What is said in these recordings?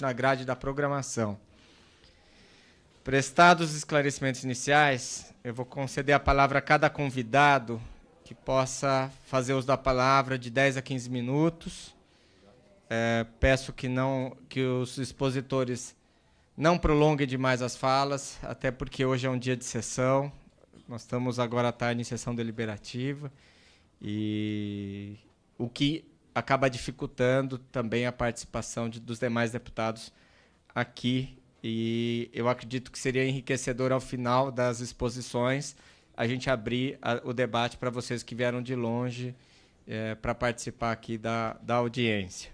na grade da programação. Prestados os esclarecimentos iniciais, eu vou conceder a palavra a cada convidado que possa fazer uso da palavra de 10 a 15 minutos. É, peço que não que os expositores não prolonguem demais as falas, até porque hoje é um dia de sessão. Nós estamos agora à tarde em sessão deliberativa e o que acaba dificultando também a participação de, dos demais deputados aqui. E eu acredito que seria enriquecedor ao final das exposições a gente abrir a, o debate para vocês que vieram de longe é, para participar aqui da, da audiência.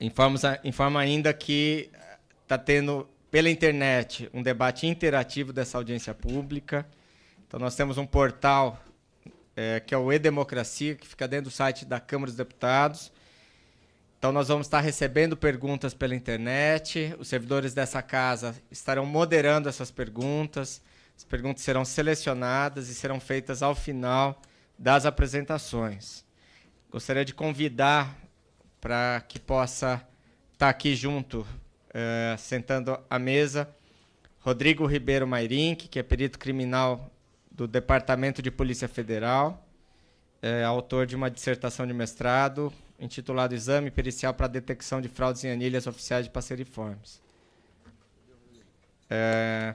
Informos a, informa ainda que está é, tendo pela internet um debate interativo dessa audiência pública. Então, nós temos um portal é, que é o E-Democracia, que fica dentro do site da Câmara dos Deputados. Então, nós vamos estar recebendo perguntas pela internet. Os servidores dessa casa estarão moderando essas perguntas. As perguntas serão selecionadas e serão feitas ao final das apresentações. Gostaria de convidar para que possa estar aqui junto, é, sentando à mesa, Rodrigo Ribeiro Mairink, que é perito criminal do Departamento de Polícia Federal, é, autor de uma dissertação de mestrado intitulado Exame Pericial para Detecção de Fraudes em Anilhas Oficiais de Passeriformes. É...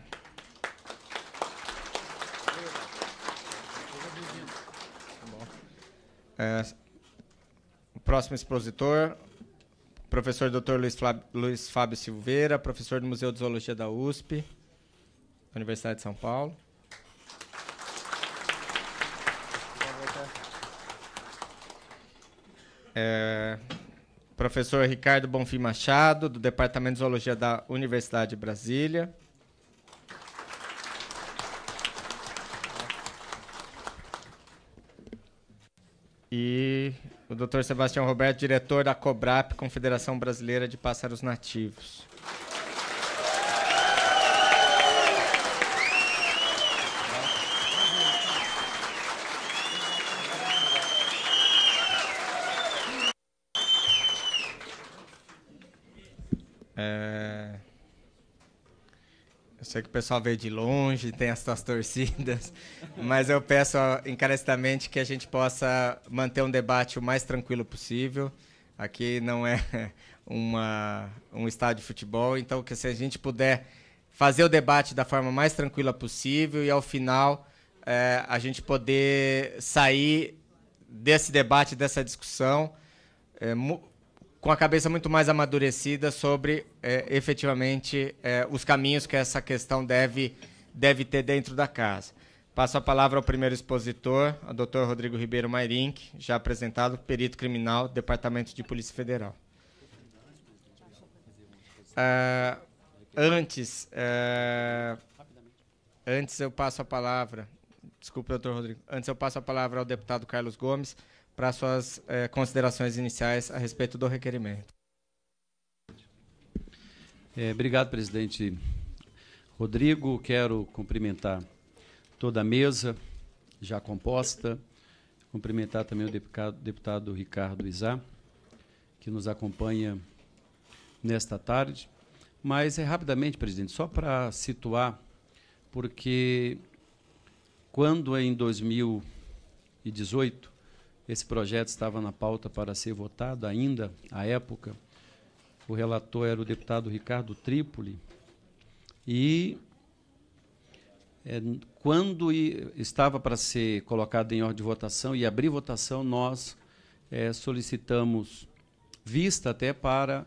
É... O próximo expositor, professor Dr. Luiz, Flá... Luiz Fábio Silveira, professor do Museu de Zoologia da USP, Universidade de São Paulo. É, professor Ricardo Bonfim Machado, do Departamento de Zoologia da Universidade de Brasília. E o Dr. Sebastião Roberto, diretor da COBRAP, Confederação Brasileira de Pássaros Nativos. Sei que o pessoal veio de longe, tem as suas torcidas, mas eu peço encarecidamente que a gente possa manter um debate o mais tranquilo possível. Aqui não é uma, um estádio de futebol, então que se a gente puder fazer o debate da forma mais tranquila possível e ao final é, a gente poder sair desse debate, dessa discussão, é, com a cabeça muito mais amadurecida sobre é, efetivamente é, os caminhos que essa questão deve, deve ter dentro da casa. Passo a palavra ao primeiro expositor, ao doutor Rodrigo Ribeiro Mairink, já apresentado, perito criminal, Departamento de Polícia Federal. Ah, antes, é, antes eu passo a palavra, desculpe, doutor Rodrigo, antes eu passo a palavra ao deputado Carlos Gomes, para suas eh, considerações iniciais a respeito do requerimento. É, obrigado, presidente Rodrigo. Quero cumprimentar toda a mesa já composta, cumprimentar também o deputado, deputado Ricardo Izá, que nos acompanha nesta tarde. Mas, é, rapidamente, presidente, só para situar, porque quando em 2018 esse projeto estava na pauta para ser votado ainda à época. O relator era o deputado Ricardo Trípoli. E é, quando estava para ser colocado em ordem de votação e abrir votação, nós é, solicitamos vista até para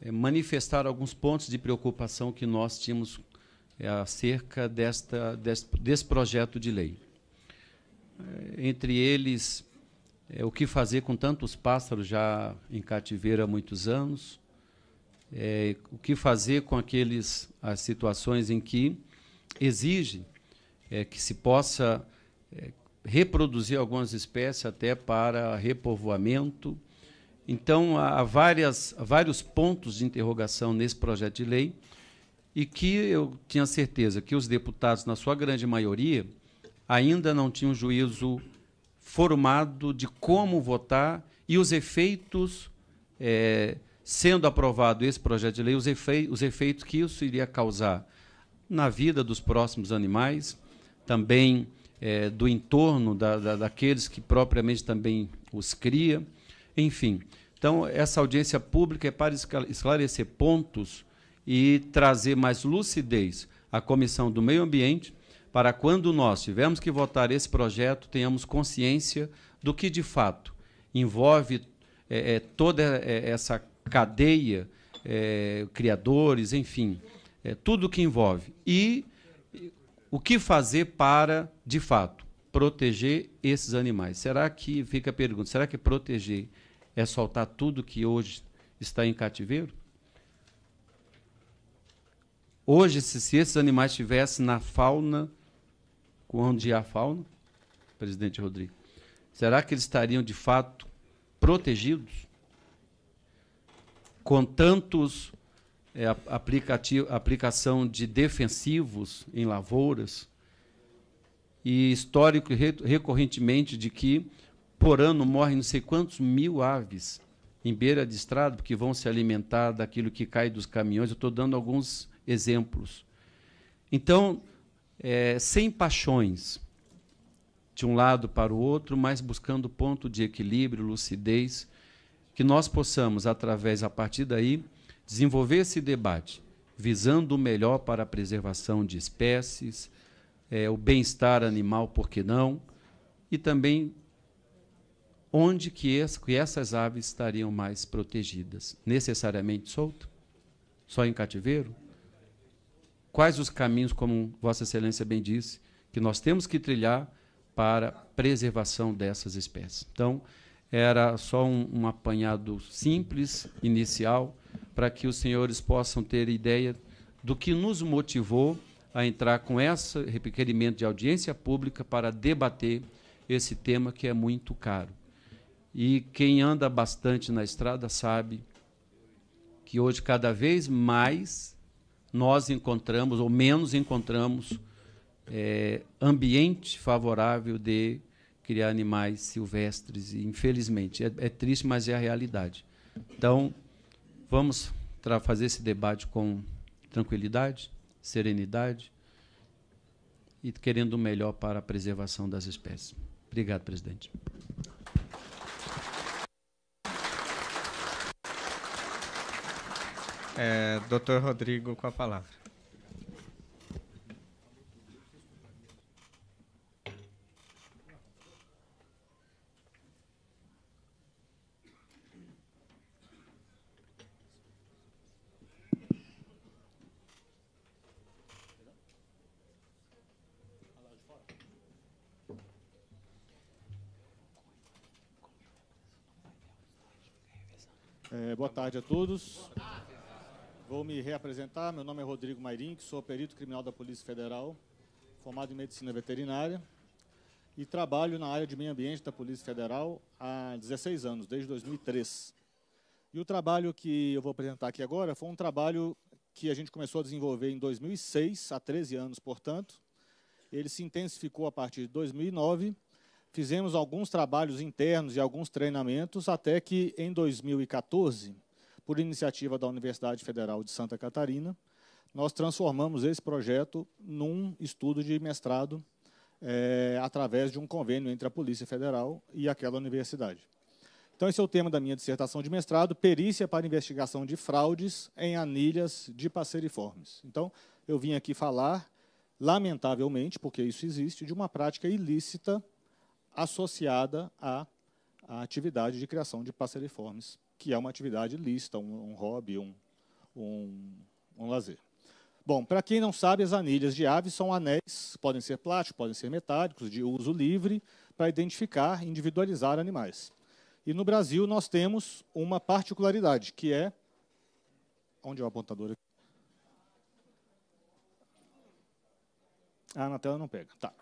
é, manifestar alguns pontos de preocupação que nós tínhamos é, acerca desta, desse, desse projeto de lei. É, entre eles, é, o que fazer com tantos pássaros já em cativeiro há muitos anos, é, o que fazer com aqueles as situações em que exige é, que se possa é, reproduzir algumas espécies até para repovoamento. Então, há, várias, há vários pontos de interrogação nesse projeto de lei e que eu tinha certeza que os deputados, na sua grande maioria, ainda não tinham juízo formado de como votar e os efeitos, é, sendo aprovado esse projeto de lei, os, efe os efeitos que isso iria causar na vida dos próximos animais, também é, do entorno da, da, daqueles que propriamente também os cria, enfim. Então, essa audiência pública é para esclarecer pontos e trazer mais lucidez à Comissão do Meio Ambiente para quando nós tivermos que votar esse projeto, tenhamos consciência do que de fato envolve é, é, toda é, essa cadeia, é, criadores, enfim, é, tudo o que envolve. E o que fazer para, de fato, proteger esses animais? Será que, fica a pergunta, será que proteger é soltar tudo que hoje está em cativeiro? Hoje, se, se esses animais estivessem na fauna onde há fauna, presidente Rodrigo, será que eles estariam de fato protegidos? Com tantos é, eh, aplicativo, aplicação de defensivos em lavouras e histórico recorrentemente de que por ano morrem não sei quantos mil aves em beira de estrada porque vão se alimentar daquilo que cai dos caminhões. Eu estou dando alguns exemplos. Então, é, sem paixões de um lado para o outro, mas buscando ponto de equilíbrio, lucidez, que nós possamos, através, a partir daí, desenvolver esse debate, visando o melhor para a preservação de espécies, é, o bem-estar animal, por que não, e também onde que, que essas aves estariam mais protegidas. Necessariamente solto? Só em cativeiro? quais os caminhos, como Vossa Excelência bem disse, que nós temos que trilhar para preservação dessas espécies. Então, era só um, um apanhado simples, inicial, para que os senhores possam ter ideia do que nos motivou a entrar com esse requerimento de audiência pública para debater esse tema que é muito caro. E quem anda bastante na estrada sabe que hoje cada vez mais nós encontramos, ou menos encontramos, é, ambiente favorável de criar animais silvestres. E, infelizmente, é, é triste, mas é a realidade. Então, vamos fazer esse debate com tranquilidade, serenidade e querendo o melhor para a preservação das espécies. Obrigado, presidente. É, Dr. Rodrigo, com a palavra. É, boa tarde a todos. Boa tarde. Vou me reapresentar. Meu nome é Rodrigo Mairink, sou perito criminal da Polícia Federal, formado em medicina veterinária e trabalho na área de meio ambiente da Polícia Federal há 16 anos, desde 2003. E o trabalho que eu vou apresentar aqui agora foi um trabalho que a gente começou a desenvolver em 2006, há 13 anos, portanto. Ele se intensificou a partir de 2009. Fizemos alguns trabalhos internos e alguns treinamentos até que em 2014 por iniciativa da Universidade Federal de Santa Catarina, nós transformamos esse projeto num estudo de mestrado é, através de um convênio entre a Polícia Federal e aquela universidade. Então, esse é o tema da minha dissertação de mestrado, perícia para investigação de fraudes em anilhas de passeriformes. Então, eu vim aqui falar, lamentavelmente, porque isso existe, de uma prática ilícita associada à, à atividade de criação de passeriformes que é uma atividade lícita, um, um hobby, um, um, um lazer. Bom, para quem não sabe, as anilhas de aves são anéis, podem ser plásticos, podem ser metálicos, de uso livre, para identificar, individualizar animais. E no Brasil nós temos uma particularidade, que é... Onde é o apontador? Ah, na tela não pega. Tá.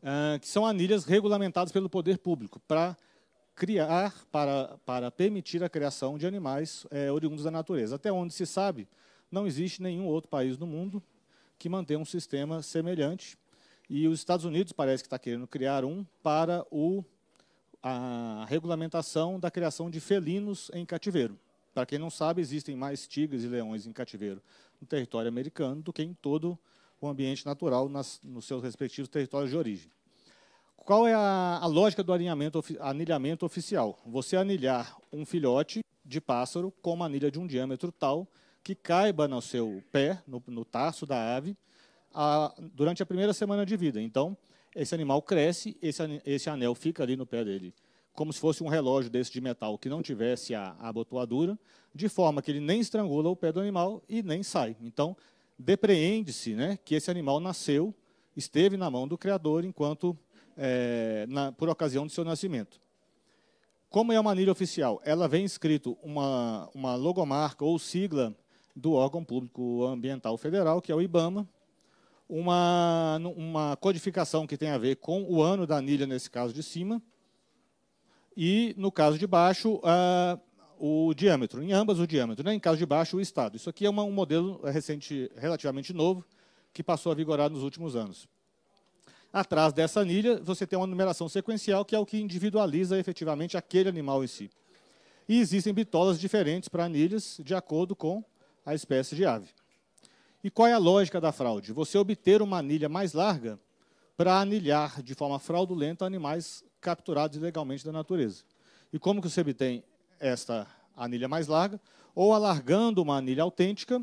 Uh, que são anilhas regulamentadas pelo poder público, para criar para, para permitir a criação de animais é, oriundos da natureza. Até onde se sabe, não existe nenhum outro país no mundo que mantenha um sistema semelhante. E os Estados Unidos parece que está querendo criar um para o, a regulamentação da criação de felinos em cativeiro. Para quem não sabe, existem mais tigres e leões em cativeiro no território americano do que em todo o ambiente natural nas, nos seus respectivos territórios de origem. Qual é a, a lógica do anilhamento oficial? Você anilhar um filhote de pássaro com uma anilha de um diâmetro tal que caiba no seu pé, no, no tarso da ave, a, durante a primeira semana de vida. Então, esse animal cresce, esse, esse anel fica ali no pé dele, como se fosse um relógio desse de metal que não tivesse a, a abotoadura, de forma que ele nem estrangula o pé do animal e nem sai. Então, depreende-se né, que esse animal nasceu, esteve na mão do criador enquanto é, na, por ocasião do seu nascimento. Como é a manilha oficial? Ela vem escrito uma, uma logomarca ou sigla do órgão público ambiental federal, que é o IBAMA, uma, uma codificação que tem a ver com o ano da anilha, nesse caso de cima, e, no caso de baixo, a, o diâmetro, em ambas o diâmetro, né? em caso de baixo, o estado. Isso aqui é uma, um modelo recente, relativamente novo, que passou a vigorar nos últimos anos. Atrás dessa anilha, você tem uma numeração sequencial, que é o que individualiza efetivamente aquele animal em si. E existem bitolas diferentes para anilhas, de acordo com a espécie de ave. E qual é a lógica da fraude? Você obter uma anilha mais larga para anilhar de forma fraudulenta animais capturados ilegalmente da natureza. E como que você obtém esta anilha mais larga? Ou alargando uma anilha autêntica,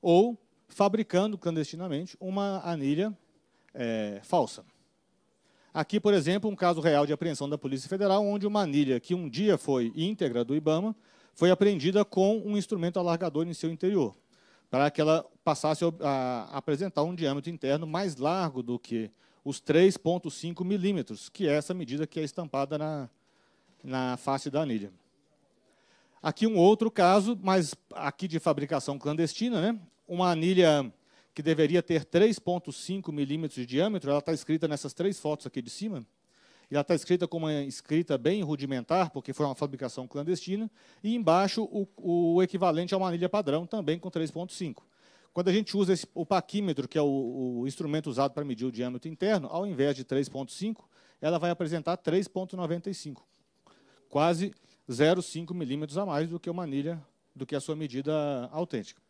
ou fabricando clandestinamente uma anilha é, falsa. Aqui, por exemplo, um caso real de apreensão da Polícia Federal, onde uma anilha que um dia foi íntegra do IBAMA foi apreendida com um instrumento alargador em seu interior, para que ela passasse a apresentar um diâmetro interno mais largo do que os 3,5 milímetros, que é essa medida que é estampada na, na face da anilha. Aqui um outro caso, mas aqui de fabricação clandestina, né? uma anilha que deveria ter 3,5 milímetros de diâmetro, ela está escrita nessas três fotos aqui de cima. E ela está escrita com uma escrita bem rudimentar, porque foi uma fabricação clandestina. E embaixo, o, o equivalente a uma anilha padrão, também com 3,5. Quando a gente usa esse, o paquímetro, que é o, o instrumento usado para medir o diâmetro interno, ao invés de 3,5, ela vai apresentar 3,95. Quase 0,5 milímetros a mais do que uma anilha, do que a sua medida autêntica.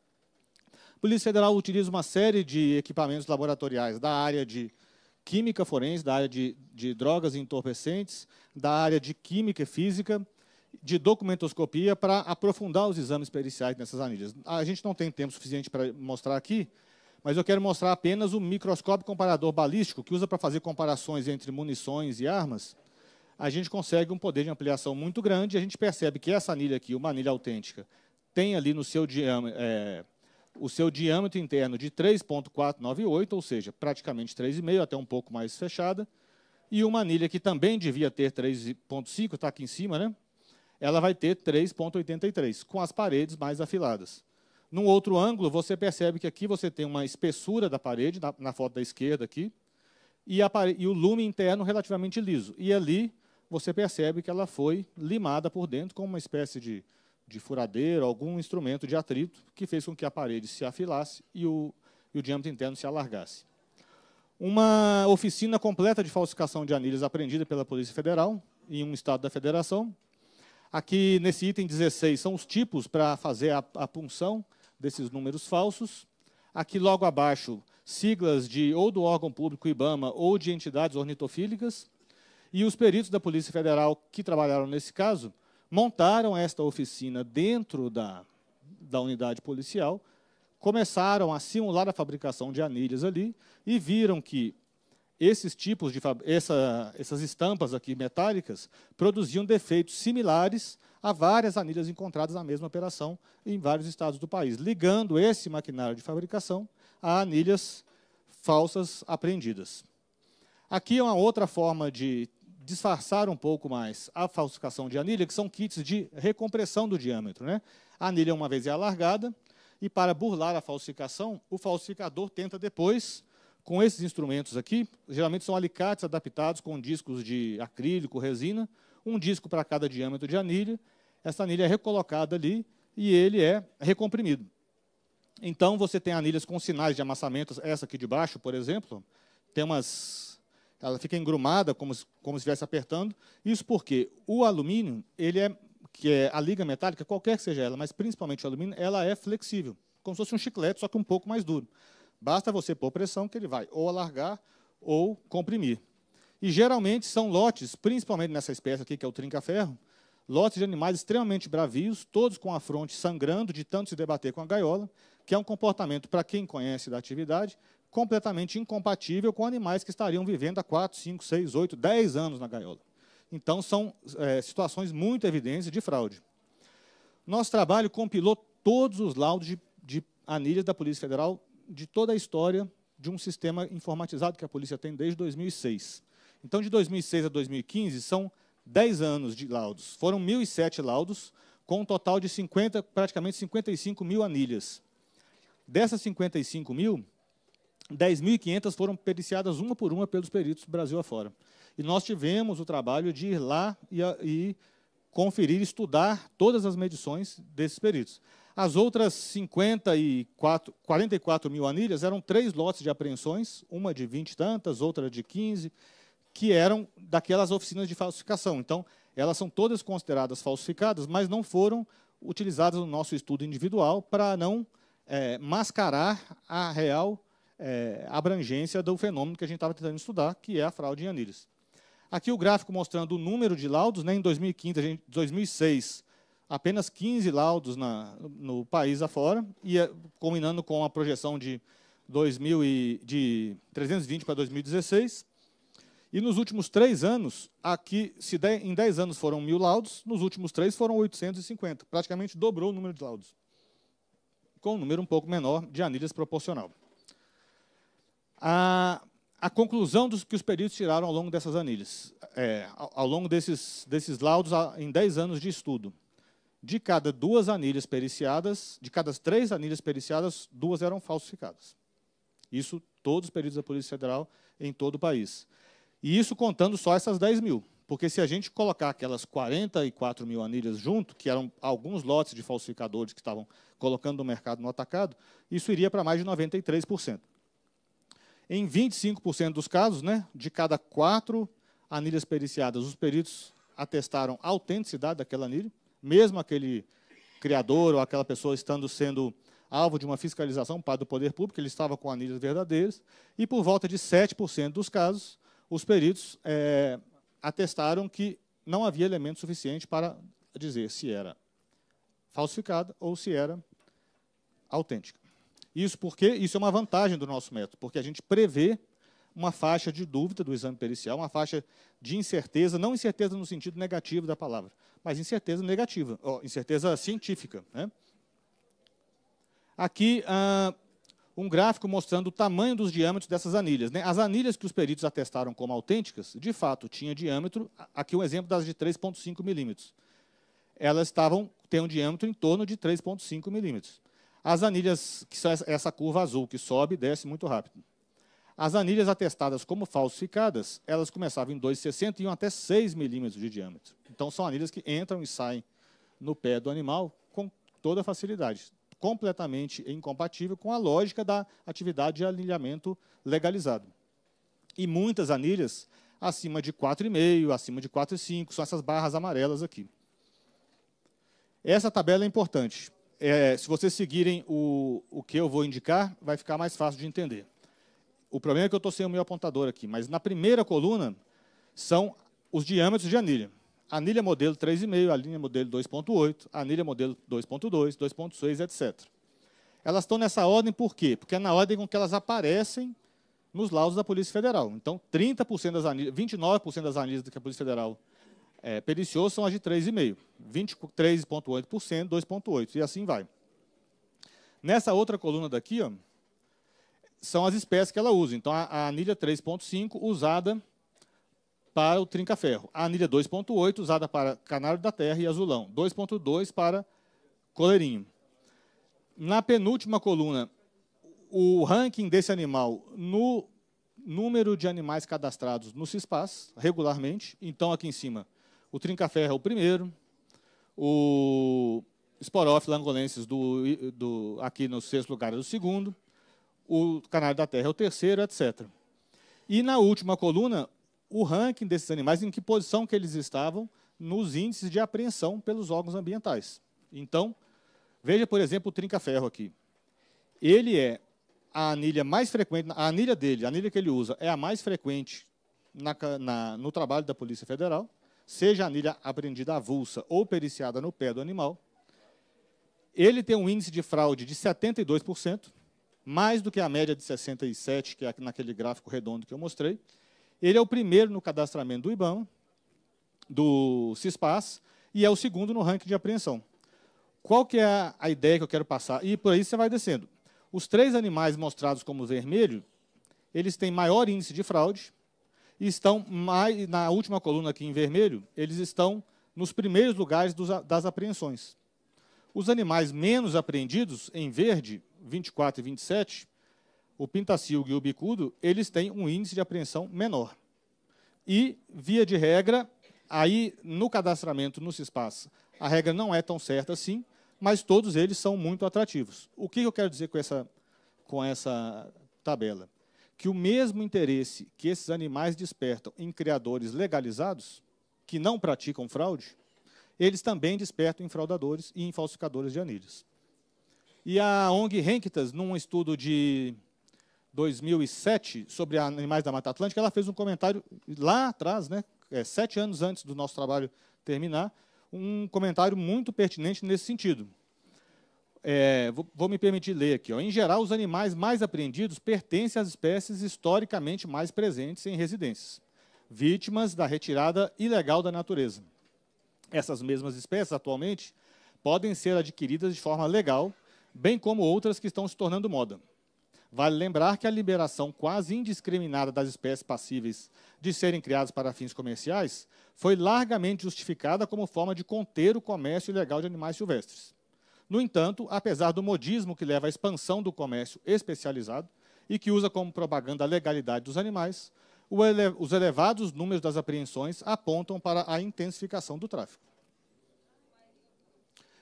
A Polícia Federal utiliza uma série de equipamentos laboratoriais da área de química forense, da área de, de drogas e entorpecentes, da área de química e física, de documentoscopia para aprofundar os exames periciais nessas anilhas. A gente não tem tempo suficiente para mostrar aqui, mas eu quero mostrar apenas o microscópio comparador balístico, que usa para fazer comparações entre munições e armas. A gente consegue um poder de ampliação muito grande e a gente percebe que essa anilha aqui, uma anilha autêntica, tem ali no seu diâmetro, é, o seu diâmetro interno de 3,498, ou seja, praticamente 3,5, até um pouco mais fechada, e uma anilha que também devia ter 3,5, está aqui em cima, né? ela vai ter 3,83, com as paredes mais afiladas. Num outro ângulo, você percebe que aqui você tem uma espessura da parede, na, na foto da esquerda aqui, e, e o lume interno relativamente liso. E ali você percebe que ela foi limada por dentro com uma espécie de de furadeira, algum instrumento de atrito, que fez com que a parede se afilasse e o, e o diâmetro interno se alargasse. Uma oficina completa de falsificação de anilhas apreendida pela Polícia Federal, em um estado da federação. Aqui, nesse item 16, são os tipos para fazer a, a punção desses números falsos. Aqui, logo abaixo, siglas de ou do órgão público IBAMA ou de entidades ornitofílicas. E os peritos da Polícia Federal que trabalharam nesse caso montaram esta oficina dentro da, da unidade policial, começaram a simular a fabricação de anilhas ali e viram que esses tipos de essa, essas estampas aqui metálicas produziam defeitos similares a várias anilhas encontradas na mesma operação em vários estados do país, ligando esse maquinário de fabricação a anilhas falsas apreendidas. Aqui é uma outra forma de disfarçar um pouco mais a falsificação de anilha, que são kits de recompressão do diâmetro. Né? A anilha uma vez é alargada, e para burlar a falsificação, o falsificador tenta depois, com esses instrumentos aqui, geralmente são alicates adaptados com discos de acrílico, resina, um disco para cada diâmetro de anilha, essa anilha é recolocada ali e ele é recomprimido. Então, você tem anilhas com sinais de amassamento, essa aqui de baixo, por exemplo, tem umas ela fica engrumada, como, como se estivesse apertando. Isso porque o alumínio, ele é, que é a liga metálica, qualquer que seja ela, mas principalmente o alumínio, ela é flexível, como se fosse um chiclete, só que um pouco mais duro. Basta você pôr pressão que ele vai ou alargar ou comprimir. E geralmente são lotes, principalmente nessa espécie aqui, que é o trinca-ferro, lotes de animais extremamente bravios, todos com a fronte sangrando de tanto se debater com a gaiola, que é um comportamento, para quem conhece da atividade, completamente incompatível com animais que estariam vivendo há 4, 5, 6, 8, 10 anos na gaiola. Então, são é, situações muito evidentes de fraude. Nosso trabalho compilou todos os laudos de, de anilhas da Polícia Federal de toda a história de um sistema informatizado que a polícia tem desde 2006. Então, de 2006 a 2015, são 10 anos de laudos. Foram 1.007 laudos, com um total de 50, praticamente 55 mil anilhas. Dessas 55 mil, 10.500 foram periciadas uma por uma pelos peritos Brasil afora. E nós tivemos o trabalho de ir lá e, e conferir, estudar todas as medições desses peritos. As outras 54, 44 mil anilhas eram três lotes de apreensões, uma de 20 e tantas, outra de 15, que eram daquelas oficinas de falsificação. Então, elas são todas consideradas falsificadas, mas não foram utilizadas no nosso estudo individual para não é, mascarar a real é, abrangência do fenômeno que a gente estava tentando estudar, que é a fraude em anilhas. Aqui o gráfico mostrando o número de laudos. Né, em 2015, gente, 2006, apenas 15 laudos na, no país afora, e é, combinando com a projeção de, 2000 e, de 320 para 2016. E nos últimos três anos, aqui, se em 10 anos foram mil laudos, nos últimos três foram 850. Praticamente dobrou o número de laudos. Com um número um pouco menor de anilhas proporcional a, a conclusão dos que os peritos tiraram ao longo dessas anilhas, é, ao, ao, longo desses, desses laudos em 10 anos de estudo. De cada duas anilhas periciadas, de cada três anilhas periciadas, duas eram falsificadas. Isso todos os peritos da Polícia Federal em todo o país. E isso contando só essas 10 mil. Porque se a gente colocar aquelas 44 mil anilhas junto, que eram alguns lotes de falsificadores que estavam colocando no mercado no atacado, isso iria para mais de 93%. Em 25% dos casos, né, de cada quatro anilhas periciadas, os peritos atestaram a autenticidade daquela anilha, mesmo aquele criador ou aquela pessoa estando sendo alvo de uma fiscalização para do poder público, ele estava com anilhas verdadeiras, e por volta de 7% dos casos, os peritos é, atestaram que não havia elemento suficiente para dizer se era falsificada ou se era autêntica. Isso porque isso é uma vantagem do nosso método, porque a gente prevê uma faixa de dúvida do exame pericial, uma faixa de incerteza, não incerteza no sentido negativo da palavra, mas incerteza negativa, ó, incerteza científica. Né? Aqui, ah, um gráfico mostrando o tamanho dos diâmetros dessas anilhas. Né? As anilhas que os peritos atestaram como autênticas, de fato, tinham diâmetro, aqui um exemplo das de 3,5 milímetros. Elas estavam, têm um diâmetro em torno de 3,5 milímetros. As anilhas, que são essa curva azul, que sobe e desce muito rápido. As anilhas atestadas como falsificadas, elas começavam em 2,60 e iam até 6 milímetros de diâmetro. Então, são anilhas que entram e saem no pé do animal com toda facilidade, completamente incompatível com a lógica da atividade de anilhamento legalizado. E muitas anilhas acima de 4,5, acima de 4,5, são essas barras amarelas aqui. Essa tabela é importante, é, se vocês seguirem o, o que eu vou indicar, vai ficar mais fácil de entender. O problema é que eu estou sem o meu apontador aqui, mas na primeira coluna são os diâmetros de anilha. Anilha modelo 3,5, anilha modelo 2,8, anilha modelo 2,2, 2,6, etc. Elas estão nessa ordem por quê? Porque é na ordem com que elas aparecem nos laudos da Polícia Federal. Então, 30% das anilhas, 29% das anilhas que a Polícia Federal é, pericioso são as de 3,5%, 23,8%, 2,8%, e assim vai. Nessa outra coluna daqui, ó, são as espécies que ela usa. Então, a, a anilha 3,5 usada para o trinca-ferro. A anilha 2,8 usada para canário da terra e azulão. 2,2 para coleirinho. Na penúltima coluna, o ranking desse animal no número de animais cadastrados no CISPAS, regularmente. Então, aqui em cima, o Trincaferro é o primeiro. O Sporoff Langolenses do, do, aqui no sexto lugar é o segundo. O Canário da Terra é o terceiro, etc. E na última coluna, o ranking desses animais, em que posição que eles estavam nos índices de apreensão pelos órgãos ambientais. Então, veja, por exemplo, o trincaferro aqui. Ele é a anilha mais frequente, a anilha dele, a anilha que ele usa, é a mais frequente na, na, no trabalho da Polícia Federal seja a anilha apreendida avulsa ou periciada no pé do animal, ele tem um índice de fraude de 72%, mais do que a média de 67%, que é naquele gráfico redondo que eu mostrei. Ele é o primeiro no cadastramento do IBAM, do CISPAS, e é o segundo no ranking de apreensão. Qual que é a ideia que eu quero passar? E por aí você vai descendo. Os três animais mostrados como vermelho, eles têm maior índice de fraude, estão mais, na última coluna aqui em vermelho, eles estão nos primeiros lugares dos, das apreensões. Os animais menos apreendidos, em verde, 24 e 27, o pintacilgo e o bicudo, eles têm um índice de apreensão menor. E, via de regra, aí no cadastramento no CISPAS, a regra não é tão certa assim, mas todos eles são muito atrativos. O que eu quero dizer com essa, com essa tabela? que o mesmo interesse que esses animais despertam em criadores legalizados, que não praticam fraude, eles também despertam em fraudadores e em falsificadores de anilhas. E a ONG Henkitas, num estudo de 2007 sobre animais da Mata Atlântica, ela fez um comentário lá atrás, né, é, sete anos antes do nosso trabalho terminar, um comentário muito pertinente nesse sentido é, vou, vou, me permitir ler aqui. Ó. Em geral, os animais mais apreendidos pertencem às espécies historicamente mais presentes em residências, vítimas da retirada ilegal da natureza. Essas mesmas espécies, atualmente, podem ser adquiridas de forma legal, bem como outras que estão se tornando moda. Vale lembrar que a liberação quase indiscriminada das espécies passíveis de serem criadas para fins comerciais foi largamente justificada como forma de conter o comércio ilegal de animais silvestres. No entanto, apesar do modismo que leva à expansão do comércio especializado e que usa como propaganda a legalidade dos animais, ele os elevados números das apreensões apontam para a intensificação do tráfico.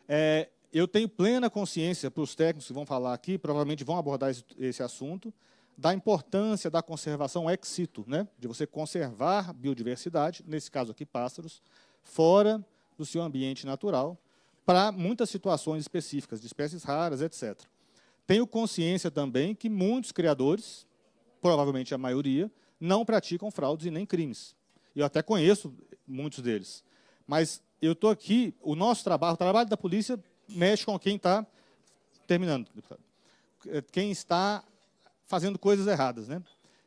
É, eu tenho plena consciência, para os técnicos que vão falar aqui, provavelmente vão abordar esse, esse assunto, da importância da conservação ex situ, né? de você conservar biodiversidade, nesse caso aqui pássaros, fora do seu ambiente natural, para muitas situações específicas, de espécies raras, etc. Tenho consciência também que muitos criadores, provavelmente a maioria, não praticam fraudes e nem crimes. Eu até conheço muitos deles. Mas eu estou aqui, o nosso trabalho, o trabalho da polícia mexe com quem está terminando, deputado. É, quem está fazendo coisas erradas, né?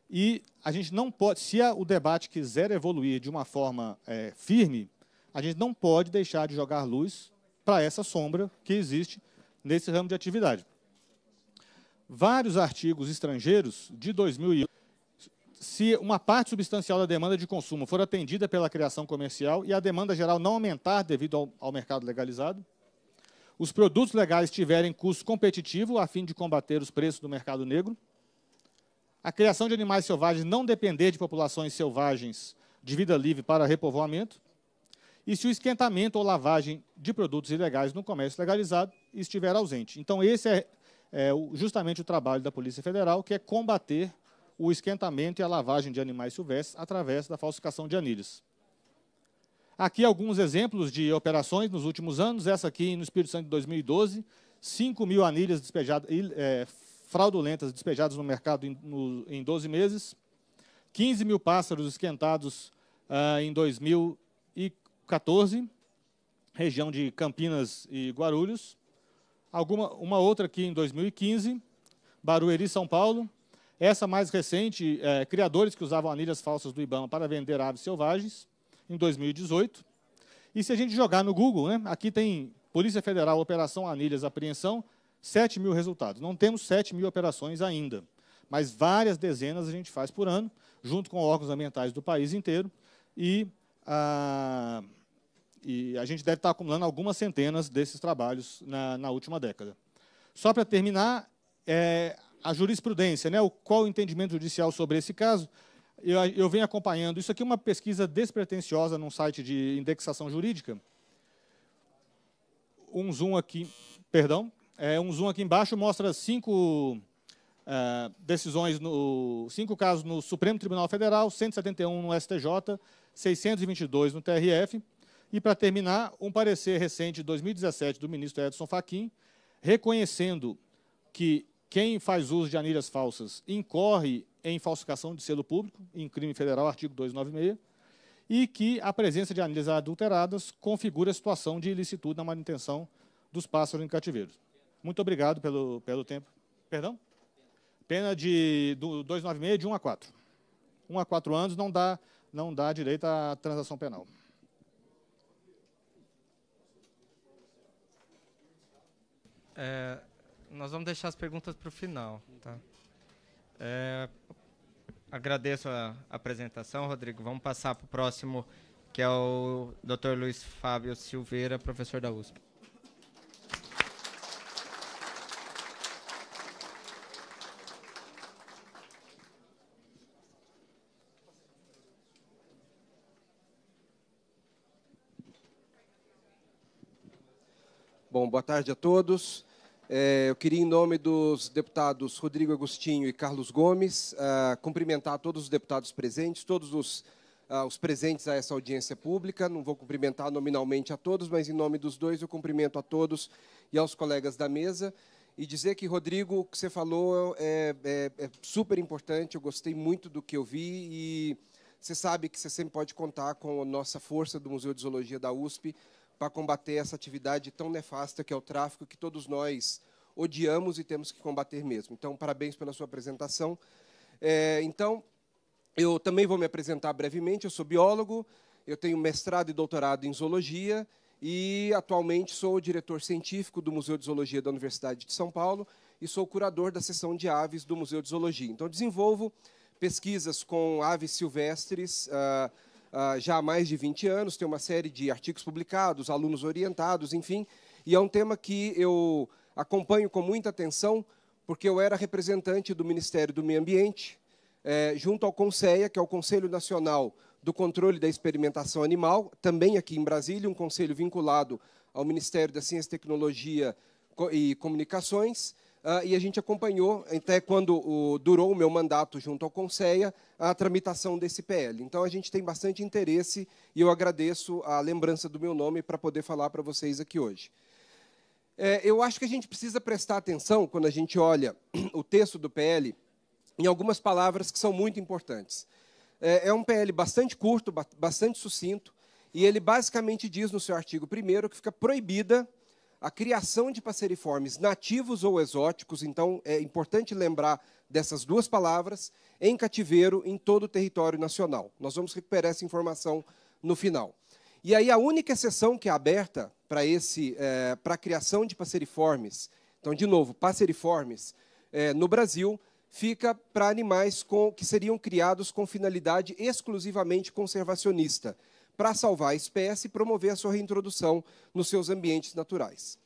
E a gente não pode, se o debate quiser evoluir de uma forma é, firme, a gente não pode deixar de jogar luz para essa sombra que existe nesse ramo de atividade. Vários artigos estrangeiros de 2001, se uma parte substancial da demanda de consumo for atendida pela criação comercial e a demanda geral não aumentar devido ao, ao mercado legalizado, os produtos legais tiverem custo competitivo a fim de combater os preços do mercado negro, a criação de animais selvagens não depender de populações selvagens de vida livre para repovoamento, e se o esquentamento ou lavagem de produtos ilegais no comércio legalizado estiver ausente. Então, esse é, é justamente o trabalho da Polícia Federal, que é combater o esquentamento e a lavagem de animais silvestres através da falsificação de anilhas. Aqui alguns exemplos de operações nos últimos anos. Essa aqui no Espírito Santo de 2012, 5 mil anilhas despejadas, é, fraudulentas despejadas no mercado em, no, em 12 meses, 15 mil pássaros esquentados ah, em 2012, 14, região de Campinas e Guarulhos. Alguma, uma outra aqui em 2015, Barueri, São Paulo. Essa mais recente, é, criadores que usavam anilhas falsas do IBAMA para vender aves selvagens, em 2018. E se a gente jogar no Google, né, aqui tem Polícia Federal, Operação Anilhas, Apreensão, 7 mil resultados. Não temos 7 mil operações ainda, mas várias dezenas a gente faz por ano, junto com órgãos ambientais do país inteiro. E ah, e a gente deve estar acumulando algumas centenas desses trabalhos na, na última década. Só para terminar, é, a jurisprudência, né, o, qual o entendimento judicial sobre esse caso, eu, eu venho acompanhando. Isso aqui é uma pesquisa despretensiosa num site de indexação jurídica. Um zoom aqui, perdão, é, um zoom aqui embaixo mostra cinco uh, decisões, no, cinco casos no Supremo Tribunal Federal, 171 no STJ 622 no TRF. E, para terminar, um parecer recente de 2017 do ministro Edson Fachin, reconhecendo que quem faz uso de anilhas falsas incorre em falsificação de selo público, em crime federal, artigo 296, e que a presença de anilhas adulteradas configura a situação de ilicitude na manutenção dos pássaros em cativeiros. Muito obrigado pelo, pelo tempo. Perdão? Pena de do 296 de 1 a 4. 1 a 4 anos não dá não dá direito à transação penal. É, nós vamos deixar as perguntas para o final. Tá? É, agradeço a apresentação, Rodrigo. Vamos passar para o próximo, que é o Dr. Luiz Fábio Silveira, professor da USP. boa tarde a todos. É, eu queria, em nome dos deputados Rodrigo Agostinho e Carlos Gomes, uh, cumprimentar todos os deputados presentes, todos os, uh, os presentes a essa audiência pública. Não vou cumprimentar nominalmente a todos, mas em nome dos dois eu cumprimento a todos e aos colegas da mesa. E dizer que, Rodrigo, o que você falou é, é, é super importante, eu gostei muito do que eu vi e você sabe que você sempre pode contar com a nossa força do Museu de Zoologia da USP para combater essa atividade tão nefasta que é o tráfico, que todos nós odiamos e temos que combater mesmo. Então, parabéns pela sua apresentação. É, então, eu também vou me apresentar brevemente. Eu sou biólogo, eu tenho mestrado e doutorado em zoologia e atualmente sou o diretor científico do Museu de Zoologia da Universidade de São Paulo e sou curador da seção de aves do Museu de Zoologia. Então, desenvolvo pesquisas com aves silvestres. Uh, ah, já há mais de 20 anos, tem uma série de artigos publicados, alunos orientados, enfim, e é um tema que eu acompanho com muita atenção, porque eu era representante do Ministério do Meio Ambiente, eh, junto ao CONSEA, que é o Conselho Nacional do Controle da Experimentação Animal, também aqui em Brasília, um conselho vinculado ao Ministério da Ciência, Tecnologia e Comunicações, Uh, e a gente acompanhou, até quando o, durou o meu mandato junto ao Conselho, a tramitação desse PL. Então, a gente tem bastante interesse e eu agradeço a lembrança do meu nome para poder falar para vocês aqui hoje. É, eu acho que a gente precisa prestar atenção, quando a gente olha o texto do PL, em algumas palavras que são muito importantes. É, é um PL bastante curto, bastante sucinto, e ele basicamente diz no seu artigo 1 que fica proibida a criação de passeriformes nativos ou exóticos, então é importante lembrar dessas duas palavras, em cativeiro em todo o território nacional. Nós vamos recuperar essa informação no final. E aí a única exceção que é aberta para esse é, para a criação de passeriformes, então de novo passeriformes é, no Brasil fica para animais com, que seriam criados com finalidade exclusivamente conservacionista para salvar a espécie e promover a sua reintrodução nos seus ambientes naturais.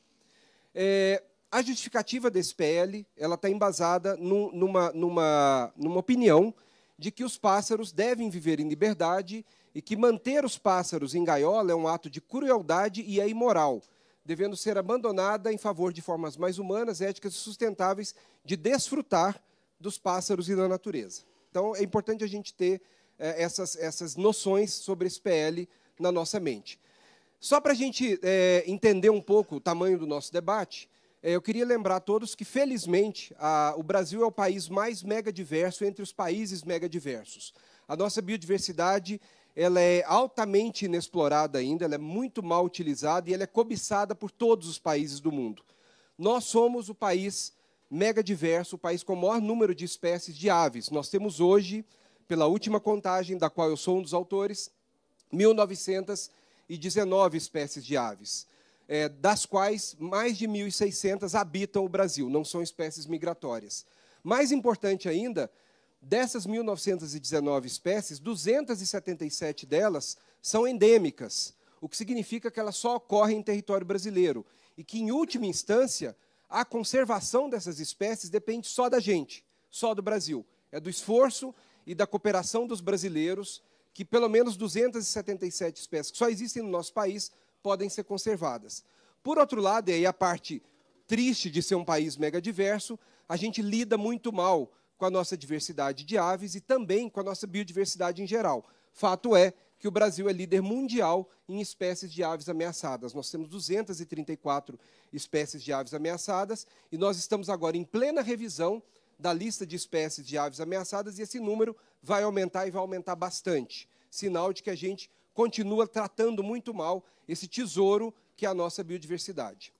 É, a justificativa desse PL ela está embasada num, numa, numa, numa opinião de que os pássaros devem viver em liberdade e que manter os pássaros em gaiola é um ato de crueldade e é imoral, devendo ser abandonada em favor de formas mais humanas, éticas e sustentáveis de desfrutar dos pássaros e da natureza. Então, é importante a gente ter eh, essas, essas noções sobre esse PL na nossa mente. Só para a gente é, entender um pouco o tamanho do nosso debate, é, eu queria lembrar a todos que, felizmente, a, o Brasil é o país mais megadiverso entre os países megadiversos. A nossa biodiversidade ela é altamente inexplorada ainda, ela é muito mal utilizada e ela é cobiçada por todos os países do mundo. Nós somos o país megadiverso, o país com o maior número de espécies de aves. Nós temos hoje pela última contagem, da qual eu sou um dos autores, 1.919 espécies de aves, é, das quais mais de 1.600 habitam o Brasil, não são espécies migratórias. Mais importante ainda, dessas 1.919 espécies, 277 delas são endêmicas, o que significa que elas só ocorrem em território brasileiro e que, em última instância, a conservação dessas espécies depende só da gente, só do Brasil. É do esforço e da cooperação dos brasileiros, que pelo menos 277 espécies que só existem no nosso país podem ser conservadas. Por outro lado, e aí a parte triste de ser um país mega diverso, a gente lida muito mal com a nossa diversidade de aves e também com a nossa biodiversidade em geral. Fato é que o Brasil é líder mundial em espécies de aves ameaçadas. Nós temos 234 espécies de aves ameaçadas e nós estamos agora em plena revisão da lista de espécies de aves ameaçadas e esse número vai aumentar e vai aumentar bastante. Sinal de que a gente continua tratando muito mal esse tesouro que é a nossa biodiversidade.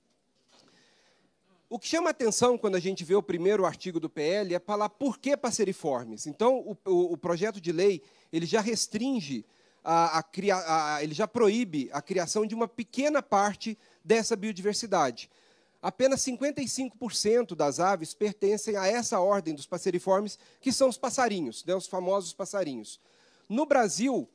O que chama atenção quando a gente vê o primeiro artigo do PL é falar por que passeriformes. Então, o, o, o projeto de lei ele já restringe, a, a, a, ele já proíbe a criação de uma pequena parte dessa biodiversidade apenas 55% das aves pertencem a essa ordem dos passeriformes, que são os passarinhos, né, os famosos passarinhos. No Brasil,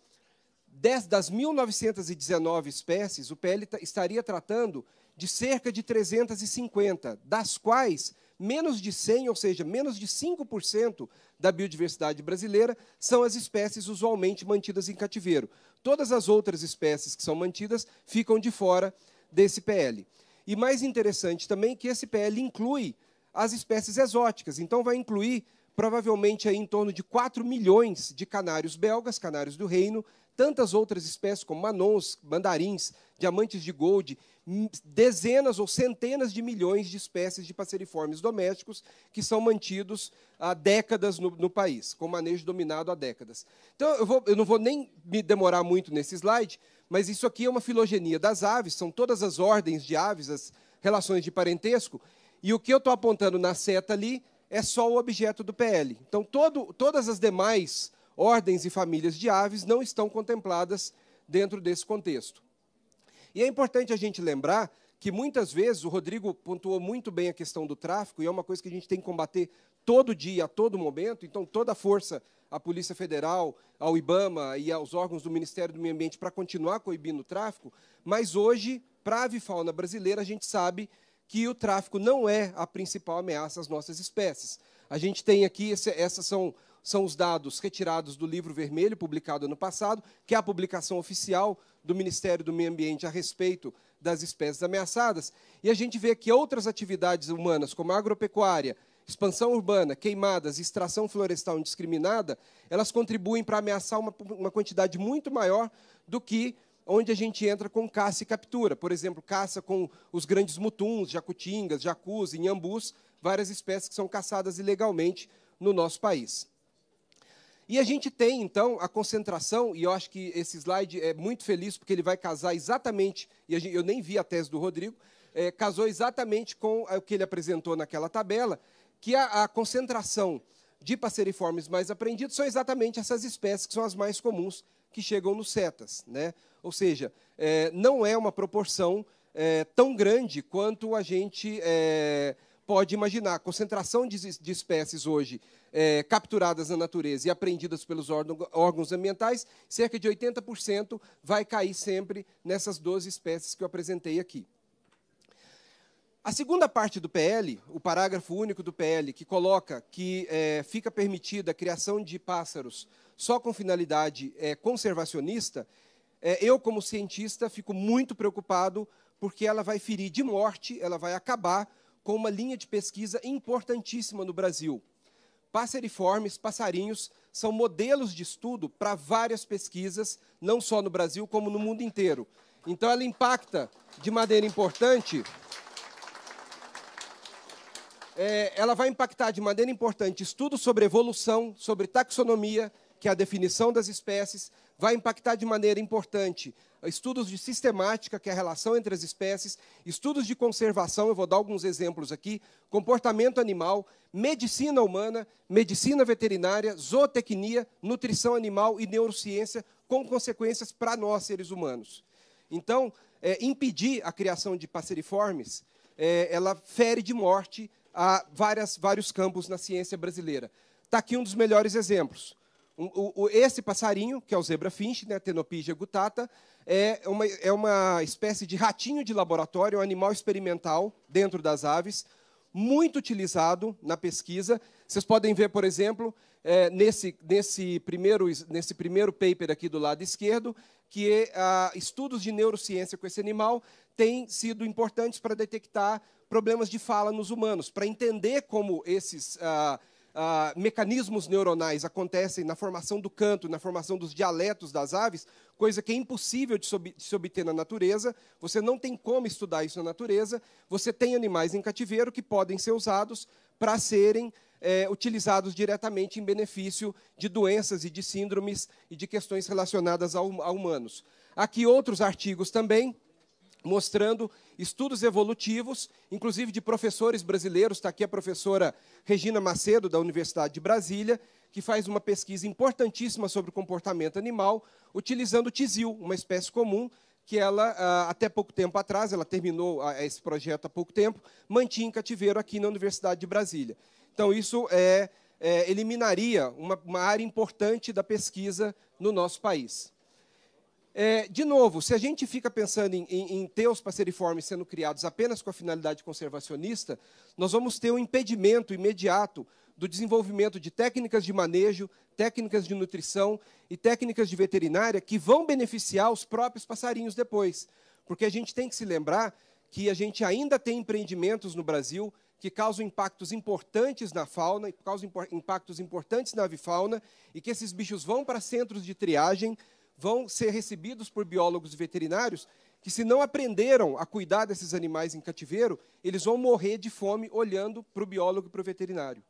das 1.919 espécies, o PL tá, estaria tratando de cerca de 350, das quais menos de 100, ou seja, menos de 5% da biodiversidade brasileira, são as espécies usualmente mantidas em cativeiro. Todas as outras espécies que são mantidas ficam de fora desse PL. E mais interessante também que esse PL inclui as espécies exóticas. Então, vai incluir provavelmente aí em torno de 4 milhões de canários belgas, canários do reino, tantas outras espécies como manons, mandarins, diamantes de gold, dezenas ou centenas de milhões de espécies de passeriformes domésticos que são mantidos há décadas no, no país, com manejo dominado há décadas. Então, eu, vou, eu não vou nem me demorar muito nesse slide, mas isso aqui é uma filogenia das aves, são todas as ordens de aves, as relações de parentesco. E o que eu estou apontando na seta ali é só o objeto do PL. Então, todo, todas as demais ordens e famílias de aves não estão contempladas dentro desse contexto. E é importante a gente lembrar que muitas vezes, o Rodrigo pontuou muito bem a questão do tráfico, e é uma coisa que a gente tem que combater todo dia, a todo momento, então toda a força à Polícia Federal, ao IBAMA e aos órgãos do Ministério do Meio Ambiente para continuar coibindo o tráfico, mas hoje, para a avifauna brasileira, a gente sabe que o tráfico não é a principal ameaça às nossas espécies. A gente tem aqui, essas são, são os dados retirados do livro vermelho, publicado ano passado, que é a publicação oficial do Ministério do Meio Ambiente a respeito das espécies ameaçadas. E a gente vê que outras atividades humanas, como a agropecuária, expansão urbana, queimadas, extração florestal indiscriminada, elas contribuem para ameaçar uma, uma quantidade muito maior do que onde a gente entra com caça e captura. Por exemplo, caça com os grandes mutuns, jacutingas, jacus, inhambus, várias espécies que são caçadas ilegalmente no nosso país. E a gente tem, então, a concentração, e eu acho que esse slide é muito feliz, porque ele vai casar exatamente, e eu nem vi a tese do Rodrigo, é, casou exatamente com é, o que ele apresentou naquela tabela, que a, a concentração de passeriformes mais apreendidos são exatamente essas espécies que são as mais comuns que chegam nos setas. Né? Ou seja, é, não é uma proporção é, tão grande quanto a gente é, pode imaginar. A concentração de, de espécies hoje é, capturadas na natureza e apreendidas pelos órgãos ambientais, cerca de 80% vai cair sempre nessas 12 espécies que eu apresentei aqui. A segunda parte do PL, o parágrafo único do PL, que coloca que é, fica permitida a criação de pássaros só com finalidade é, conservacionista, é, eu, como cientista, fico muito preocupado, porque ela vai ferir de morte, ela vai acabar com uma linha de pesquisa importantíssima no Brasil. Passeriformes, passarinhos, são modelos de estudo para várias pesquisas, não só no Brasil, como no mundo inteiro. Então, ela impacta de maneira importante é, ela vai impactar de maneira importante estudos sobre evolução, sobre taxonomia, que é a definição das espécies, vai impactar de maneira importante estudos de sistemática, que é a relação entre as espécies, estudos de conservação, eu vou dar alguns exemplos aqui, comportamento animal, medicina humana, medicina veterinária, zootecnia, nutrição animal e neurociência, com consequências para nós, seres humanos. Então, é, impedir a criação de passeriformes, é, ela fere de morte a várias, vários campos na ciência brasileira. Está aqui um dos melhores exemplos. Um, o, o, esse passarinho, que é o zebra finch, né, Tenopigia gutata, é uma, é uma espécie de ratinho de laboratório, um animal experimental dentro das aves, muito utilizado na pesquisa. Vocês podem ver, por exemplo, é, nesse, nesse, primeiro, nesse primeiro paper aqui do lado esquerdo, que ah, estudos de neurociência com esse animal têm sido importantes para detectar problemas de fala nos humanos, para entender como esses ah, ah, mecanismos neuronais acontecem na formação do canto, na formação dos dialetos das aves, coisa que é impossível de, sob de se obter na natureza. Você não tem como estudar isso na natureza. Você tem animais em cativeiro que podem ser usados para serem é, utilizados diretamente em benefício de doenças e de síndromes e de questões relacionadas a, a humanos. Aqui outros artigos também mostrando estudos evolutivos, inclusive de professores brasileiros. Está aqui a professora Regina Macedo, da Universidade de Brasília, que faz uma pesquisa importantíssima sobre o comportamento animal, utilizando o tisil, uma espécie comum que ela, ah, até pouco tempo atrás, ela terminou ah, esse projeto há pouco tempo, mantinha em cativeiro aqui na Universidade de Brasília. Então, isso é, é, eliminaria uma, uma área importante da pesquisa no nosso país. É, de novo, se a gente fica pensando em, em, em passeriformes sendo criados apenas com a finalidade conservacionista, nós vamos ter um impedimento imediato do desenvolvimento de técnicas de manejo, técnicas de nutrição e técnicas de veterinária que vão beneficiar os próprios passarinhos depois. Porque a gente tem que se lembrar que a gente ainda tem empreendimentos no Brasil que causam impactos importantes na fauna, causam impactos importantes na avifauna, e que esses bichos vão para centros de triagem, vão ser recebidos por biólogos veterinários, que se não aprenderam a cuidar desses animais em cativeiro, eles vão morrer de fome olhando para o biólogo e para o veterinário.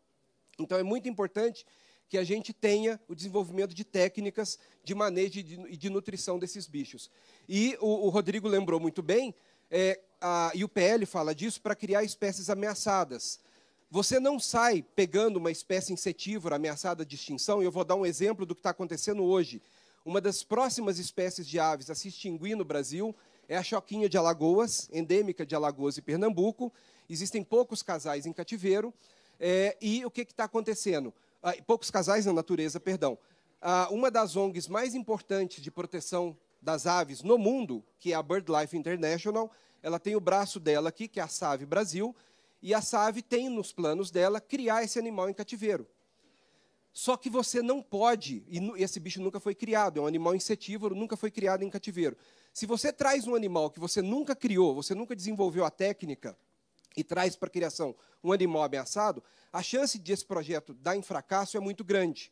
Então é muito importante que a gente tenha o desenvolvimento de técnicas de manejo e de, de nutrição desses bichos. E o, o Rodrigo lembrou muito bem, é, a, e o PL fala disso, para criar espécies ameaçadas. Você não sai pegando uma espécie insetívora ameaçada de extinção, e eu vou dar um exemplo do que está acontecendo hoje. Uma das próximas espécies de aves a se extinguir no Brasil é a choquinha de Alagoas, endêmica de Alagoas e Pernambuco. Existem poucos casais em cativeiro. É, e o que está acontecendo? Ah, poucos casais na natureza, perdão. Ah, uma das ONGs mais importantes de proteção das aves no mundo, que é a BirdLife International, ela tem o braço dela aqui, que é a SAVE Brasil, e a SAVE tem nos planos dela criar esse animal em cativeiro. Só que você não pode, e esse bicho nunca foi criado, é um animal insetívoro, nunca foi criado em cativeiro. Se você traz um animal que você nunca criou, você nunca desenvolveu a técnica e traz para a criação um animal ameaçado, a chance desse projeto dar em fracasso é muito grande.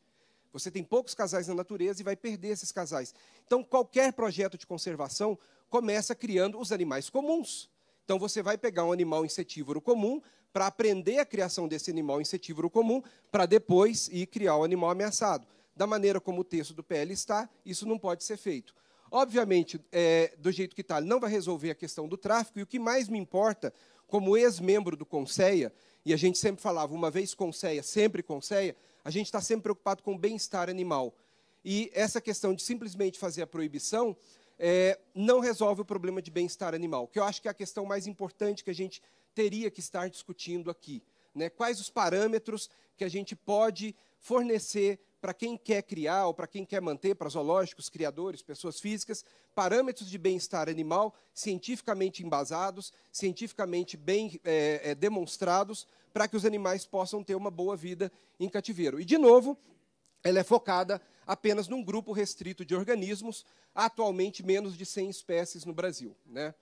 Você tem poucos casais na natureza e vai perder esses casais. Então, qualquer projeto de conservação começa criando os animais comuns. Então, você vai pegar um animal insetívoro comum para aprender a criação desse animal insetívoro comum, para depois ir criar o animal ameaçado. Da maneira como o texto do PL está, isso não pode ser feito. Obviamente, é, do jeito que está, não vai resolver a questão do tráfico, e o que mais me importa, como ex-membro do Conceia, e a gente sempre falava, uma vez Conceia, sempre Conceia, a gente está sempre preocupado com o bem-estar animal. E essa questão de simplesmente fazer a proibição é, não resolve o problema de bem-estar animal, que eu acho que é a questão mais importante que a gente teria que estar discutindo aqui. Né? Quais os parâmetros que a gente pode fornecer para quem quer criar ou para quem quer manter, para zoológicos, criadores, pessoas físicas, parâmetros de bem-estar animal cientificamente embasados, cientificamente bem é, é, demonstrados, para que os animais possam ter uma boa vida em cativeiro. E, de novo, ela é focada apenas num grupo restrito de organismos, atualmente menos de 100 espécies no Brasil. Né?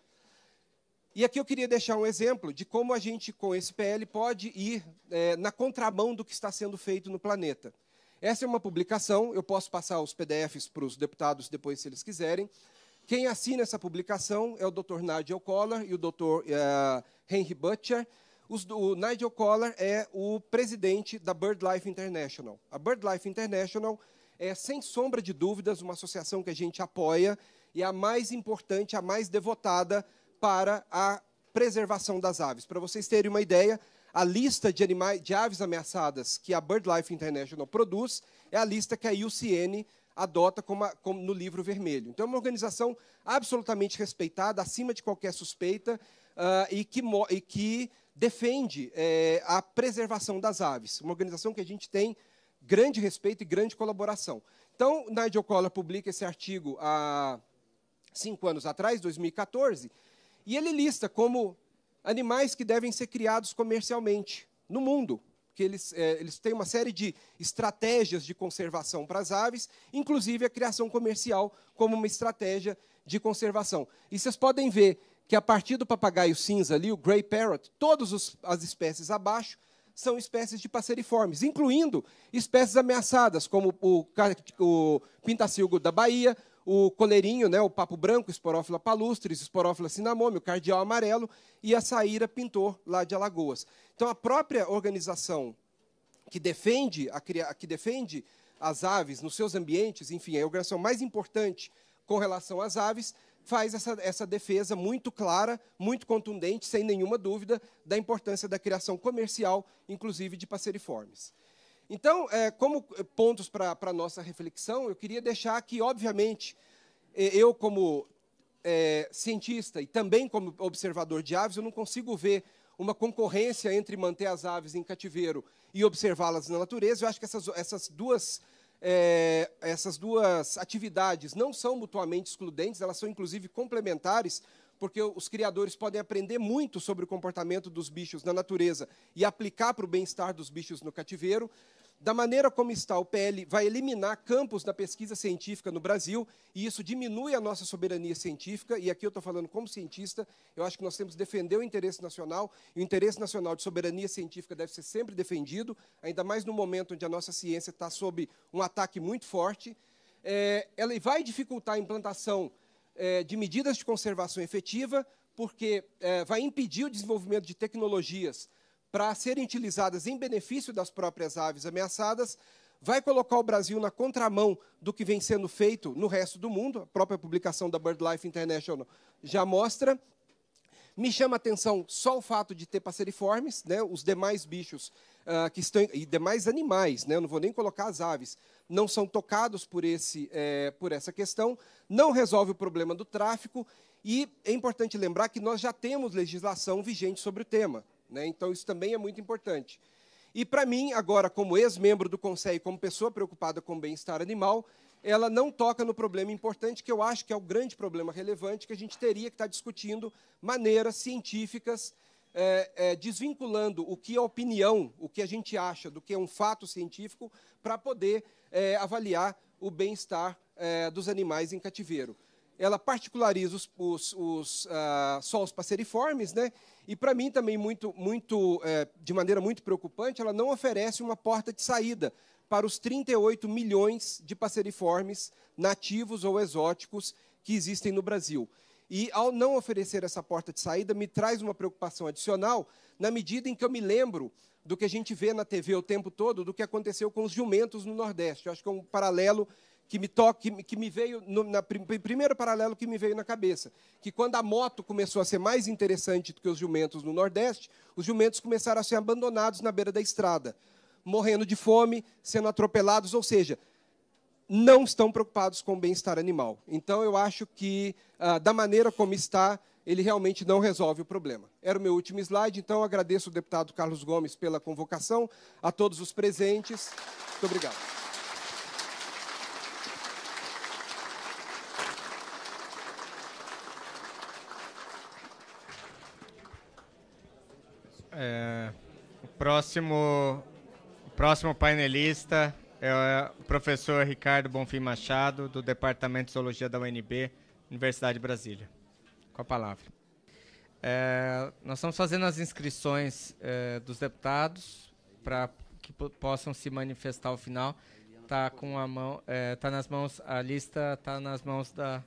E aqui eu queria deixar um exemplo de como a gente, com esse PL, pode ir é, na contramão do que está sendo feito no planeta. Essa é uma publicação, eu posso passar os PDFs para os deputados depois, se eles quiserem. Quem assina essa publicação é o Dr. Nigel Collar e o Dr. É, Henry Butcher, os, o Nigel Collar é o presidente da BirdLife International. A BirdLife International é, sem sombra de dúvidas, uma associação que a gente apoia e é a mais importante, a mais devotada para a preservação das aves. Para vocês terem uma ideia, a lista de, animais, de aves ameaçadas que a BirdLife International produz é a lista que a IUCN adota como, a, como no livro vermelho. Então, é uma organização absolutamente respeitada, acima de qualquer suspeita, uh, e que, e que defende é, a preservação das aves, uma organização que a gente tem grande respeito e grande colaboração. Então, Nigel Collor publica esse artigo há cinco anos atrás, 2014, e ele lista como animais que devem ser criados comercialmente no mundo, que eles, é, eles têm uma série de estratégias de conservação para as aves, inclusive a criação comercial como uma estratégia de conservação. E vocês podem ver que a partir do papagaio cinza ali, o Grey Parrot, todas as espécies abaixo são espécies de passeriformes, incluindo espécies ameaçadas, como o, o pintacilgo da Bahia, o coleirinho, né, o papo branco, esporófila palustris, esporófila o cardeal amarelo e a saíra pintor lá de Alagoas. Então, a própria organização que defende, a, que defende as aves nos seus ambientes, enfim, a organização mais importante com relação às aves, faz essa, essa defesa muito clara, muito contundente, sem nenhuma dúvida, da importância da criação comercial, inclusive de passeriformes. Então, é, como é, pontos para a nossa reflexão, eu queria deixar que, obviamente, é, eu, como é, cientista e também como observador de aves, eu não consigo ver uma concorrência entre manter as aves em cativeiro e observá-las na natureza. Eu acho que essas, essas duas é, essas duas atividades não são mutuamente excludentes, elas são inclusive complementares, porque os criadores podem aprender muito sobre o comportamento dos bichos na natureza e aplicar para o bem-estar dos bichos no cativeiro da maneira como está o PL, vai eliminar campos da pesquisa científica no Brasil, e isso diminui a nossa soberania científica, e aqui eu estou falando como cientista, eu acho que nós temos que defender o interesse nacional, e o interesse nacional de soberania científica deve ser sempre defendido, ainda mais no momento onde a nossa ciência está sob um ataque muito forte. É, ela vai dificultar a implantação é, de medidas de conservação efetiva, porque é, vai impedir o desenvolvimento de tecnologias para serem utilizadas em benefício das próprias aves ameaçadas, vai colocar o Brasil na contramão do que vem sendo feito no resto do mundo. A própria publicação da BirdLife International já mostra. Me chama a atenção só o fato de ter passeriformes, né? os demais bichos uh, que estão e demais animais, né? eu não vou nem colocar as aves, não são tocados por, esse, é, por essa questão, não resolve o problema do tráfico e é importante lembrar que nós já temos legislação vigente sobre o tema. Né? Então, isso também é muito importante. E para mim, agora, como ex-membro do Conselho, e como pessoa preocupada com o bem-estar animal, ela não toca no problema importante, que eu acho que é o grande problema relevante, que a gente teria que estar tá discutindo maneiras científicas, é, é, desvinculando o que é opinião, o que a gente acha, do que é um fato científico, para poder é, avaliar o bem-estar é, dos animais em cativeiro ela particulariza os, os, os uh, ah, solos passeriformes, né? E para mim também muito, muito, é, de maneira muito preocupante, ela não oferece uma porta de saída para os 38 milhões de passeriformes nativos ou exóticos que existem no Brasil. E ao não oferecer essa porta de saída, me traz uma preocupação adicional, na medida em que eu me lembro do que a gente vê na TV o tempo todo, do que aconteceu com os jumentos no Nordeste. Eu acho que é um paralelo que me toque, que me veio no na, primeiro paralelo que me veio na cabeça, que quando a moto começou a ser mais interessante do que os jumentos no Nordeste, os jumentos começaram a ser abandonados na beira da estrada, morrendo de fome, sendo atropelados, ou seja, não estão preocupados com o bem-estar animal. Então eu acho que ah, da maneira como está ele realmente não resolve o problema. Era o meu último slide, então agradeço o deputado Carlos Gomes pela convocação, a todos os presentes. Muito obrigado. É, o próximo, o próximo painelista é, é o professor Ricardo Bonfim Machado, do Departamento de Zoologia da UNB, Universidade de Brasília. Com a palavra. É, nós estamos fazendo as inscrições é, dos deputados para que possam se manifestar ao final. Está com a mão, é, tá nas mãos a lista, está nas mãos da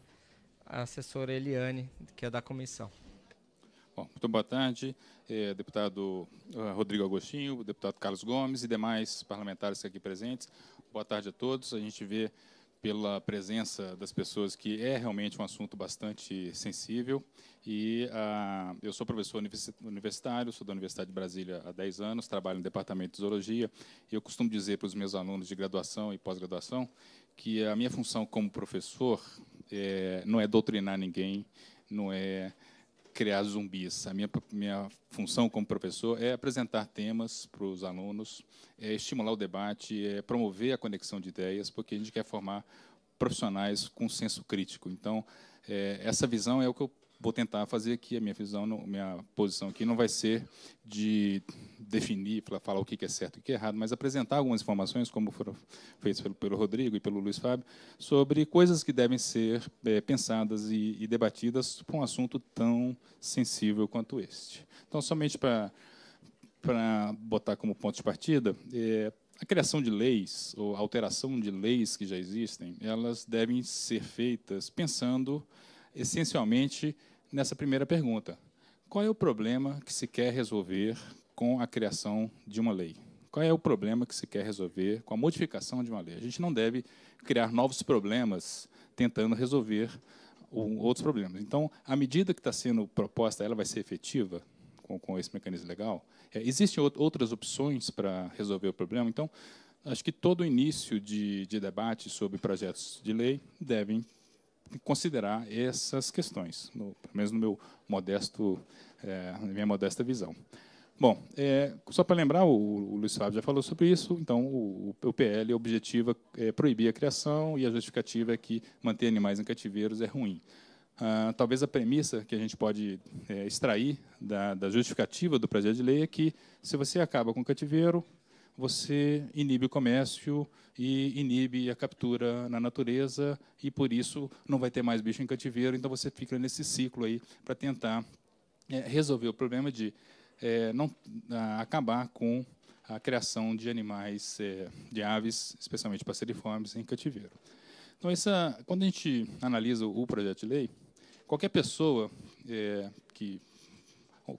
assessora Eliane, que é da comissão. Bom, muito boa tarde, é, deputado ah, Rodrigo Agostinho, deputado Carlos Gomes e demais parlamentares aqui presentes. Boa tarde a todos. A gente vê pela presença das pessoas que é realmente um assunto bastante sensível. E ah, eu sou professor universitário, sou da Universidade de Brasília há 10 anos, trabalho no departamento de zoologia. E eu costumo dizer para os meus alunos de graduação e pós-graduação que a minha função como professor é, não é doutrinar ninguém, não é criar zumbis. A minha, minha função como professor é apresentar temas para os alunos, é estimular o debate, é promover a conexão de ideias, porque a gente quer formar profissionais com senso crítico. Então, é, essa visão é o que eu vou tentar fazer aqui a minha visão, minha posição aqui não vai ser de definir, falar o que é certo e o que é errado, mas apresentar algumas informações, como foram feitas pelo, pelo Rodrigo e pelo Luiz Fábio, sobre coisas que devem ser é, pensadas e, e debatidas com um assunto tão sensível quanto este. Então, somente para para botar como ponto de partida, é, a criação de leis ou alteração de leis que já existem, elas devem ser feitas pensando essencialmente nessa primeira pergunta: qual é o problema que se quer resolver com a criação de uma lei? Qual é o problema que se quer resolver com a modificação de uma lei? A gente não deve criar novos problemas tentando resolver outros problemas. Então, a medida que está sendo proposta, ela vai ser efetiva com, com esse mecanismo legal? É, existem outras opções para resolver o problema? Então, acho que todo início de, de debate sobre projetos de lei devem considerar essas questões, no, pelo menos no meu modesto, é, na minha modesta visão. Bom, é, só para lembrar, o, o Luiz Fábio já falou sobre isso, então o, o PL objetiva é proibir a criação e a justificativa é que manter animais em cativeiros é ruim. Ah, talvez a premissa que a gente pode é, extrair da, da, justificativa do projeto de lei é que, se você acaba com o cativeiro, você inibe o comércio e inibe a captura na natureza e por isso não vai ter mais bicho em cativeiro. Então você fica nesse ciclo aí para tentar é, resolver o problema de é, não a, acabar com a criação de animais, é, de aves, especialmente passeriformes, em cativeiro. Então essa, quando a gente analisa o projeto de lei, qualquer pessoa é, que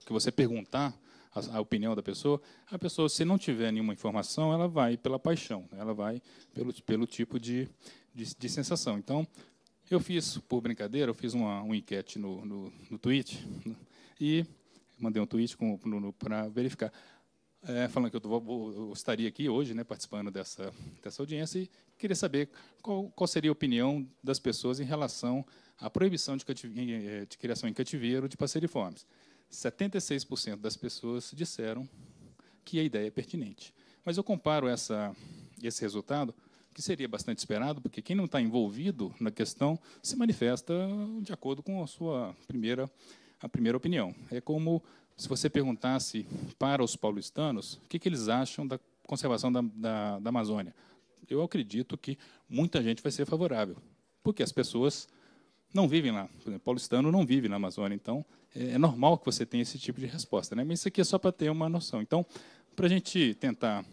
que você perguntar a, a opinião da pessoa, a pessoa, se não tiver nenhuma informação, ela vai pela paixão, né? ela vai pelo, pelo tipo de, de, de sensação. Então, eu fiz, por brincadeira, eu fiz uma, uma enquete no, no, no tweet né? e mandei um tweet para verificar. É, falando que eu, vou, eu, estaria aqui hoje, né, participando dessa, dessa audiência, e queria saber qual, qual, seria a opinião das pessoas em relação à proibição de, eh, de criação em cativeiro de passeriformes. 76% das pessoas disseram que a ideia é pertinente. Mas eu comparo essa, esse resultado, que seria bastante esperado, porque quem não está envolvido na questão se manifesta de acordo com a sua primeira, a primeira opinião. É como se você perguntasse para os paulistanos o que, que eles acham da conservação da, da, da Amazônia. Eu acredito que muita gente vai ser favorável, porque as pessoas não vivem lá. Por exemplo, paulistano não vive na Amazônia, então é, é normal que você tenha esse tipo de resposta. Né? Mas isso aqui é só para ter uma noção. Então, para a gente tentar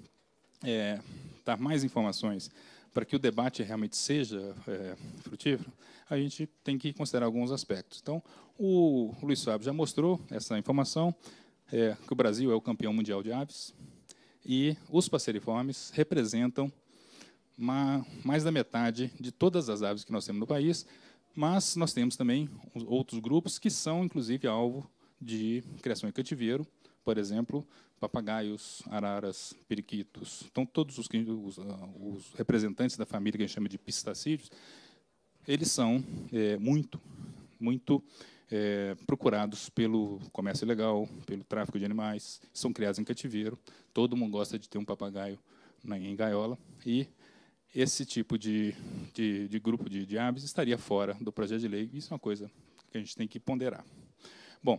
é, dar mais informações para que o debate realmente seja é, frutífero, a gente tem que considerar alguns aspectos. Então, o Luiz Fábio já mostrou essa informação, é, que o Brasil é o campeão mundial de aves, e os passeriformes representam uma, mais da metade de todas as aves que nós temos no país, mas nós temos também outros grupos que são, inclusive, alvo de criação em cativeiro, por exemplo, papagaios, araras, periquitos. Então, todos os, os, ah, os representantes da família que a gente chama de pistacídeos, eles são é, muito, muito é, procurados pelo comércio ilegal, pelo tráfico de animais, são criados em cativeiro. Todo mundo gosta de ter um papagaio em gaiola e esse tipo de, de, de grupo de, de aves estaria fora do projeto de lei. Isso é uma coisa que a gente tem que ponderar. Bom,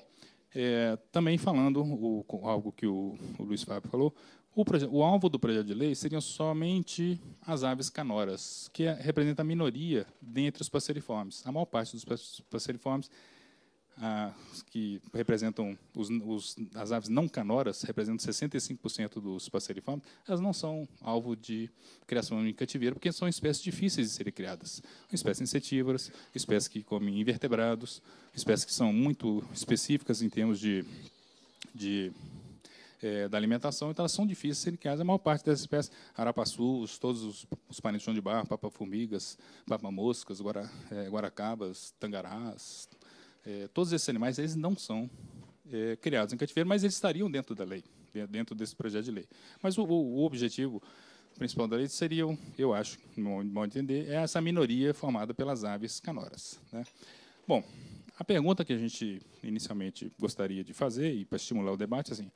é, também falando o, algo que o, o, Luiz Fábio falou, o, o, alvo do projeto de lei seriam somente as aves canoras, que representa a minoria dentre os passeriformes. A maior parte dos passeriformes ah, que representam os, os, as aves não canoras, representam 65% dos passeriformes, elas não são alvo de criação em cativeiro, porque são espécies difíceis de serem criadas. Espécies insetívoras, espécies que comem invertebrados, espécies que são muito específicas em termos de, de é, da alimentação, então elas são difíceis de serem criadas. A maior parte dessas espécies, arapaçus, todos os, os parentes de barro, papa-formigas, papa-moscas, guara, é, guaracabas, tangarás, é, todos esses animais eles não são é, criados em cativeiro, mas eles estariam dentro da lei, dentro desse projeto de lei. Mas o, o objetivo principal da lei seria, eu acho, no meu entender, é essa minoria formada pelas aves canoras. Né? Bom, a pergunta que a gente inicialmente gostaria de fazer, e para estimular o debate, é assim,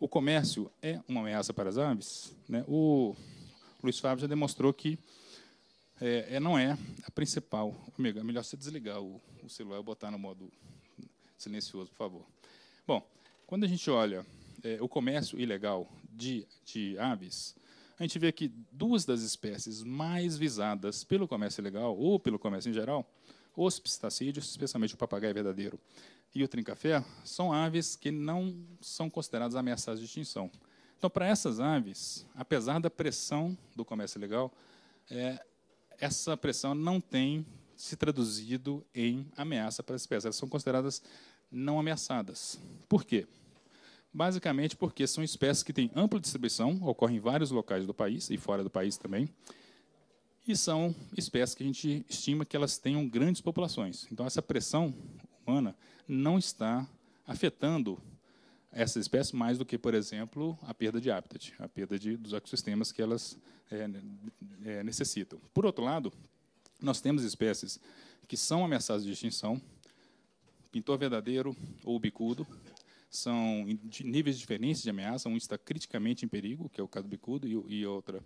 o comércio é uma ameaça para as aves? Né? O Luiz Fábio já demonstrou que é, é, não é a principal. Amigo, é melhor você desligar o, o celular e botar no modo silencioso, por favor. Bom, quando a gente olha é, o comércio ilegal de, de aves, a gente vê que duas das espécies mais visadas pelo comércio ilegal, ou pelo comércio em geral, os pistacídeos, especialmente o papagaio verdadeiro e o trincafé, são aves que não são consideradas ameaçadas de extinção. Então, para essas aves, apesar da pressão do comércio ilegal, é, essa pressão não tem se traduzido em ameaça para as espécies. Elas são consideradas não ameaçadas. Por quê? Basicamente porque são espécies que têm ampla distribuição, ocorrem em vários locais do país e fora do país também, e são espécies que a gente estima que elas tenham grandes populações. Então, essa pressão humana não está afetando essas espécies mais do que, por exemplo, a perda de habitat, a perda de, dos ecossistemas que elas é, é, necessitam. Por outro lado, nós temos espécies que são ameaçadas de extinção, pintor verdadeiro ou bicudo, são de níveis diferentes de ameaça, um está criticamente em perigo, que é o caso do bicudo, e, e outra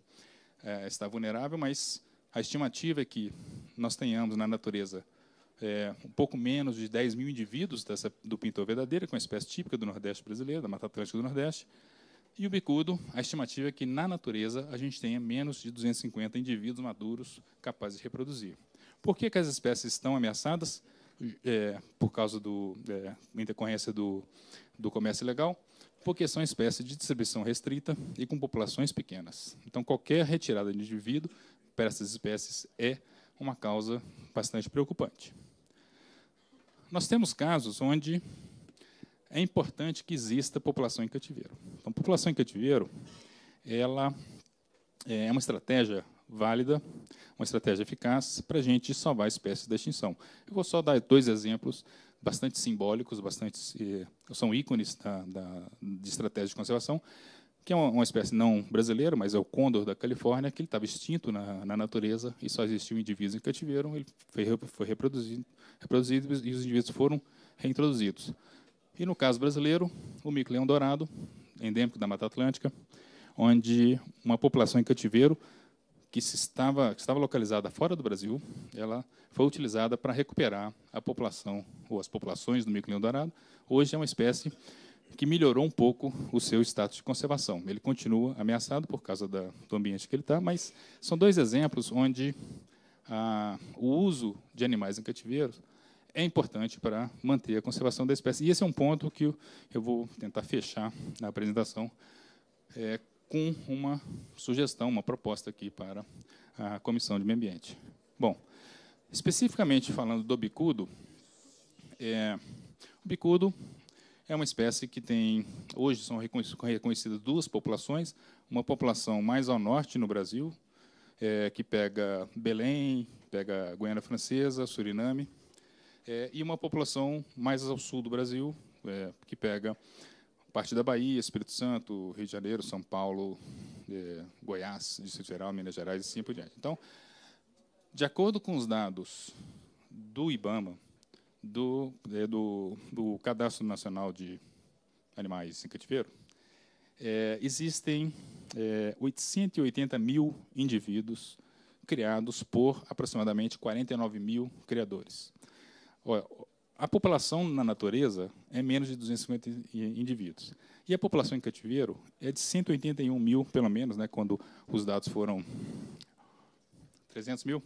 é, está vulnerável, mas a estimativa é que nós tenhamos na natureza é, um pouco menos de 10 mil indivíduos dessa, do pintor verdadeiro, que é uma espécie típica do Nordeste brasileiro, da Mata Atlântica do Nordeste. E o bicudo, a estimativa é que na natureza a gente tenha menos de 250 indivíduos maduros capazes de reproduzir. Por que, que as espécies estão ameaçadas? É, por causa do é, intercorrência do, do comércio ilegal, porque são espécies de distribuição restrita e com populações pequenas. Então, qualquer retirada de indivíduo para essas espécies é uma causa bastante preocupante. Nós temos casos onde é importante que exista população em cativeiro. Então, população em cativeiro, ela é, é uma estratégia válida, uma estratégia eficaz para a gente salvar espécies da extinção. Eu vou só dar dois exemplos bastante simbólicos, bastante eh, são ícones da, da, de estratégia de conservação, que é uma, espécie não brasileira, mas é o condor da Califórnia, que ele estava extinto na, na, natureza e só existiu indivíduos em cativeiro, ele foi, foi reproduzido, reproduzido e os indivíduos foram reintroduzidos. E no caso brasileiro, o mico-leão dourado, endêmico da Mata Atlântica, onde uma população em cativeiro que estava, que estava localizada fora do Brasil, ela foi utilizada para recuperar a população ou as populações do mico-leão dourado. Hoje é uma espécie que melhorou um pouco o seu status de conservação. Ele continua ameaçado por causa da, do ambiente que ele está, mas são dois exemplos onde ah, o uso de animais em cativeiro é importante para manter a conservação da espécie. E esse é um ponto que eu, eu vou tentar fechar na apresentação é, com uma sugestão, uma proposta aqui para a Comissão de Meio Ambiente. Bom, especificamente falando do bicudo, é, o bicudo é uma espécie que tem, hoje são reconhecidas duas populações, uma população mais ao norte no Brasil, é, que pega Belém, pega Guiana Francesa, Suriname, é, e uma população mais ao sul do Brasil, é, que pega parte da Bahia, Espírito Santo, Rio de Janeiro, São Paulo, é, Goiás, Distrito Federal, Minas Gerais e assim por diante. Então, de acordo com os dados do IBAMA, do, é, do, do Cadastro Nacional de Animais em Cativeiro, é, existem é, 880 mil indivíduos criados por aproximadamente 49 mil criadores. Olha, a população na natureza é menos de 250 indivíduos. E a população em cativeiro é de 181 mil, pelo menos, né, quando os dados foram 300 mil.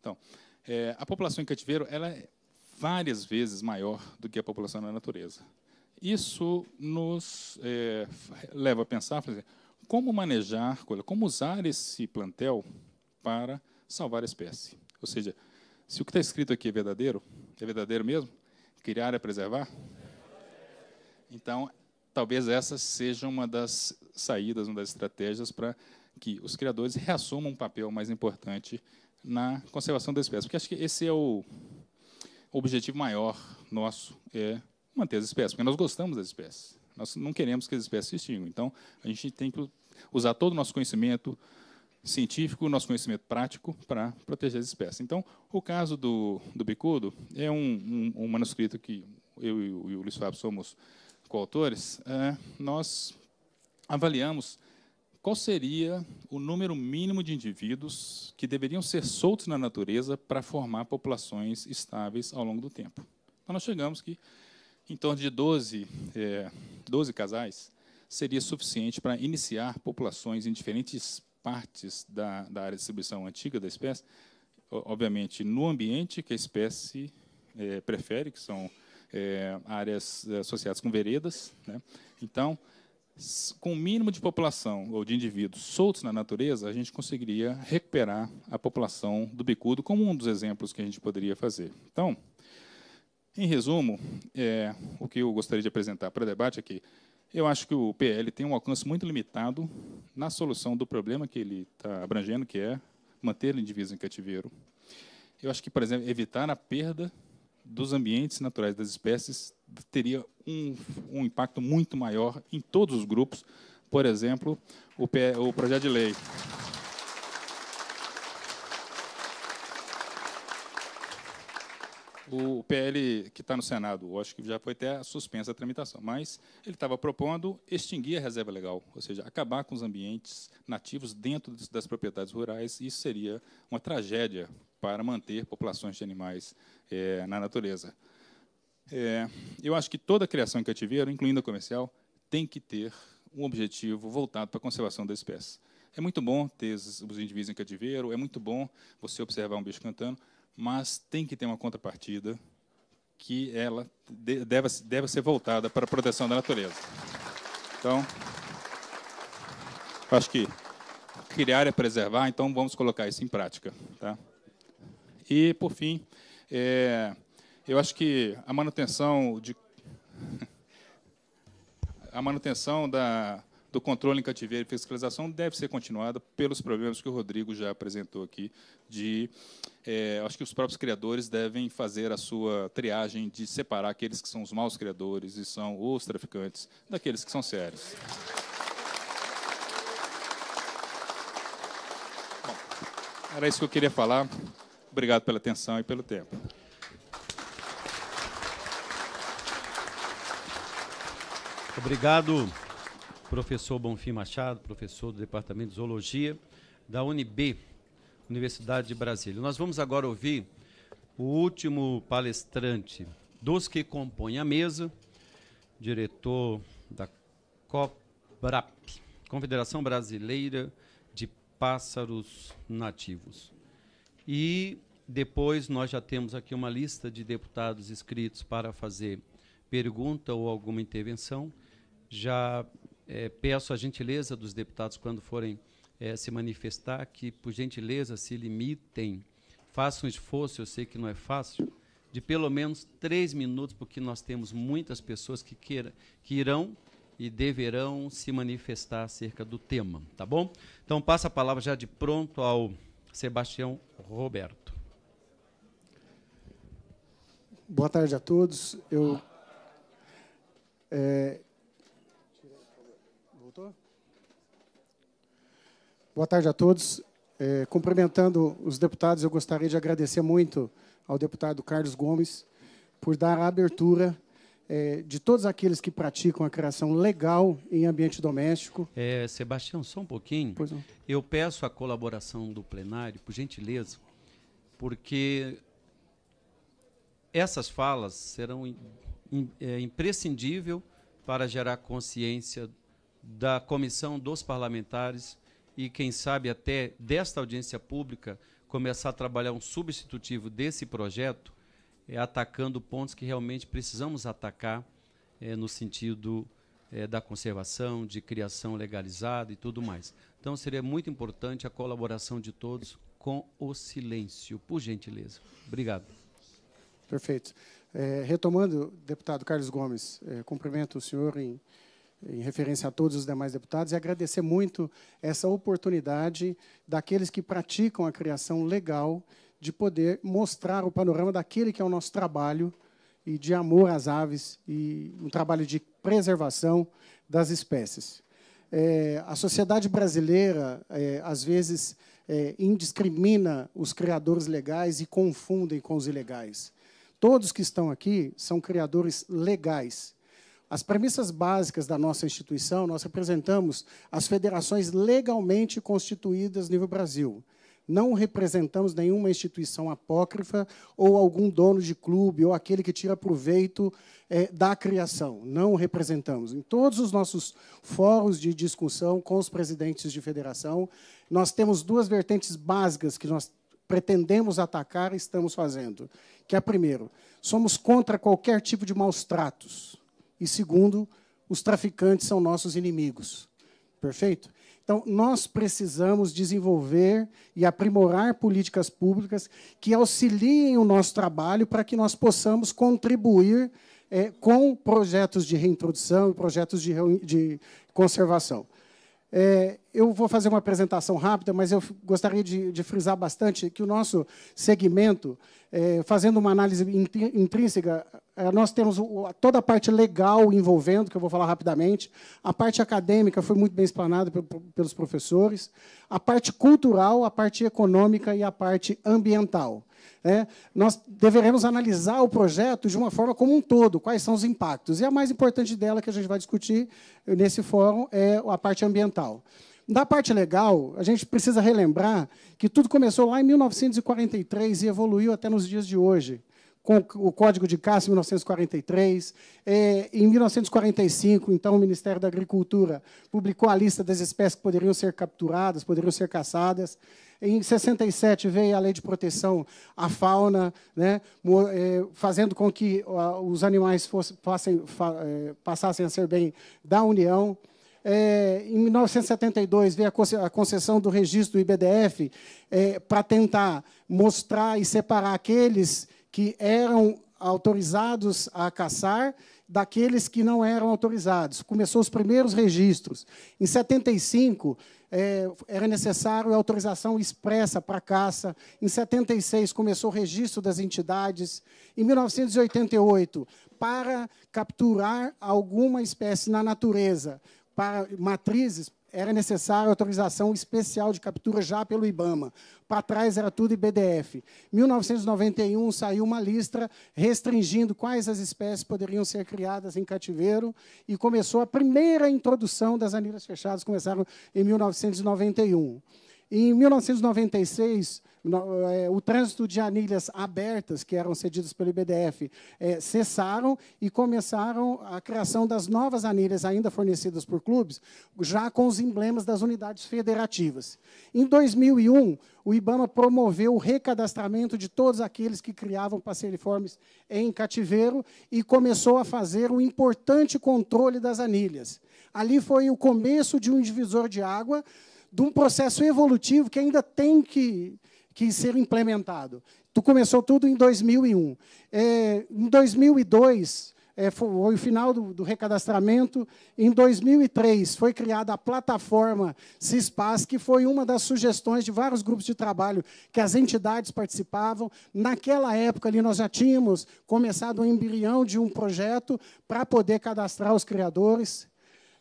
Então, é, a população em cativeiro ela é várias vezes maior do que a população da natureza. Isso nos é, leva a pensar como manejar, como usar esse plantel para salvar a espécie. Ou seja, se o que está escrito aqui é verdadeiro, é verdadeiro mesmo? Criar é preservar? Então, talvez essa seja uma das saídas, uma das estratégias para que os criadores reassumam um papel mais importante na conservação da espécie. Porque acho que esse é o, objetivo maior nosso é manter as espécies, porque nós gostamos das espécies. Nós não queremos que as espécies se extinguam. Então, a gente tem que usar todo o nosso conhecimento científico, nosso conhecimento prático para proteger as espécies. Então, o caso do, do bicudo é um, um, um manuscrito que eu e o, e o Luiz Fábio somos coautores. É, nós avaliamos qual seria o número mínimo de indivíduos que deveriam ser soltos na natureza para formar populações estáveis ao longo do tempo? Então, nós chegamos que em torno de 12, é, 12 casais seria suficiente para iniciar populações em diferentes partes da, da área de distribuição antiga da espécie, obviamente no ambiente que a espécie é, prefere, que são é, áreas é, associadas com veredas. Né? Então, com o mínimo de população ou de indivíduos soltos na natureza, a gente conseguiria recuperar a população do bicudo, como um dos exemplos que a gente poderia fazer. Então, em resumo, é, o que eu gostaria de apresentar para o debate é que eu acho que o PL tem um alcance muito limitado na solução do problema que ele está abrangendo, que é manter indivíduos em cativeiro. Eu acho que, por exemplo, evitar a perda dos ambientes naturais das espécies teria um, um impacto muito maior em todos os grupos, por exemplo, o, P, o projeto de lei. O PL que está no Senado, acho que já foi até suspensa a tramitação, mas ele estava propondo extinguir a reserva legal, ou seja, acabar com os ambientes nativos dentro das propriedades rurais, e isso seria uma tragédia para manter populações de animais é, na natureza. É, eu acho que toda criação em cativeiro, incluindo a comercial, tem que ter um objetivo voltado para a conservação da espécie. É muito bom ter os indivíduos em cativeiro, é muito bom você observar um bicho cantando, mas tem que ter uma contrapartida que ela deve, deve ser voltada para a proteção da natureza. Então, acho que criar é preservar, então vamos colocar isso em prática. Tá? E, por fim, é, eu acho que a manutenção de a manutenção da, do controle em cativeiro e fiscalização deve ser continuada pelos problemas que o Rodrigo já apresentou aqui. De, é, acho que os próprios criadores devem fazer a sua triagem de separar aqueles que são os maus criadores e são os traficantes daqueles que são sérios. Bom, era isso que eu queria falar. Obrigado pela atenção e pelo tempo. Obrigado, professor Bonfim Machado, professor do Departamento de Zoologia da UNB, Universidade de Brasília. Nós vamos agora ouvir o último palestrante dos que compõem a mesa, diretor da COBRAP, Confederação Brasileira de Pássaros Nativos. E depois nós já temos aqui uma lista de deputados inscritos para fazer pergunta ou alguma intervenção. Já é, peço a gentileza dos deputados, quando forem é, se manifestar, que, por gentileza, se limitem, façam esforço, eu sei que não é fácil, de pelo menos três minutos, porque nós temos muitas pessoas que, queira, que irão e deverão se manifestar acerca do tema, tá bom? Então, passa a palavra já de pronto ao Sebastião Roberto. Boa tarde a todos. Eu é... Boa tarde a todos. É, cumprimentando os deputados, eu gostaria de agradecer muito ao deputado Carlos Gomes por dar a abertura é, de todos aqueles que praticam a criação legal em ambiente doméstico. É, Sebastião, só um pouquinho. Eu peço a colaboração do plenário, por gentileza, porque essas falas serão in, in, é, imprescindível para gerar consciência da comissão dos parlamentares e, quem sabe, até desta audiência pública, começar a trabalhar um substitutivo desse projeto, é, atacando pontos que realmente precisamos atacar é, no sentido é, da conservação, de criação legalizada e tudo mais. Então, seria muito importante a colaboração de todos com o silêncio, por gentileza. Obrigado. Perfeito. É, retomando, deputado Carlos Gomes, é, cumprimento o senhor em, em referência a todos os demais deputados, e agradecer muito essa oportunidade daqueles que praticam a criação legal de poder mostrar o panorama daquele que é o nosso trabalho e de amor às aves e um trabalho de preservação das espécies. É, a sociedade brasileira, é, às vezes, é, indiscrimina os criadores legais e confundem com os ilegais. Todos que estão aqui são criadores legais. As premissas básicas da nossa instituição, nós representamos as federações legalmente constituídas nível Brasil. Não representamos nenhuma instituição apócrifa ou algum dono de clube ou aquele que tira proveito é, da criação. Não representamos. Em todos os nossos fóruns de discussão com os presidentes de federação, nós temos duas vertentes básicas que nós pretendemos atacar, estamos fazendo. Que é, primeiro, somos contra qualquer tipo de maus tratos. E, segundo, os traficantes são nossos inimigos. Perfeito? Então, nós precisamos desenvolver e aprimorar políticas públicas que auxiliem o nosso trabalho para que nós possamos contribuir é, com projetos de reintrodução e projetos de, de conservação. É, eu vou fazer uma apresentação rápida, mas eu gostaria de, de frisar bastante que o nosso segmento, é, fazendo uma análise intrínseca é, nós temos toda a parte legal envolvendo, que eu vou falar rapidamente. A parte acadêmica foi muito bem explanada pelos professores. A parte cultural, a parte econômica e a parte ambiental. É, nós deveremos analisar o projeto de uma forma como um todo, quais são os impactos. E a mais importante dela, que a gente vai discutir nesse fórum, é a parte ambiental. Da parte legal, a gente precisa relembrar que tudo começou lá em 1943 e evoluiu até nos dias de hoje com o Código de Caça, é, em 1943. em 1945, então, o Ministério da Agricultura publicou a lista das espécies que poderiam ser capturadas, poderiam ser caçadas. Em 67 veio a lei de proteção à fauna, né, é, fazendo com que os animais fossem, é, passassem a ser bem da União. É, em 1972 veio a concessão do registro do IBDF é, para tentar mostrar e separar aqueles que eram autorizados a caçar daqueles que não eram autorizados. Começou os primeiros registros. Em 75, é, era necessário a autorização expressa para caça. Em 76, começou o registro das entidades. Em 1988, para capturar alguma espécie na natureza, para matrizes, era necessária autorização especial de captura já pelo IBAMA. Para trás era tudo IBDF. Em 1991 saiu uma lista restringindo quais as espécies poderiam ser criadas em cativeiro e começou a primeira introdução das anilhas fechadas, começaram em 1991. Em 1996, é, o trânsito de anilhas abertas, que eram cedidas pelo IBDF, é, cessaram e começaram a criação das novas anilhas, ainda fornecidas por clubes, já com os emblemas das unidades federativas. Em 2001, o IBAMA promoveu o recadastramento de todos aqueles que criavam passeriformes em cativeiro e começou a fazer um importante controle das anilhas. Ali foi o começo de um divisor de água, de um processo evolutivo que ainda tem que que ser implementado. Tu começou tudo em 2001. É, em 2002 é, foi o final do, do, recadastramento. Em 2003 foi criada a plataforma CISPAS, que foi uma das sugestões de vários grupos de trabalho que as entidades participavam. Naquela época ali nós já tínhamos começado um embrião de um projeto para poder cadastrar os criadores.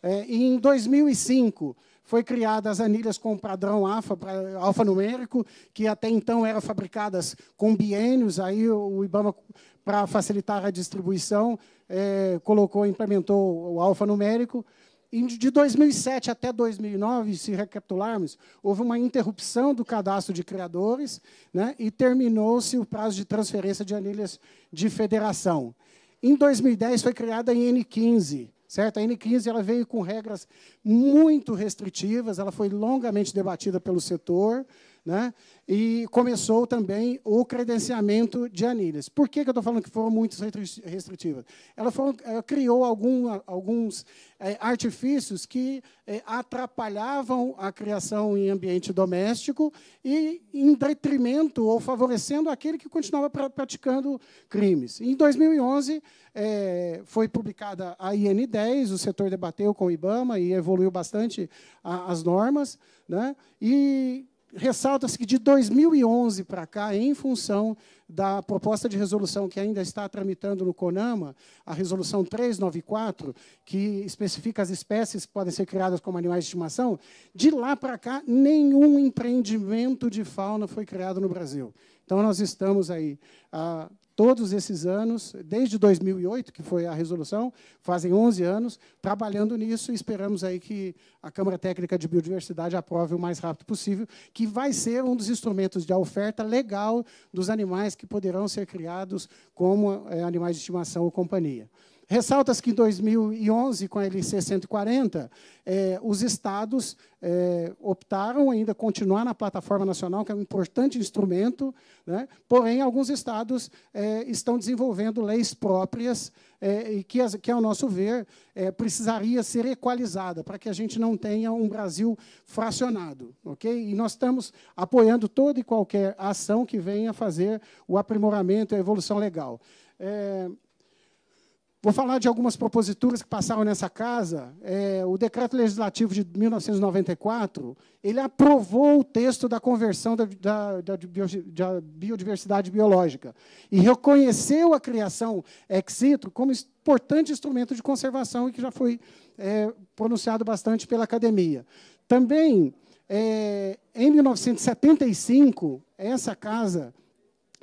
É, em 2005 foi criada as anilhas com padrão alfa, alfanumérico, que até então eram fabricadas com biênios, aí o IBAMA, para facilitar a distribuição, é, colocou, implementou o alfanumérico. De 2007 até 2009, se recapitularmos, houve uma interrupção do cadastro de criadores né, e terminou-se o prazo de transferência de anilhas de federação. Em 2010, foi criada a IN15, Certo? A N15 ela veio com regras muito restritivas, ela foi longamente debatida pelo setor. Né? E começou também o credenciamento de anilhas. Por que, que eu estou falando que foram muito restritivas? Ela, foram, ela criou algum, alguns é, artifícios que é, atrapalhavam a criação em ambiente doméstico e em detrimento ou favorecendo aquele que continuava pra, praticando crimes. Em 2011, é, eh, foi publicada a IN10, o setor debateu com o IBAMA e evoluiu bastante a, as normas. Né? E ressalta-se que de 2011 para cá, em função da proposta de resolução que ainda está tramitando no CONAMA, a resolução 394, que especifica as espécies que podem ser criadas como animais de estimação, de lá para cá, nenhum empreendimento de fauna foi criado no Brasil. Então, nós estamos aí ah, todos esses anos, desde 2008, que foi a resolução, fazem 11 anos, trabalhando nisso e esperamos aí que a Câmara Técnica de Biodiversidade aprove o mais rápido possível, que vai ser um dos instrumentos de oferta legal dos animais que poderão ser criados como eh, animais de estimação ou companhia. Ressaltas que em 2011, com a LC 140, eh, os estados eh, optaram ainda continuar na plataforma nacional, que é um importante instrumento, né? porém, alguns estados eh, estão desenvolvendo leis próprias eh, e que, que, ao nosso ver, eh, precisaria ser equalizada para que a gente não tenha um Brasil fracionado. Okay? E nós estamos apoiando toda e qualquer ação que venha fazer o aprimoramento e a evolução legal. É, Vou falar de algumas proposituras que passaram nessa casa. É, o decreto legislativo de 1994, ele aprovou o texto da conversão da, da, da, da biodiversidade biológica e reconheceu a criação ex situ como importante instrumento de conservação e que já foi é, pronunciado bastante pela academia. Também, é, em 1975, essa casa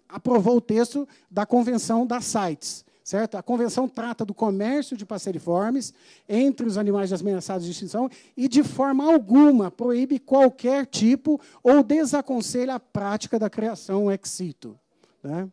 aprovou o texto da Convenção das CITES, certo? A convenção trata do comércio de passeriformes entre os animais ameaçados de extinção e, de forma alguma, proíbe qualquer tipo ou desaconselha a prática da criação ex situ. Né?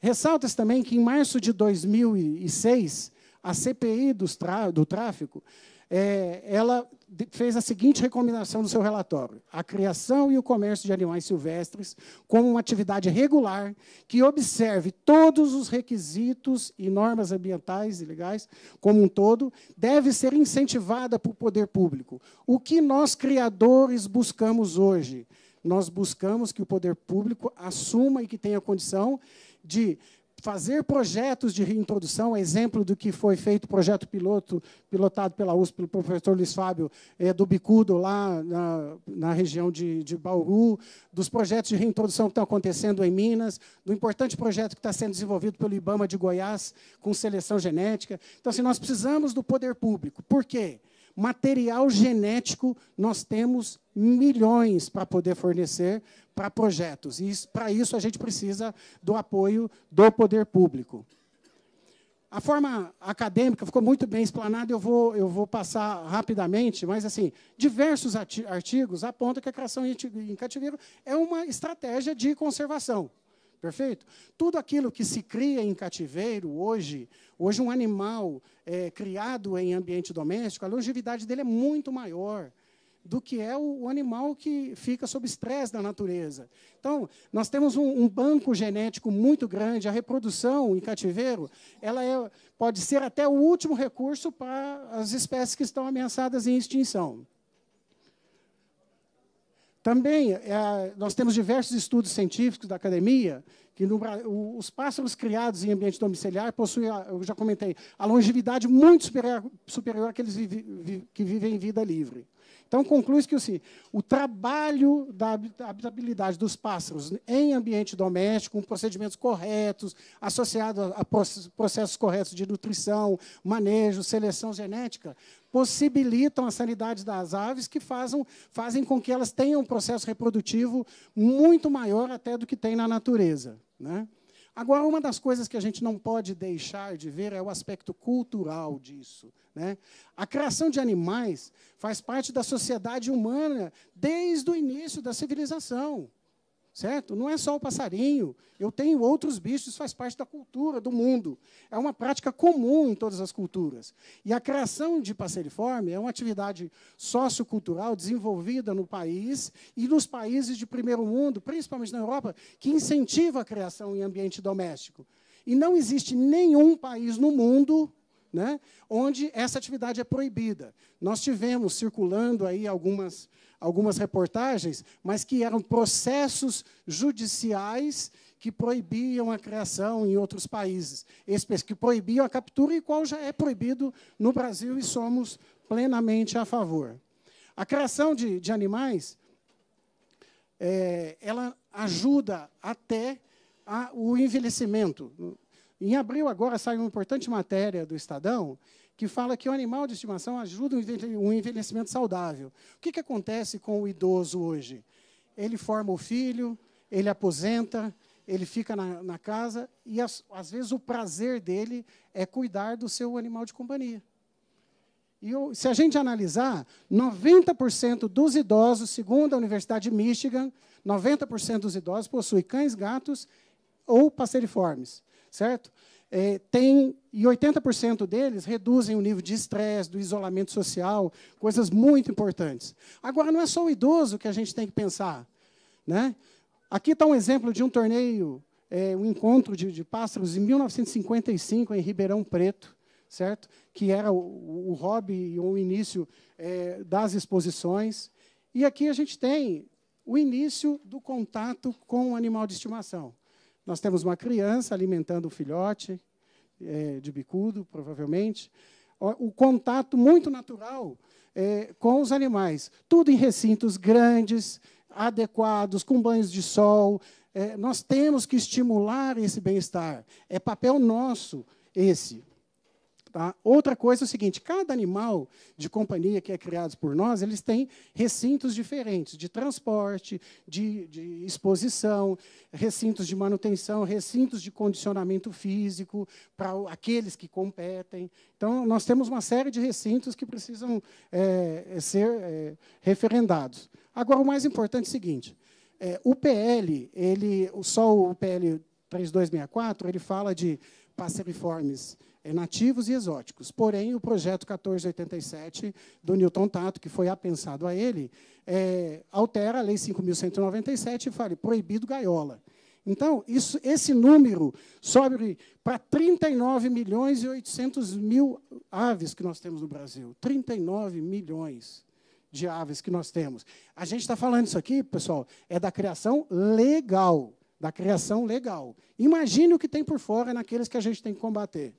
Ressalta-se também que, em março de 2006, a CPI do tráfico é, ela fez a seguinte recomendação no seu relatório: a criação e o comércio de animais silvestres como uma atividade regular que observe todos os requisitos e normas ambientais e legais como um todo deve ser incentivada por poder público. O que nós criadores buscamos hoje? Nós buscamos que o poder público assuma e que tenha condição de fazer projetos de reintrodução, é exemplo do que foi feito o projeto piloto, pilotado pela USP, pelo professor Luiz Fábio, é, do Bicudo, lá na, na região de, de, Bauru, dos projetos de reintrodução que estão acontecendo em Minas, do importante projeto que está sendo desenvolvido pelo IBAMA de Goiás, com seleção genética. Então, assim, nós precisamos do poder público. Por quê? Material genético, nós temos milhões para poder fornecer, para projetos. E para isso a gente precisa do apoio do poder público. A forma acadêmica ficou muito bem explanada, eu vou, eu vou passar rapidamente, mas assim, diversos artigos apontam que a criação em cativeiro é uma estratégia de conservação. Perfeito? Tudo aquilo que se cria em cativeiro hoje, hoje um animal é, criado em ambiente doméstico, a longevidade dele é muito maior do que é o, animal que fica sob estresse da natureza. Então, nós temos um, um, banco genético muito grande, a reprodução em cativeiro, ela é, pode ser até o último recurso para as espécies que estão ameaçadas em extinção. Também, é, nós temos diversos estudos científicos da academia que no, os pássaros criados em ambiente domiciliar possuem, eu já comentei, a longevidade muito superior, superior àqueles vive, que vivem em vida livre. Então, conclui-se que assim, o trabalho da habitabilidade dos pássaros em ambiente doméstico, com procedimentos corretos, associado a processos corretos de nutrição, manejo, seleção genética, possibilitam a sanidade das aves, que fazem, fazem com que elas tenham um processo reprodutivo muito maior até do que tem na natureza. Né? Agora, uma das coisas que a gente não pode deixar de ver é o aspecto cultural disso. Né? A criação de animais faz parte da sociedade humana desde o início da civilização certo? Não é só o passarinho. Eu tenho outros bichos, faz parte da cultura do mundo. É uma prática comum em todas as culturas. E a criação de passeriforme é uma atividade sociocultural desenvolvida no país e nos países de primeiro mundo, principalmente na Europa, que incentiva a criação em ambiente doméstico. E não existe nenhum país no mundo né, onde essa atividade é proibida. Nós tivemos circulando aí algumas algumas reportagens, mas que eram processos judiciais que proibiam a criação em outros países, que proibiam a captura e qual já é proibido no Brasil e somos plenamente a favor. A criação de, de animais, é, ela ajuda até a, o envelhecimento. Em abril agora saiu uma importante matéria do Estadão que fala que o animal de estimação ajuda um envelhecimento saudável. O que, que acontece com o idoso hoje? Ele forma o filho, ele aposenta, ele fica na, na casa e, as, às vezes, o prazer dele é cuidar do seu animal de companhia. E eu, se a gente analisar, 90% dos idosos, segundo a Universidade de Michigan, 90% dos idosos possuem cães, gatos ou passeriformes, certo? É, tem e 80% deles reduzem o nível de estresse, do isolamento social, coisas muito importantes. Agora, não é só o idoso que a gente tem que pensar. Né? Aqui está um exemplo de um torneio, é, um encontro de, de pássaros em 1955, em Ribeirão Preto, certo? que era o, o hobby ou o início é, das exposições. E aqui a gente tem o início do contato com o animal de estimação. Nós temos uma criança alimentando o filhote, é, de bicudo, provavelmente. O, contato muito natural é, com os animais. Tudo em recintos grandes, adequados, com banhos de sol. É, nós temos que estimular esse bem-estar. É papel nosso esse. Tá? Outra coisa é o seguinte: cada animal de companhia que é criado por nós, eles têm recintos diferentes de transporte, de, de exposição, recintos de manutenção, recintos de condicionamento físico para aqueles que competem. Então, nós temos uma série de recintos que precisam é, é ser é, referendados. Agora, o mais importante é o seguinte: é, o PL, ele, só o PL 3264, ele fala de passeriformes é, nativos e exóticos. Porém, o projeto 1487 do Newton Tato, que foi apensado a ele, é, altera a Lei 5.197 e fala proibido gaiola. Então, isso, esse número sobe para 39 milhões e 800 mil aves que nós temos no Brasil. 39 milhões de aves que nós temos. A gente está falando isso aqui, pessoal, é da criação legal. Da criação legal. Imagine o que tem por fora naqueles que a gente tem que combater.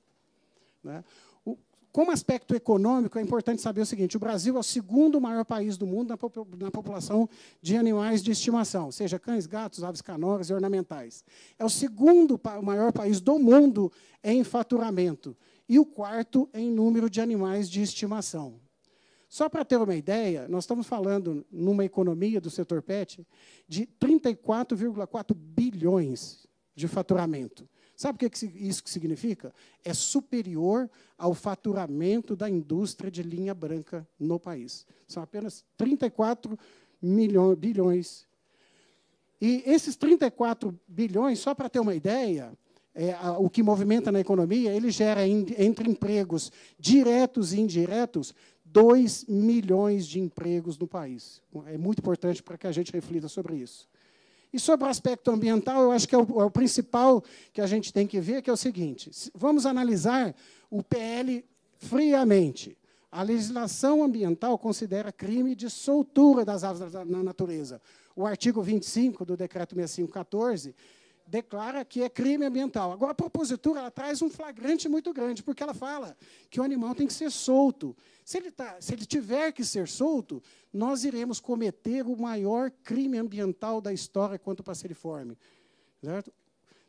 Né? O, como aspecto econômico, é importante saber o seguinte: o Brasil é o segundo maior país do mundo na, na população de animais de estimação, seja cães, gatos, aves canoras e ornamentais. É o segundo pa maior país do mundo em faturamento e o quarto em número de animais de estimação. Só para ter uma ideia, nós estamos falando, numa economia do setor PET, de 34,4 bilhões de faturamento. Sabe o que é isso significa? É superior ao faturamento da indústria de linha branca no país. São apenas 34 milhões, bilhões. E esses 34 bilhões, só para ter uma ideia, é, o que movimenta na economia, ele gera, entre empregos diretos e indiretos, 2 milhões de empregos no país. É muito importante para que a gente reflita sobre isso. E sobre o aspecto ambiental, eu acho que é o, é o principal que a gente tem que ver, que é o seguinte: vamos analisar o PL friamente. A legislação ambiental considera crime de soltura das aves na natureza. O artigo 25 do decreto 6514 declara que é crime ambiental. Agora, a propositura traz um flagrante muito grande, porque ela fala que o animal tem que ser solto. Se ele, tá, se ele tiver que ser solto, nós iremos cometer o maior crime ambiental da história quanto ao passeriforme. Certo?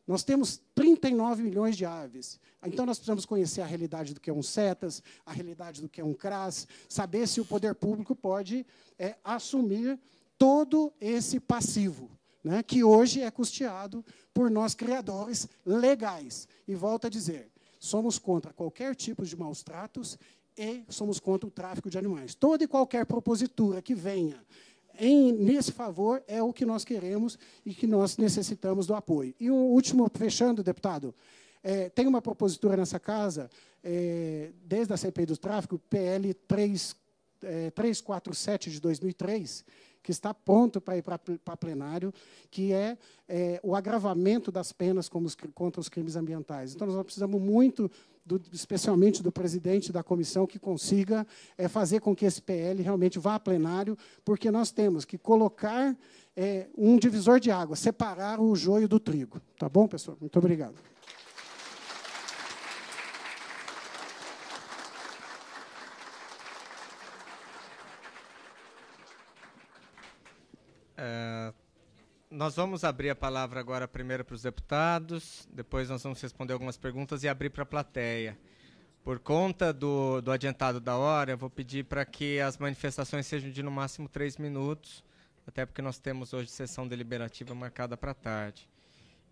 Nós temos 39 milhões de aves. Então, nós precisamos conhecer a realidade do que é um setas, a realidade do que é um CRAS, saber se o poder público pode é, assumir todo esse passivo né, que hoje é custeado por nós criadores legais. E volto a dizer, somos contra qualquer tipo de maus tratos e somos contra o tráfico de animais. Toda e qualquer propositura que venha em, nesse favor é o que nós queremos e que nós necessitamos do apoio. E um último, fechando, deputado, é, tem uma propositura nessa casa, é, desde a CPI do tráfico, PL 3, é, 347 de 2003, que está pronto para ir para plenário, que é, é, o agravamento das penas os, contra os crimes ambientais. Então, nós precisamos muito, do, especialmente do presidente da comissão, que consiga é, fazer com que esse PL realmente vá a plenário, porque nós temos que colocar é, um divisor de água, separar o joio do trigo. Tá bom, pessoal? Muito obrigado. É, nós vamos abrir a palavra agora primeiro para os deputados, depois nós vamos responder algumas perguntas e abrir para a plateia. Por conta do, do adiantado da hora, eu vou pedir para que as manifestações sejam de no máximo três minutos, até porque nós temos hoje sessão deliberativa marcada para tarde.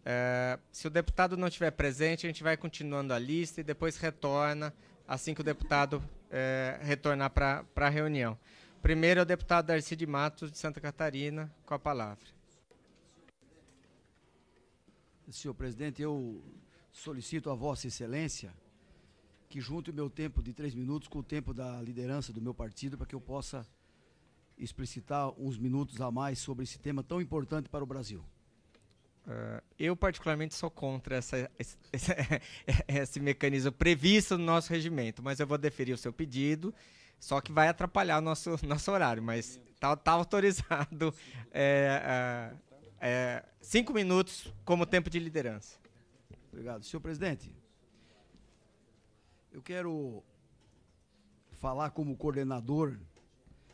É, se o deputado não estiver presente, a gente vai continuando a lista e depois retorna assim que o deputado é, retornar para a reunião. Primeiro é o deputado Darcy de Matos, de Santa Catarina, com a palavra. Senhor presidente, eu solicito a Vossa Excelência que junte o meu tempo de três minutos com o tempo da liderança do meu partido para que eu possa explicitar uns minutos a mais sobre esse tema tão importante para o Brasil. Uh, eu, particularmente, sou contra essa, esse, esse, esse mecanismo previsto no nosso regimento, mas eu vou deferir o seu pedido só que vai atrapalhar o nosso, nosso horário, mas tá, tá autorizado é, é, é, cinco minutos como tempo de liderança. Obrigado. Senhor presidente, eu quero falar como coordenador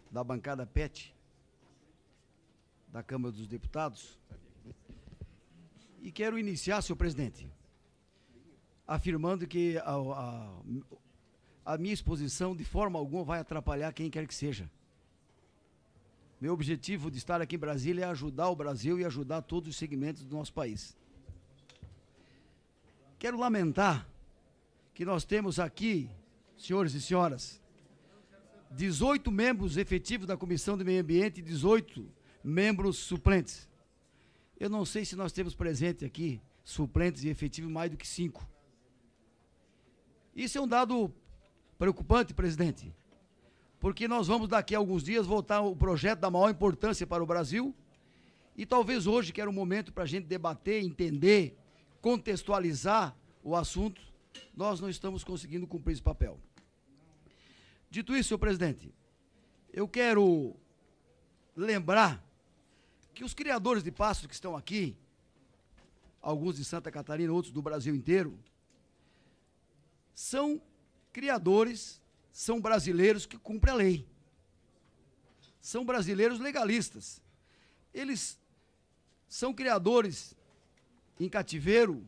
da bancada PET da Câmara dos Deputados. E quero iniciar, senhor presidente, afirmando que a, a, a minha exposição de forma alguma vai atrapalhar quem quer que seja. Meu objetivo de estar aqui em Brasília é ajudar o Brasil e ajudar todos os segmentos do nosso país. Quero lamentar que nós temos aqui, senhores e senhoras, 18 membros efetivos da Comissão do Meio Ambiente e 18 membros suplentes. Eu não sei se nós temos presente aqui suplentes e efetivos mais do que cinco. Isso é um dado preocupante, presidente, porque nós vamos daqui a alguns dias voltar o projeto da maior importância para o Brasil e talvez hoje, que era o momento para a gente debater, entender, contextualizar o assunto, nós não estamos conseguindo cumprir esse papel. Dito isso, senhor presidente, eu quero lembrar que os criadores de pastos que estão aqui, alguns de Santa Catarina, outros do Brasil inteiro, são criadores são brasileiros que cumprem a lei. São brasileiros legalistas. Eles são criadores em cativeiro,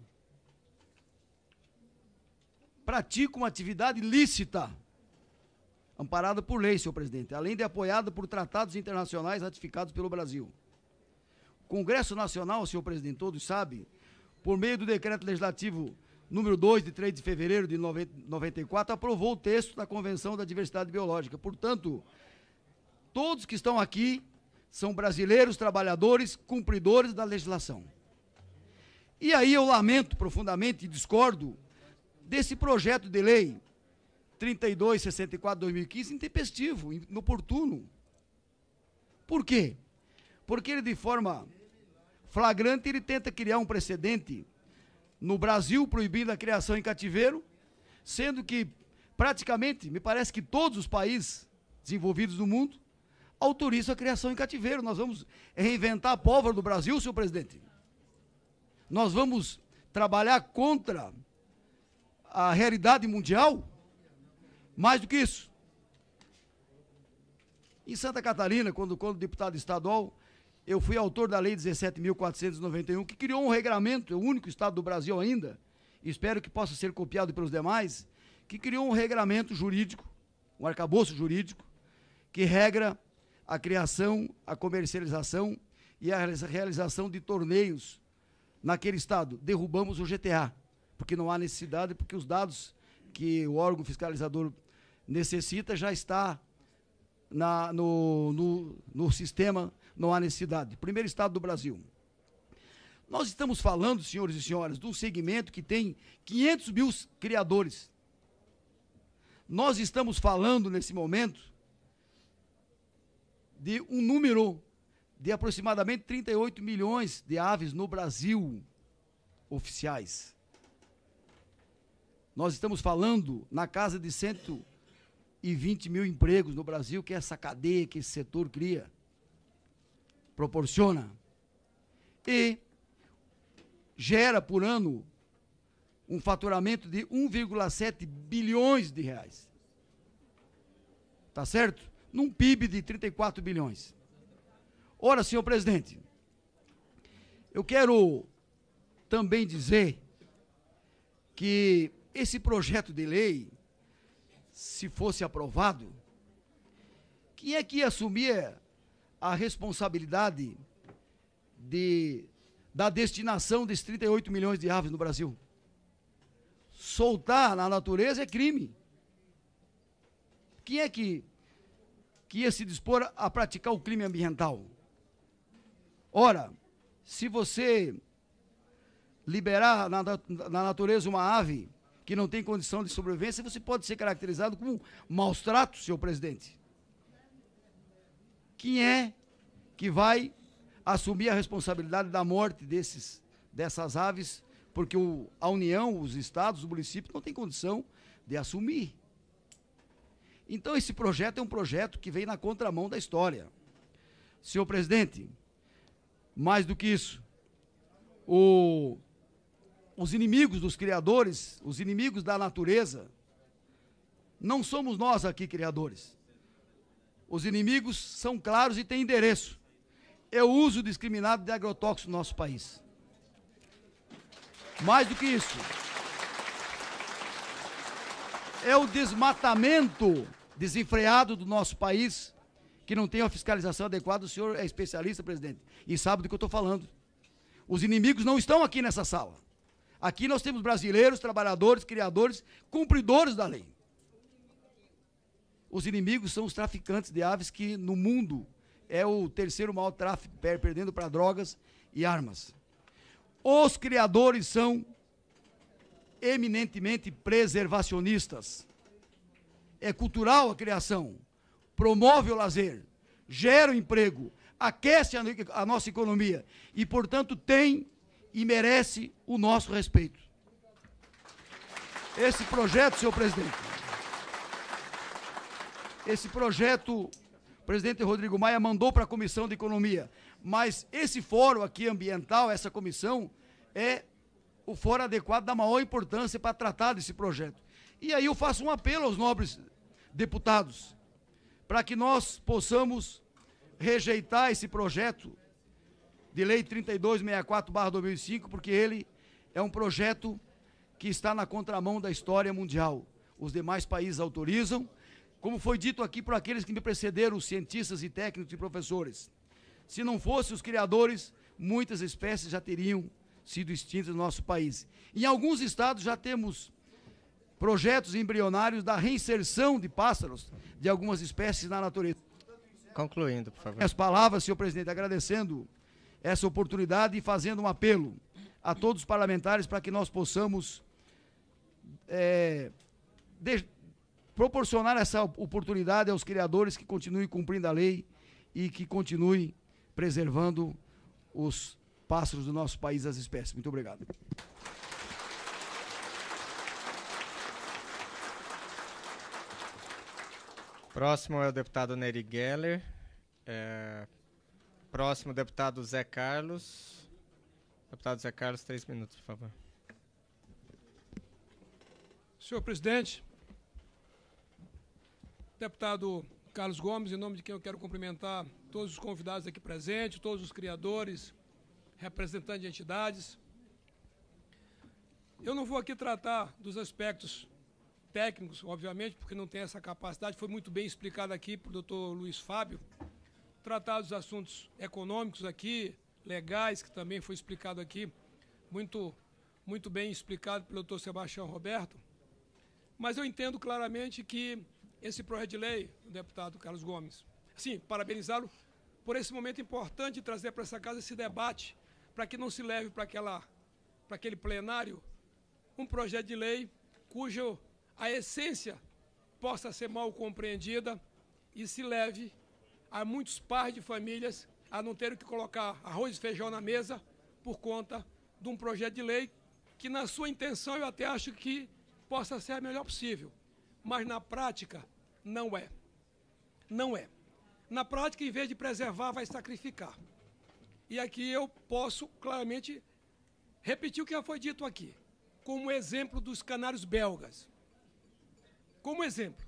praticam uma atividade lícita, amparada por lei, senhor presidente, além de apoiada por tratados internacionais ratificados pelo Brasil. O Congresso Nacional, senhor presidente, todos sabem, por meio do decreto legislativo número 2, de 3 de fevereiro de 94, aprovou o texto da Convenção da Diversidade Biológica. Portanto, todos que estão aqui são brasileiros, trabalhadores, cumpridores da legislação. E aí eu lamento profundamente e discordo desse projeto de lei 3264-2015 intempestivo, inoportuno. Por quê? Porque ele, de forma flagrante, ele tenta criar um precedente no Brasil, proibindo a criação em cativeiro, sendo que praticamente, me parece que todos os países desenvolvidos do mundo autorizam a criação em cativeiro. Nós vamos reinventar a pólvora do Brasil, senhor presidente? Nós vamos trabalhar contra a realidade mundial? Mais do que isso. Em Santa Catarina, quando, quando deputado estadual, eu fui autor da Lei 17.491, que criou um regulamento, o único Estado do Brasil ainda, espero que possa ser copiado pelos demais, que criou um regulamento jurídico, um arcabouço jurídico, que regra a criação, a comercialização e a realização de torneios naquele Estado. Derrubamos o GTA, porque não há necessidade, porque os dados que o órgão fiscalizador necessita já está na, no, no, no sistema não há necessidade. Primeiro estado do Brasil. Nós estamos falando, senhores e senhoras, de um segmento que tem 500 mil criadores. Nós estamos falando, nesse momento, de um número de aproximadamente 38 milhões de aves no Brasil oficiais. Nós estamos falando na casa de 120 mil empregos no Brasil que essa cadeia, que esse setor cria proporciona. E gera por ano um faturamento de 1,7 bilhões de reais. Tá certo? Num PIB de 34 bilhões. Ora, senhor presidente, eu quero também dizer que esse projeto de lei, se fosse aprovado, quem é que assumia a responsabilidade de, da destinação desses 38 milhões de aves no Brasil. Soltar na natureza é crime. Quem é que, que ia se dispor a praticar o crime ambiental? Ora, se você liberar na, na natureza uma ave que não tem condição de sobrevivência, você pode ser caracterizado como maus trato senhor presidente. Quem é que vai assumir a responsabilidade da morte desses, dessas aves? Porque o, a União, os estados, o município não tem condição de assumir. Então, esse projeto é um projeto que vem na contramão da história. Senhor presidente, mais do que isso, o, os inimigos dos criadores, os inimigos da natureza, não somos nós aqui criadores. Os inimigos são claros e têm endereço. É o uso discriminado de agrotóxicos no nosso país. Mais do que isso, é o desmatamento desenfreado do nosso país, que não tem uma fiscalização adequada. O senhor é especialista, presidente, e sabe do que eu estou falando. Os inimigos não estão aqui nessa sala. Aqui nós temos brasileiros, trabalhadores, criadores, cumpridores da lei. Os inimigos são os traficantes de aves que no mundo é o terceiro maior tráfico, perdendo para drogas e armas. Os criadores são eminentemente preservacionistas. É cultural a criação, promove o lazer, gera o emprego, aquece a, a nossa economia e, portanto, tem e merece o nosso respeito. Esse projeto, senhor presidente. Esse projeto, o presidente Rodrigo Maia mandou para a Comissão de Economia, mas esse fórum aqui ambiental, essa comissão, é o fórum adequado da maior importância para tratar desse projeto. E aí eu faço um apelo aos nobres deputados, para que nós possamos rejeitar esse projeto de lei 3264/2005, porque ele é um projeto que está na contramão da história mundial. Os demais países autorizam, como foi dito aqui por aqueles que me precederam, cientistas e técnicos e professores, se não fossem os criadores, muitas espécies já teriam sido extintas no nosso país. Em alguns estados já temos projetos embrionários da reinserção de pássaros de algumas espécies na natureza. Concluindo, por favor. As palavras, senhor presidente, agradecendo essa oportunidade e fazendo um apelo a todos os parlamentares para que nós possamos é, proporcionar essa oportunidade aos criadores que continuem cumprindo a lei e que continuem preservando os pássaros do nosso país, as espécies. Muito obrigado. Próximo é o deputado Nery Geller. É... Próximo, deputado Zé Carlos. Deputado Zé Carlos, três minutos, por favor. Senhor presidente, Deputado Carlos Gomes, em nome de quem eu quero cumprimentar todos os convidados aqui presentes, todos os criadores, representantes de entidades. Eu não vou aqui tratar dos aspectos técnicos, obviamente, porque não tem essa capacidade, foi muito bem explicado aqui pelo doutor Luiz Fábio. Tratar dos assuntos econômicos aqui, legais, que também foi explicado aqui, muito, muito bem explicado pelo doutor Sebastião Roberto. Mas eu entendo claramente que esse projeto de lei, o deputado Carlos Gomes. Sim, parabenizá-lo por esse momento importante de trazer para essa casa esse debate, para que não se leve para, aquela, para aquele plenário um projeto de lei cuja a essência possa ser mal compreendida e se leve a muitos pares de famílias a não terem que colocar arroz e feijão na mesa por conta de um projeto de lei que, na sua intenção, eu até acho que possa ser a melhor possível. Mas, na prática, não é. Não é. Na prática, em vez de preservar, vai sacrificar. E aqui eu posso claramente repetir o que já foi dito aqui, como exemplo dos canários belgas. Como exemplo,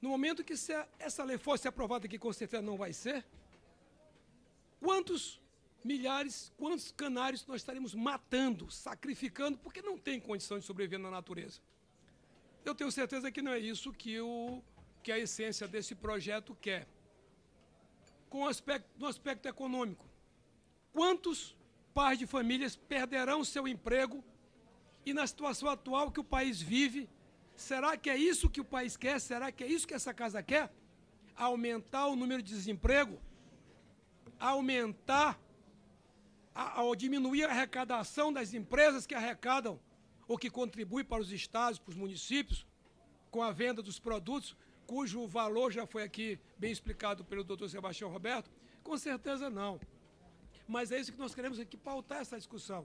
no momento que essa lei fosse aprovada, que com certeza não vai ser, quantos milhares, quantos canários nós estaremos matando, sacrificando, porque não tem condição de sobreviver na natureza? Eu tenho certeza que não é isso que o que a essência desse projeto quer. Com aspecto, no aspecto econômico, quantos pais de famílias perderão seu emprego e na situação atual que o país vive, será que é isso que o país quer? Será que é isso que essa casa quer? Aumentar o número de desemprego? Aumentar ou diminuir a arrecadação das empresas que arrecadam ou que contribuem para os estados, para os municípios, com a venda dos produtos cujo valor já foi aqui bem explicado pelo doutor Sebastião Roberto? Com certeza não. Mas é isso que nós queremos aqui pautar essa discussão.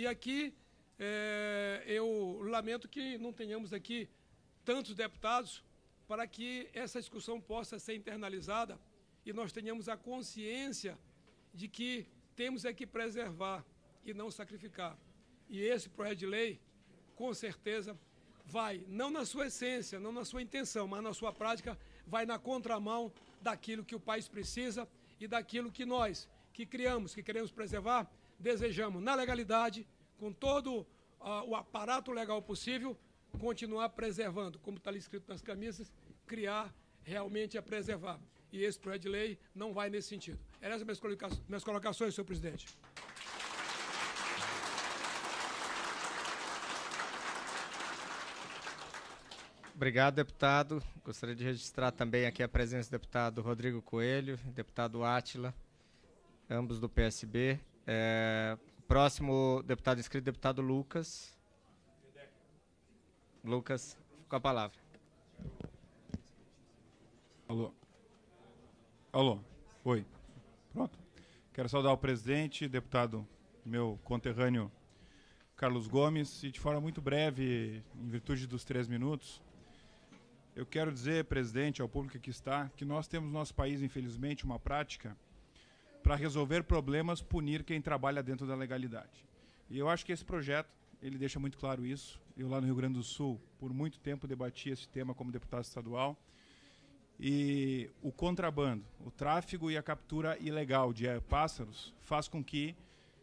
E aqui é, eu lamento que não tenhamos aqui tantos deputados para que essa discussão possa ser internalizada e nós tenhamos a consciência de que temos é que preservar e não sacrificar. E esse projeto de lei, com certeza, vai, não na sua essência, não na sua intenção, mas na sua prática, vai na contramão daquilo que o país precisa e daquilo que nós, que criamos, que queremos preservar, desejamos, na legalidade, com todo uh, o aparato legal possível, continuar preservando, como está ali escrito nas camisas, criar realmente é preservar. E esse projeto de lei não vai nesse sentido. essas minhas colocações, minhas colocações senhor presidente. Obrigado, deputado. Gostaria de registrar também aqui a presença do deputado Rodrigo Coelho, deputado Átila, ambos do PSB. É, próximo deputado inscrito, deputado Lucas. Lucas, com a palavra. Alô. Alô. Oi. Pronto. Quero saudar o presidente, deputado meu conterrâneo Carlos Gomes, e de forma muito breve, em virtude dos três minutos, eu quero dizer, presidente, ao público que está, que nós temos no nosso país, infelizmente, uma prática para resolver problemas, punir quem trabalha dentro da legalidade. E eu acho que esse projeto, ele deixa muito claro isso. Eu lá no Rio Grande do Sul, por muito tempo, debati esse tema como deputado estadual. E o contrabando, o tráfico e a captura ilegal de pássaros faz com que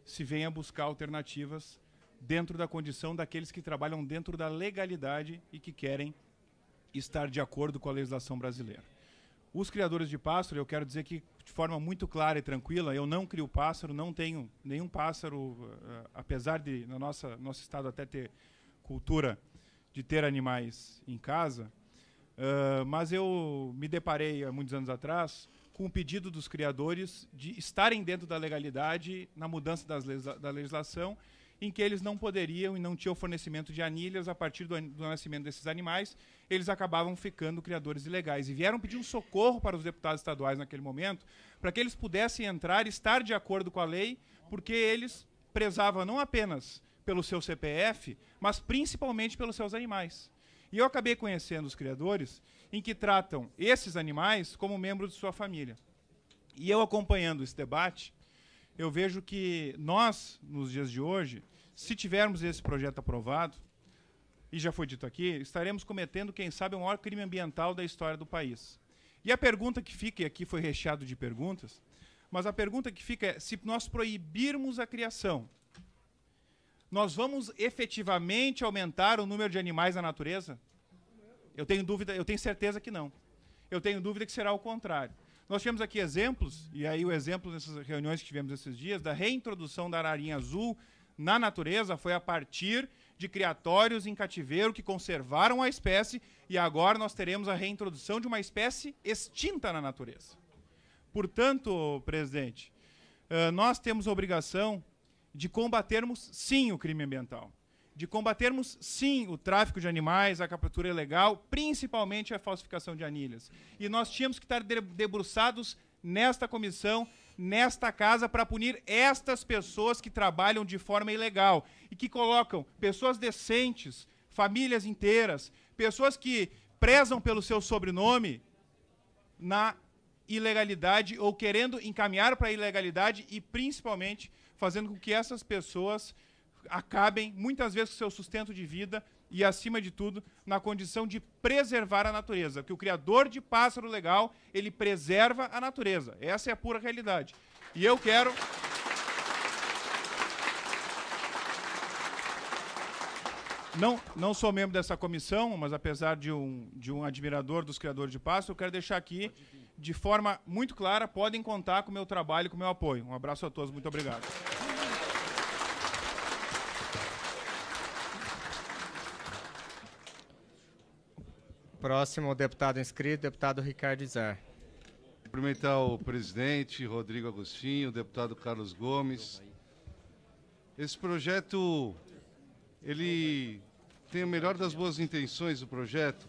se venha buscar alternativas dentro da condição daqueles que trabalham dentro da legalidade e que querem estar de acordo com a legislação brasileira. Os criadores de pássaro, eu quero dizer que de forma muito clara e tranquila, eu não crio pássaro, não tenho nenhum pássaro, eh, apesar de no nossa, nosso estado até ter cultura de ter animais em casa, uh, mas eu me deparei há muitos anos atrás com o pedido dos criadores de estarem dentro da legalidade na mudança das, da legislação em que eles não poderiam e não tinham fornecimento de anilhas a partir do, do, nascimento desses animais, eles acabavam ficando criadores ilegais. E vieram pedir um socorro para os deputados estaduais naquele momento, para que eles pudessem entrar e estar de acordo com a lei, porque eles prezavam não apenas pelo seu CPF, mas principalmente pelos seus animais. E eu acabei conhecendo os criadores em que tratam esses animais como membros de sua família. E eu acompanhando esse debate, eu vejo que nós, nos dias de hoje, se tivermos esse projeto aprovado, e já foi dito aqui, estaremos cometendo, quem sabe, o maior crime ambiental da história do país. E a pergunta que fica, e aqui foi recheado de perguntas, mas a pergunta que fica é: se nós proibirmos a criação, nós vamos efetivamente aumentar o número de animais na natureza? Eu tenho dúvida, eu tenho certeza que não. Eu tenho dúvida que será o contrário. Nós temos aqui exemplos, e aí o exemplo nessas reuniões que tivemos esses dias, da reintrodução da ararinha azul na natureza foi a partir de criatórios em cativeiro que conservaram a espécie e agora nós teremos a reintrodução de uma espécie extinta na natureza. Portanto, presidente, eh, nós temos a obrigação de combatermos sim o crime ambiental de combatermos, sim, o tráfico de animais, a captura ilegal, principalmente a falsificação de anilhas. E nós tínhamos que estar debruçados nesta comissão, nesta casa, para punir estas pessoas que trabalham de forma ilegal e que colocam pessoas decentes, famílias inteiras, pessoas que prezam pelo seu sobrenome na ilegalidade ou querendo encaminhar para a ilegalidade e principalmente fazendo com que essas pessoas acabem muitas vezes com seu sustento de vida e, acima de tudo, na condição de preservar a natureza. Que o criador de pássaro legal, ele preserva a natureza. Essa é a pura realidade. E eu quero. Não, não sou membro dessa comissão, mas apesar de um, de um admirador dos criadores de pássaro, eu quero deixar aqui de forma muito clara, podem contar com o meu trabalho, com o meu apoio. Um abraço a todos, muito obrigado. Próximo deputado inscrito, deputado Ricardo Izar. Cumprimentar o presidente Rodrigo Agostinho, o deputado Carlos Gomes. Esse projeto, ele tem a melhor das boas intenções, o projeto,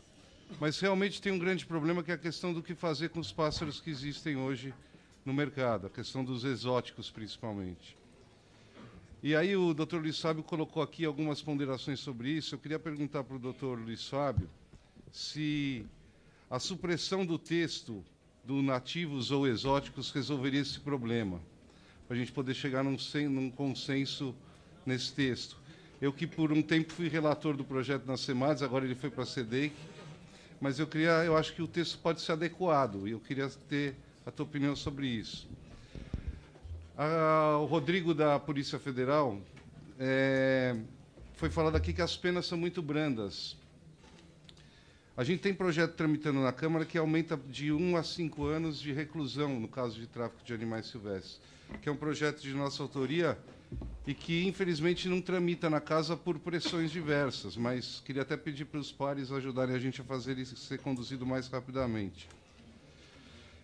mas realmente tem um grande problema que é a questão do que fazer com os pássaros que existem hoje no mercado, a questão dos exóticos principalmente. E aí o doutor Luiz Fábio colocou aqui algumas ponderações sobre isso. Eu queria perguntar para o doutor Luiz Fábio se a supressão do texto do nativos ou exóticos resolveria esse problema, para a gente poder chegar num, num consenso nesse texto. Eu que por um tempo fui relator do projeto na SEMADES, agora ele foi para a SEDEC, mas eu queria, eu acho que o texto pode ser adequado e eu queria ter a tua opinião sobre isso. A, o Rodrigo da Polícia Federal é, foi falado aqui que as penas são muito brandas. A gente tem projeto tramitando na Câmara que aumenta de um a cinco anos de reclusão no caso de tráfico de animais silvestres, que é um projeto de nossa autoria e que, infelizmente, não tramita na casa por pressões diversas, mas queria até pedir para os pares ajudarem a gente a fazer isso ser conduzido mais rapidamente.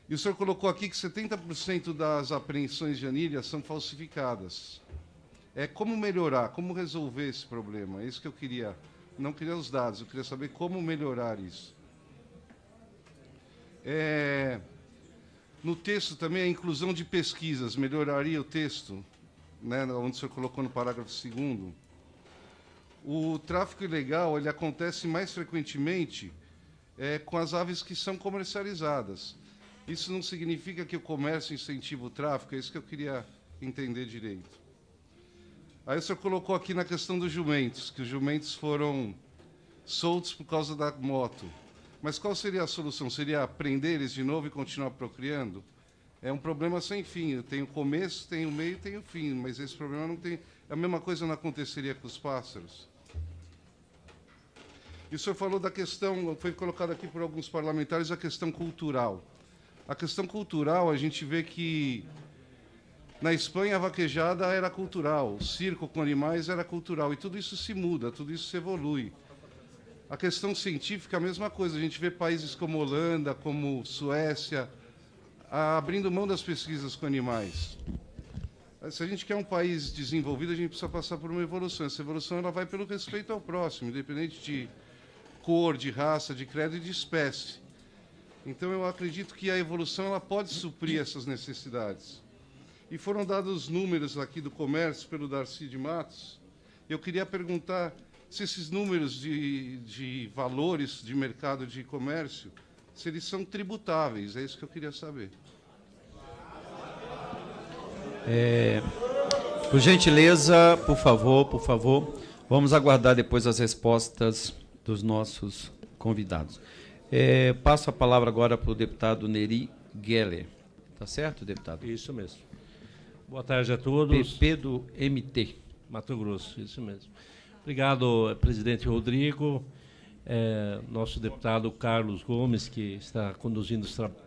E o senhor colocou aqui que 70% das apreensões de anilha são falsificadas. É como melhorar, como resolver esse problema? É isso que eu queria não queria os dados, eu queria saber como melhorar isso. É, no texto também a inclusão de pesquisas melhoraria o texto, né, onde o senhor colocou no parágrafo segundo. O tráfico ilegal ele acontece mais frequentemente é, com as aves que são comercializadas. Isso não significa que o comércio incentiva o tráfico, é isso que eu queria entender direito. Aí o senhor colocou aqui na questão dos jumentos, que os jumentos foram soltos por causa da moto. Mas qual seria a solução? Seria prender eles de novo e continuar procriando? É um problema sem fim. Tem o começo, tem o meio, tem o fim. Mas esse problema não tem. A mesma coisa não aconteceria com os pássaros. E o senhor falou da questão, foi colocada aqui por alguns parlamentares, a questão cultural. A questão cultural, a gente vê que na Espanha, a vaquejada era cultural, o circo com animais era cultural, e tudo isso se muda, tudo isso se evolui. A questão científica, é a mesma coisa. A gente vê países como Holanda, como Suécia, abrindo mão das pesquisas com animais. Se a gente quer um país desenvolvido, a gente precisa passar por uma evolução. Essa evolução ela vai pelo respeito ao próximo, independente de cor, de raça, de credo e de espécie. Então eu acredito que a evolução ela pode suprir essas necessidades e foram dados números aqui do comércio pelo Darcy de Matos. Eu queria perguntar se esses números de, de valores de mercado de comércio, se eles são tributáveis, é isso que eu queria saber. É, por gentileza, por favor, por favor, vamos aguardar depois as respostas dos nossos convidados. É, passo a palavra agora para o deputado Neri Geller. Tá certo, deputado? Isso mesmo. Boa tarde a todos. PP do MT. Mato Grosso, isso mesmo. Obrigado, presidente Rodrigo, é, nosso deputado Carlos Gomes, que está conduzindo os trabalhos.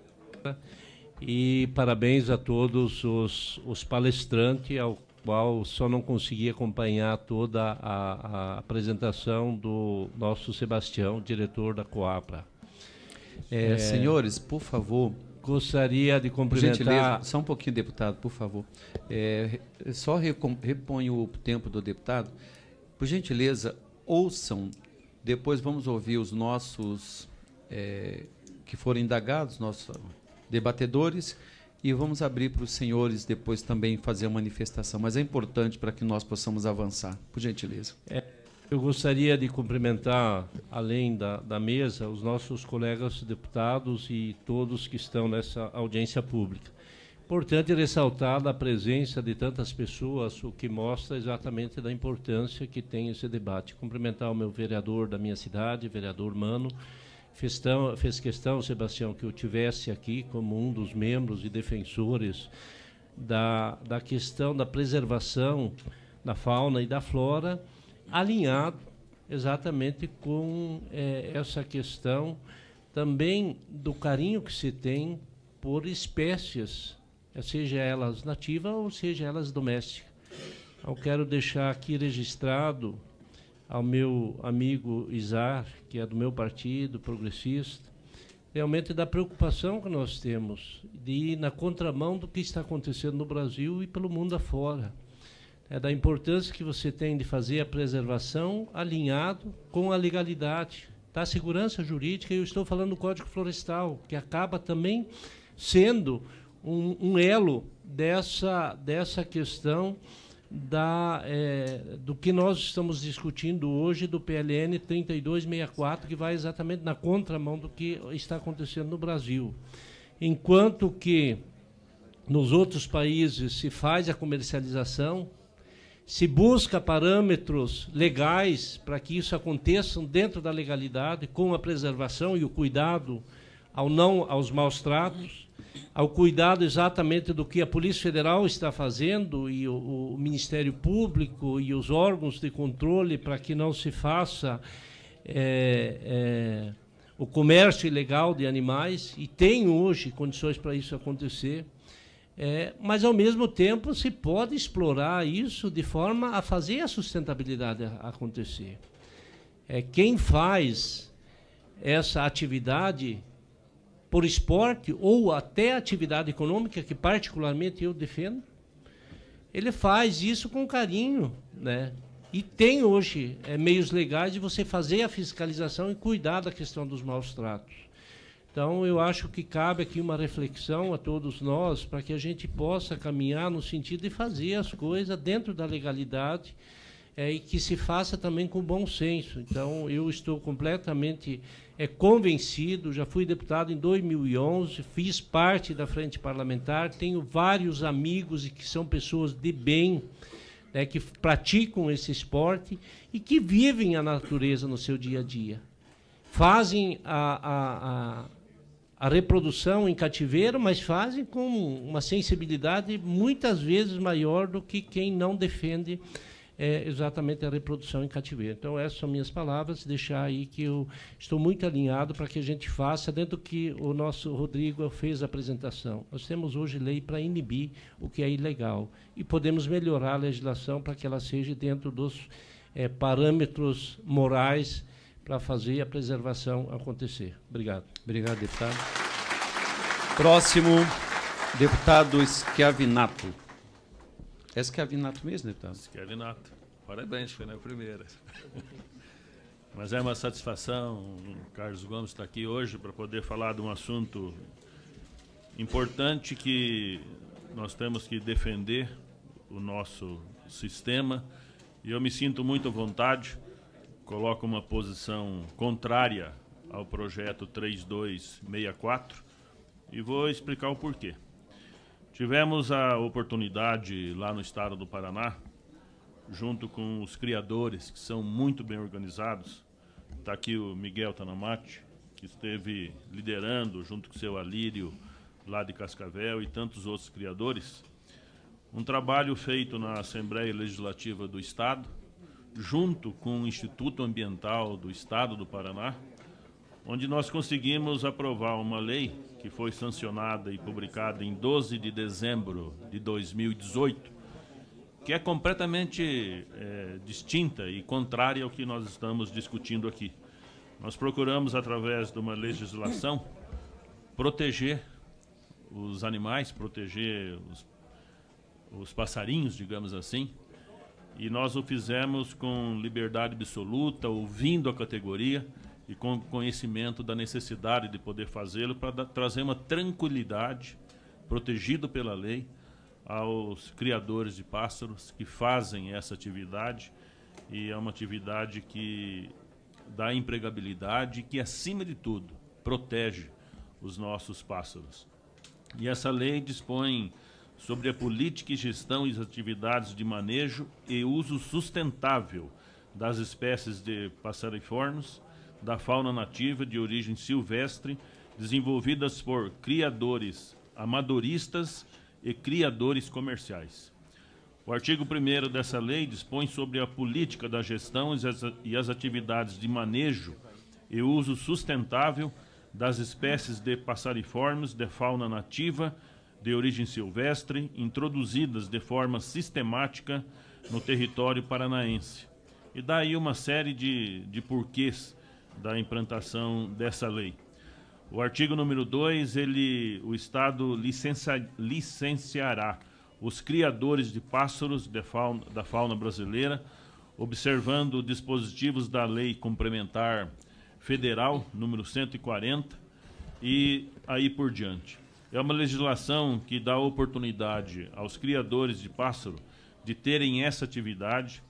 E parabéns a todos os, os palestrantes, ao qual só não consegui acompanhar toda a, a apresentação do nosso Sebastião, diretor da Coapra. É, é... Senhores, por favor, Gostaria de cumprimentar. Gentileza, só um pouquinho, deputado, por favor. É, só reponho o tempo do deputado. Por gentileza, ouçam. Depois vamos ouvir os nossos é, que foram indagados, nossos debatedores, e vamos abrir para os senhores depois também fazer a manifestação. Mas é importante para que nós possamos avançar. Por gentileza. É. Eu gostaria de cumprimentar, além da, da mesa, os nossos colegas deputados e todos que estão nessa audiência pública. Importante ressaltar a presença de tantas pessoas, o que mostra exatamente da importância que tem esse debate. Cumprimentar o meu vereador da minha cidade, vereador Mano, fez, fez questão, Sebastião, que eu tivesse aqui como um dos membros e defensores da, da questão da preservação da fauna e da flora alinhado exatamente com é, essa questão também do carinho que se tem por espécies, é, seja elas nativas ou seja elas domésticas. Eu quero deixar aqui registrado ao meu amigo Izar, que é do meu partido progressista, realmente da preocupação que nós temos de ir na contramão do que está acontecendo no Brasil e pelo mundo afora é da importância que você tem de fazer a preservação alinhado com a legalidade, da segurança jurídica, e eu estou falando do Código Florestal, que acaba também sendo um, um elo dessa, dessa questão da, é, do que nós estamos discutindo hoje do PLN 3264, que vai exatamente na contramão do que está acontecendo no Brasil. Enquanto que nos outros países se faz a comercialização, se busca parâmetros legais para que isso aconteça dentro da legalidade, com a preservação e o cuidado ao não aos maus tratos, ao cuidado exatamente do que a Polícia Federal está fazendo e o, o Ministério Público e os órgãos de controle para que não se faça é, é, o comércio ilegal de animais e tem hoje condições para isso acontecer é, mas, ao mesmo tempo, se pode explorar isso de forma a fazer a sustentabilidade acontecer. É, quem faz essa atividade por esporte ou até atividade econômica, que particularmente eu defendo, ele faz isso com carinho, né? E tem hoje é, meios legais de você fazer a fiscalização e cuidar da questão dos maus tratos. Então, eu acho que cabe aqui uma reflexão a todos nós para que a gente possa caminhar no sentido de fazer as coisas dentro da legalidade é, e que se faça também com bom senso. Então, eu estou completamente é, convencido, já fui deputado em 2011, fiz parte da frente parlamentar, tenho vários amigos que são pessoas de bem, né, que praticam esse esporte e que vivem a natureza no seu dia a dia. Fazem a, a a reprodução em cativeiro, mas fazem com uma sensibilidade muitas vezes maior do que quem não defende é, exatamente a reprodução em cativeiro. Então, essas são minhas palavras, deixar aí que eu estou muito alinhado para que a gente faça, dentro do que o nosso Rodrigo fez a apresentação. Nós temos hoje lei para inibir o que é ilegal e podemos melhorar a legislação para que ela seja dentro dos é, parâmetros morais para fazer a preservação acontecer. Obrigado. Obrigado, deputado. Próximo, deputado Esquiavinato. É Esquiavinato mesmo, deputado? Esquiavinato. Parabéns, foi na né, primeira. Mas é uma satisfação o Carlos Gomes estar tá aqui hoje para poder falar de um assunto importante que nós temos que defender o nosso sistema. E eu me sinto muito à vontade coloca uma posição contrária ao projeto 3264 e vou explicar o porquê. Tivemos a oportunidade lá no estado do Paraná, junto com os criadores que são muito bem organizados. Está aqui o Miguel Tanamate, que esteve liderando junto com seu Alírio lá de Cascavel e tantos outros criadores. Um trabalho feito na Assembleia Legislativa do Estado, junto com o Instituto Ambiental do Estado do Paraná, onde nós conseguimos aprovar uma lei que foi sancionada e publicada em 12 de dezembro de 2018, que é completamente é, distinta e contrária ao que nós estamos discutindo aqui. Nós procuramos, através de uma legislação, proteger os animais, proteger os, os passarinhos, digamos assim, e nós o fizemos com liberdade absoluta, ouvindo a categoria e com conhecimento da necessidade de poder fazê-lo para trazer uma tranquilidade, protegido pela lei, aos criadores de pássaros que fazem essa atividade. E é uma atividade que dá empregabilidade e que, acima de tudo, protege os nossos pássaros. E essa lei dispõe sobre a política e gestão e as atividades de manejo e uso sustentável das espécies de passariformes, da fauna nativa de origem silvestre, desenvolvidas por criadores amadoristas e criadores comerciais. O artigo 1 dessa lei dispõe sobre a política da gestão e as atividades de manejo e uso sustentável das espécies de passariformes, de fauna nativa de origem silvestre introduzidas de forma sistemática no território paranaense. E daí uma série de, de porquês da implantação dessa lei. O artigo número 2, ele o Estado licenciará os criadores de pássaros de fauna, da fauna brasileira, observando dispositivos da Lei Complementar Federal número 140 e aí por diante. É uma legislação que dá oportunidade aos criadores de pássaro de terem essa atividade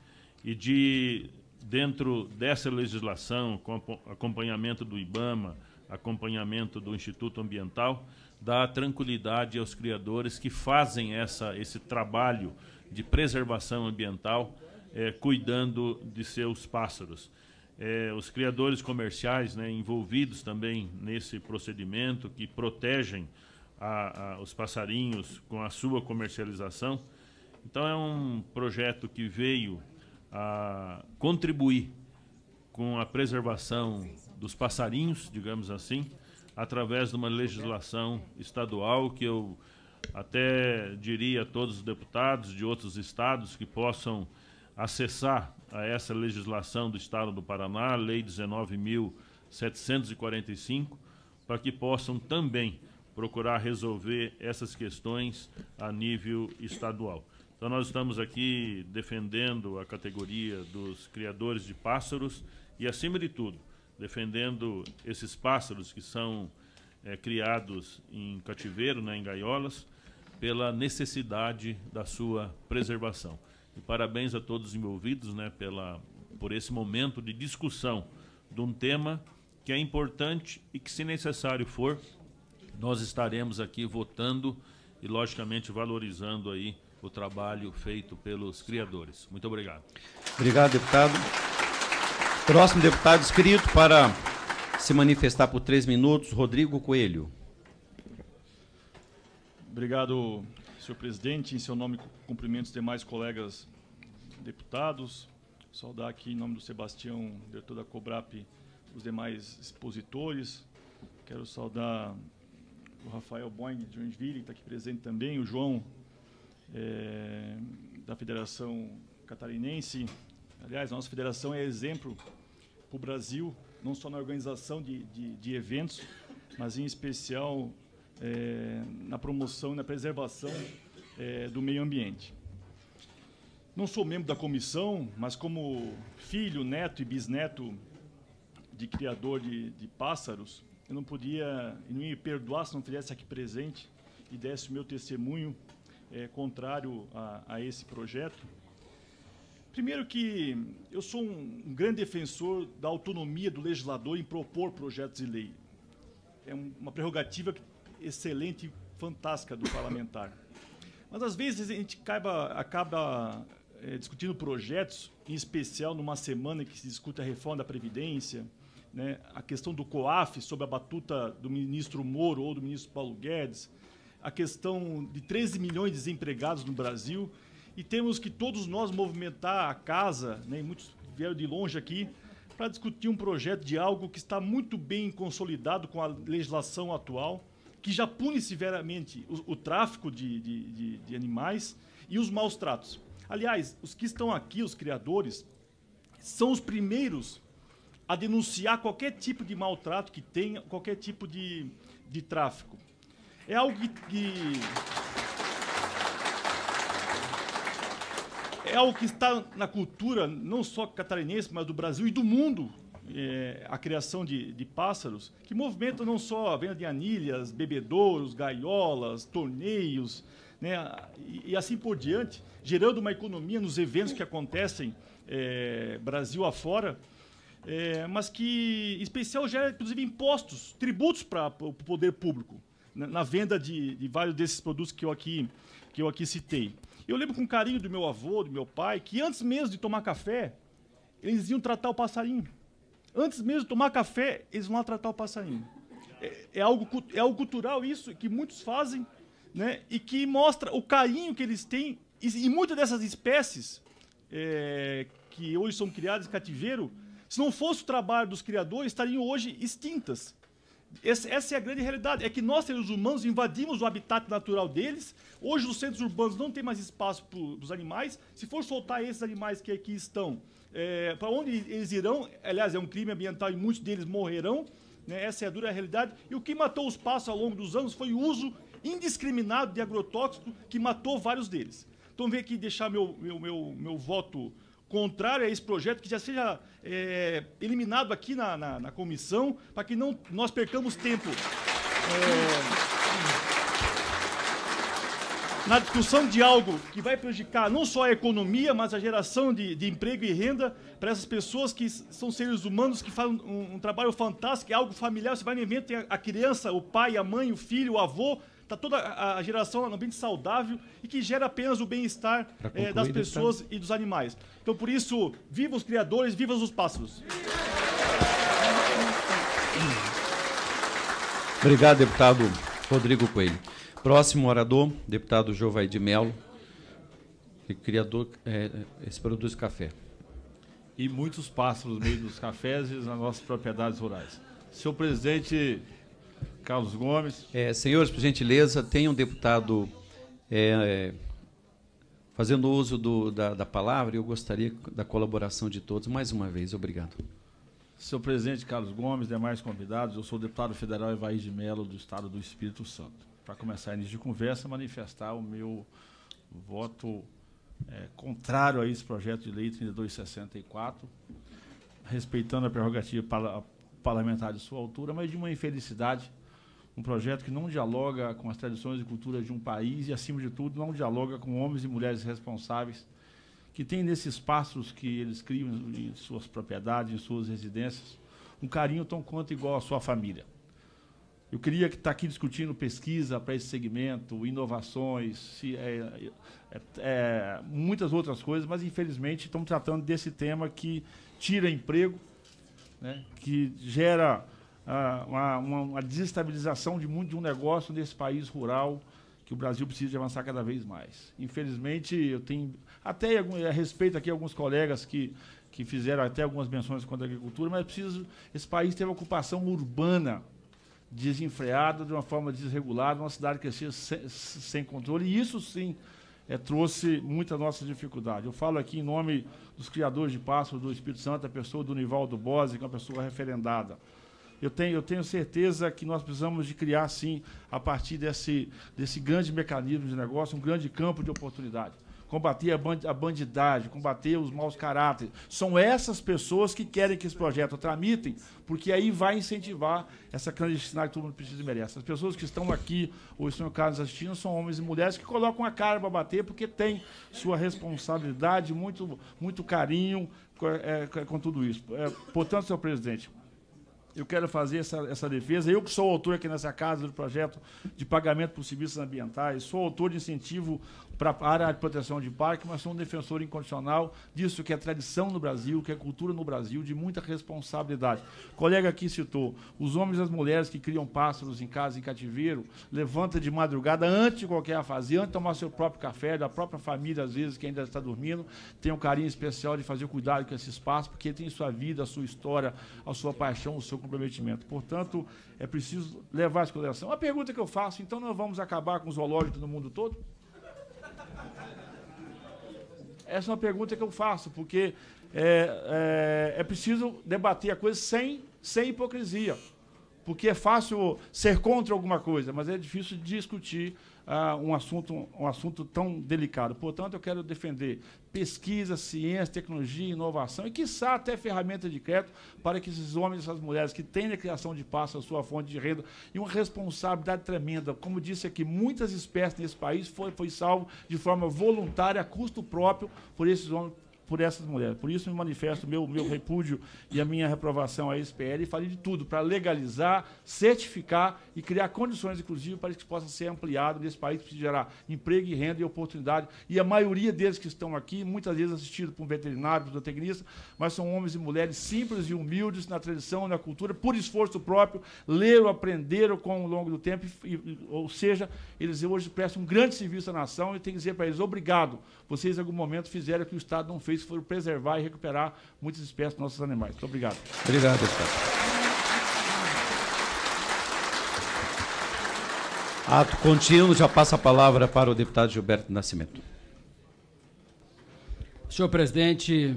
e de, dentro dessa legislação, com acompanhamento do IBAMA, acompanhamento do Instituto Ambiental, dar tranquilidade aos criadores que fazem essa, esse trabalho de preservação ambiental, é, cuidando de seus pássaros. É, os criadores comerciais né, envolvidos também nesse procedimento, que protegem a, a, os passarinhos com a sua comercialização. Então, é um projeto que veio a contribuir com a preservação dos passarinhos, digamos assim, através de uma legislação estadual que eu até diria a todos os deputados de outros estados que possam acessar a essa legislação do Estado do Paraná, Lei 19.745, para que possam também procurar resolver essas questões a nível estadual. Então, nós estamos aqui defendendo a categoria dos criadores de pássaros e, acima de tudo, defendendo esses pássaros que são é, criados em cativeiro, né, em gaiolas, pela necessidade da sua preservação. E parabéns a todos envolvidos né, pela, por esse momento de discussão de um tema que é importante e que, se necessário for, nós estaremos aqui votando e, logicamente, valorizando aí o trabalho feito pelos criadores. Muito obrigado. Obrigado, deputado. Próximo deputado inscrito para se manifestar por três minutos, Rodrigo Coelho. Obrigado, senhor presidente. Em seu nome, cumprimento os demais colegas deputados. Saudar aqui, em nome do Sebastião, diretor da COBRAP, os demais expositores. Quero saudar o Rafael Boing de Joinville, que está aqui presente também, o João é, da Federação Catarinense. Aliás, a nossa federação é exemplo para o Brasil, não só na organização de, de, de eventos, mas em especial é, na promoção e na preservação é, do meio ambiente. Não sou membro da comissão, mas como filho, neto e bisneto de criador de, de pássaros, eu não podia, não me perdoar se não estivesse aqui presente e desse o meu testemunho é, contrário a, a, esse projeto. Primeiro que eu sou um, um, grande defensor da autonomia do legislador em propor projetos de lei. É um, uma prerrogativa excelente, fantástica do parlamentar. Mas às vezes a gente acaba, acaba é, discutindo projetos, em especial numa semana que se discute a reforma da Previdência, né, a questão do COAF, sob a batuta do ministro Moro ou do ministro Paulo Guedes, a questão de 13 milhões de desempregados no Brasil, e temos que todos nós movimentar a casa, né, muitos vieram de longe aqui, para discutir um projeto de algo que está muito bem consolidado com a legislação atual, que já pune severamente o, o tráfico de, de, de, de animais e os maus tratos. Aliás, os que estão aqui, os criadores, são os primeiros a denunciar qualquer tipo de maltrato que tenha, qualquer tipo de, de tráfico. É algo que, que é algo que está na cultura, não só catarinense, mas do Brasil e do mundo, é, a criação de, de, pássaros, que movimentam não só a venda de anilhas, bebedouros, gaiolas, torneios, né, e, e, assim por diante, gerando uma economia nos eventos que acontecem é, Brasil afora é, mas que em especial gera inclusive impostos, tributos para o poder público na, né, na venda de, de, vários desses produtos que eu aqui que eu aqui citei. Eu lembro com carinho do meu avô, do meu pai, que antes mesmo de tomar café, eles iam tratar o passarinho. Antes mesmo de tomar café, eles vão lá tratar o passarinho. É, é algo, é algo cultural isso que muitos fazem né? e que mostra o carinho que eles têm. E, e muitas dessas espécies é, que hoje são criadas em cativeiro, se não fosse o trabalho dos criadores, estariam hoje extintas. Essa é a grande realidade. É que nós, seres humanos, invadimos o habitat natural deles. Hoje, os centros urbanos não têm mais espaço para os animais. Se for soltar esses animais que aqui estão, é, para onde eles irão? Aliás, é um crime ambiental e muitos deles morrerão. Né? Essa é a dura realidade. E o que matou os passos ao longo dos anos foi o uso indiscriminado de agrotóxico que matou vários deles. Então, vem aqui deixar meu, meu, meu, meu voto contrário a esse projeto que já seja é, eliminado aqui na, na, na comissão, para que não nós percamos tempo. É, na discussão de algo que vai prejudicar não só a economia, mas a geração de, de emprego e renda para essas pessoas que são seres humanos que fazem um, um trabalho fantástico, é algo familiar. Você vai no evento, tem a, a criança, o pai, a mãe, o filho, o avô, está toda a, geração no ambiente saudável e que gera apenas o bem-estar é, das né, tá? pessoas e dos animais. Então, por isso, viva os criadores, viva os pássaros. Obrigado, deputado Rodrigo Coelho. Próximo orador, deputado Jovai de Melo, criador, é, esse produz café. E muitos pássaros no meio dos cafés e nas nossas propriedades rurais. Senhor presidente, Carlos Gomes. É, senhores, por gentileza, tem um deputado é, fazendo uso do, da, da palavra e eu gostaria da colaboração de todos. Mais uma vez, obrigado. Senhor presidente Carlos Gomes, demais convidados, eu sou deputado federal Evaí de Melo, do Estado do Espírito Santo. Para começar a início de conversa, manifestar o meu voto é, contrário a esse projeto de lei 3264, respeitando a prerrogativa parlamentar de sua altura, mas de uma infelicidade um projeto que não dialoga com as tradições e culturas de um país e, acima de tudo, não dialoga com homens e mulheres responsáveis que têm nesses espaços que eles criam em suas propriedades, em suas residências, um carinho tão quanto igual à sua família. Eu queria estar tá aqui discutindo pesquisa para esse segmento, inovações, se, é, é, é, muitas outras coisas, mas infelizmente estamos tratando desse tema que tira emprego, né, que gera ah, uma, uma, desestabilização de muito de um negócio nesse país rural que o Brasil precisa de avançar cada vez mais. Infelizmente, eu tenho até a eh, respeito aqui alguns colegas que que fizeram até algumas menções contra a agricultura, mas preciso esse país teve uma ocupação urbana desenfreada, de uma forma desregulada, uma cidade crescia sem, sem controle, e isso sim é, trouxe muita nossa dificuldade. Eu falo aqui em nome dos criadores de pássaros do Espírito Santo, a pessoa do Nivaldo Bose, que é uma pessoa referendada eu tenho, eu tenho certeza que nós precisamos de criar, sim, a partir desse, desse grande mecanismo de negócio, um grande campo de oportunidade. Combater a bandidagem, combater os maus caráteres. São essas pessoas que querem que esse projeto tramitem, porque aí vai incentivar essa clandestinidade que todo mundo precisa e merece. As pessoas que estão aqui, ou estão em casa assistindo, são homens e mulheres que colocam a cara para bater, porque têm sua responsabilidade, muito, muito carinho, é, com tudo isso. É, portanto, senhor presidente, eu quero fazer essa, essa defesa. Eu que sou autor aqui nessa casa do projeto de pagamento por serviços ambientais, sou autor de incentivo para a área de proteção de parque, mas sou um defensor incondicional disso que é tradição no Brasil, que é cultura no Brasil, de muita responsabilidade. O colega aqui citou, os homens e as mulheres que criam pássaros em casa, em cativeiro, levanta de madrugada antes de qualquer afazer, antes de tomar seu próprio café, da própria família, às vezes, que ainda está dormindo, tem um carinho especial de fazer cuidado com esse espaço, porque tem sua vida, a sua história, a sua paixão, o seu comprometimento. Portanto, é preciso levar isso em consideração. A pergunta que eu faço, então nós vamos acabar com o zoológico no mundo todo? Essa é uma pergunta que eu faço, porque é, é, é preciso debater a coisa sem, sem hipocrisia. Porque é fácil ser contra alguma coisa, mas é difícil discutir um, assunto, um assunto tão delicado. Portanto, eu quero defender pesquisa, ciência, tecnologia, inovação e, quiçá, até ferramenta de crédito para que esses homens e essas mulheres que têm a criação de pasto a sua fonte de renda e uma responsabilidade tremenda. Como disse aqui, muitas espécies nesse país foi, foi salvo de forma voluntária, a custo próprio, por esses homens por essas mulheres. Por isso me manifesto meu meu repúdio e a minha reprovação à SPL e falei de tudo para legalizar, certificar e criar condições, inclusive, para que possa ser ampliado nesse país para gerar emprego e renda e oportunidade. E a maioria deles que estão aqui, muitas vezes assistidos por um veterinário, por um tecnista, mas são homens e mulheres simples e humildes na tradição, na cultura, por esforço próprio, leram, aprenderam com ao longo do tempo, e, e, ou seja, eles hoje prestam um grande serviço à nação e tenho que dizer para eles obrigado. Vocês em algum momento fizeram o que o Estado não fez isso for preservar e recuperar muitas espécies dos nossos animais. Muito obrigado. Obrigado, deputado. Ato contínuo, já passa a palavra para o deputado Gilberto Nascimento. Senhor presidente,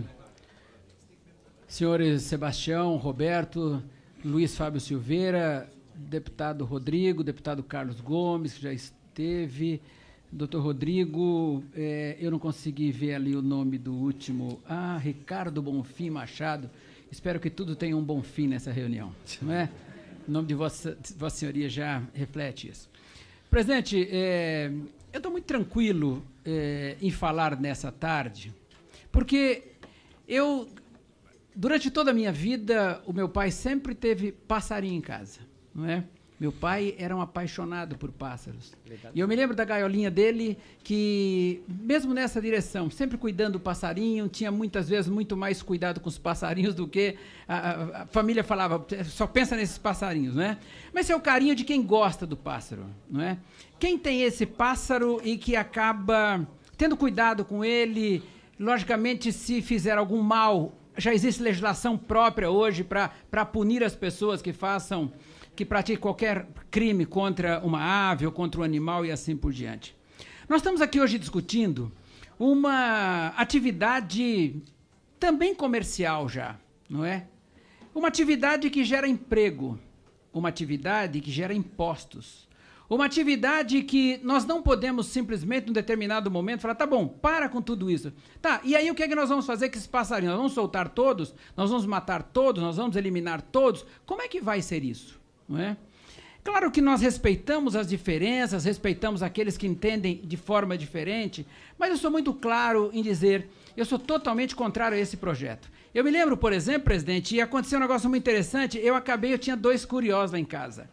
senhores Sebastião, Roberto, Luiz Fábio Silveira, deputado Rodrigo, deputado Carlos Gomes, que já esteve, Doutor Rodrigo, é, eu não consegui ver ali o nome do último. Ah, Ricardo Bonfim Machado. Espero que tudo tenha um bom fim nessa reunião, não é? O nome de Vossa, vossa Senhoria já reflete isso. Presidente, é, eu estou muito tranquilo é, em falar nessa tarde, porque eu, durante toda a minha vida, o meu pai sempre teve passarinho em casa, não é? Meu pai era um apaixonado por pássaros. Legal. E eu me lembro da gaiolinha dele, que, mesmo nessa direção, sempre cuidando do passarinho, tinha muitas vezes muito mais cuidado com os passarinhos do que a, a, a família falava, só pensa nesses passarinhos, né? Mas é o carinho de quem gosta do pássaro, não é? Quem tem esse pássaro e que acaba tendo cuidado com ele, logicamente, se fizer algum mal, já existe legislação própria hoje para punir as pessoas que façam que pratique qualquer crime contra uma ave ou contra um animal e assim por diante. Nós estamos aqui hoje discutindo uma atividade também comercial já, não é? Uma atividade que gera emprego, uma atividade que gera impostos, uma atividade que nós não podemos simplesmente, num determinado momento, falar, tá bom, para com tudo isso. Tá, e aí o que é que nós vamos fazer com esses passarinhos? Nós vamos soltar todos? Nós vamos matar todos? Nós vamos eliminar todos? Como é que vai ser isso? não é? Claro que nós respeitamos as diferenças, respeitamos aqueles que entendem de forma diferente, mas eu sou muito claro em dizer, eu sou totalmente contrário a esse projeto. Eu me lembro, por exemplo, presidente, e aconteceu um negócio muito interessante, eu acabei, eu tinha dois curiosos lá em casa.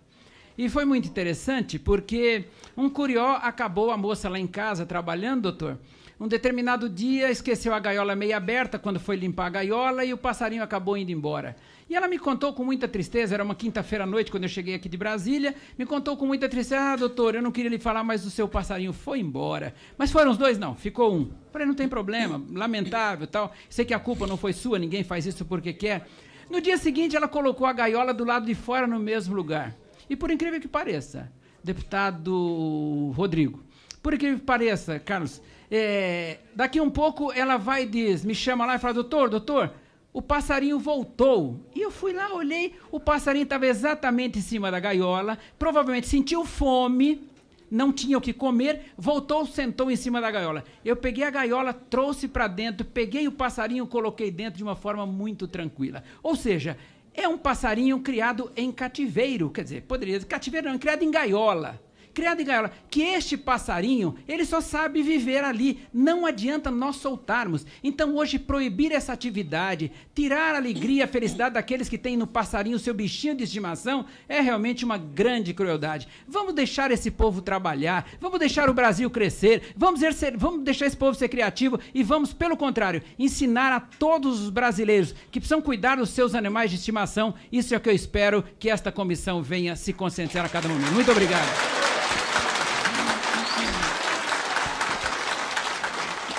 E foi muito interessante, porque um curió acabou a moça lá em casa trabalhando, doutor. Um determinado dia esqueceu a gaiola meio aberta quando foi limpar a gaiola e o passarinho acabou indo embora. E ela me contou com muita tristeza, era uma quinta-feira à noite quando eu cheguei aqui de Brasília, me contou com muita tristeza, ah, doutor, eu não queria lhe falar, mas o seu passarinho foi embora. Mas foram os dois, não, ficou um. Falei, não tem problema, lamentável tal. Sei que a culpa não foi sua, ninguém faz isso porque quer. No dia seguinte, ela colocou a gaiola do lado de fora no mesmo lugar. E por incrível que pareça, deputado Rodrigo, por incrível que pareça, Carlos, é, daqui um pouco ela vai e diz, me chama lá e fala, doutor, doutor, o passarinho voltou. E eu fui lá, olhei, o passarinho estava exatamente em cima da gaiola, provavelmente sentiu fome, não tinha o que comer, voltou, sentou em cima da gaiola. Eu peguei a gaiola, trouxe para dentro, peguei o passarinho, coloquei dentro de uma forma muito tranquila. Ou seja, é um passarinho criado em cativeiro, quer dizer, poderia dizer cativeiro não, é criado em gaiola criado em gaiola, que este passarinho, ele só sabe viver ali, não adianta nós soltarmos. Então hoje proibir essa atividade, tirar a alegria, a felicidade daqueles que têm no passarinho seu bichinho de estimação, é realmente uma grande crueldade. Vamos deixar esse povo trabalhar, vamos deixar o Brasil crescer, vamos, vamos deixar esse povo ser criativo e vamos, pelo contrário, ensinar a todos os brasileiros que precisam cuidar dos seus animais de estimação. Isso é o que eu espero que esta comissão venha se conscientizar a cada momento. Muito obrigado.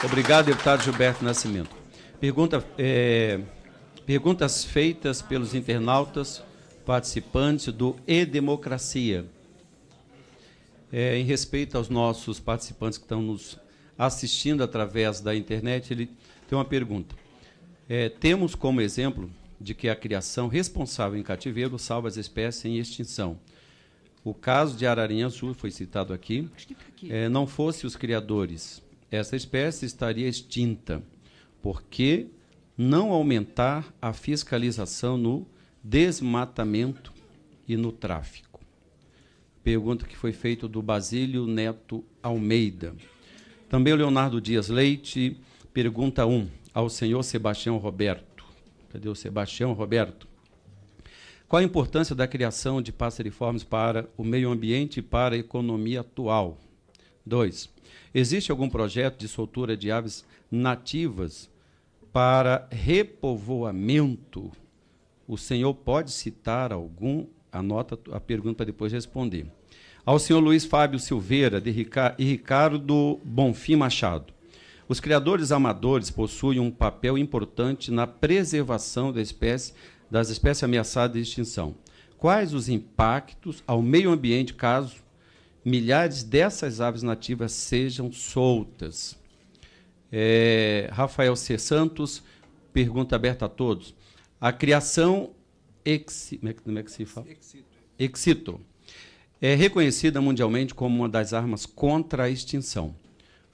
Obrigado, deputado Gilberto Nascimento. Pergunta, é, perguntas feitas pelos internautas participantes do E-Democracia. É, em respeito aos nossos participantes que estão nos assistindo através da internet, ele tem uma pergunta. É, temos como exemplo de que a criação responsável em cativeiro salva as espécies em extinção. O caso de Ararinha Sul foi citado aqui. Tá aqui. É, não fosse os criadores essa espécie estaria extinta. porque não aumentar a fiscalização no desmatamento e no tráfico? Pergunta que foi feita do Basílio Neto Almeida. Também o Leonardo Dias Leite, pergunta 1, um, ao senhor Sebastião Roberto. Cadê o Sebastião Roberto? Qual a importância da criação de passeriformes para o meio ambiente e para a economia atual? 2. Existe algum projeto de soltura de aves nativas para repovoamento? O senhor pode citar algum? Anota a pergunta para depois responder. Ao senhor Luiz Fábio Silveira de Rica e Ricardo Bonfim Machado. Os criadores amadores possuem um papel importante na preservação da espécie, das espécies ameaçadas de extinção. Quais os impactos ao meio ambiente caso milhares dessas aves nativas sejam soltas. É, Rafael C. Santos, pergunta aberta a todos. A criação ex, é como é que se fala? Exito. Exito. É reconhecida mundialmente como uma das armas contra a extinção.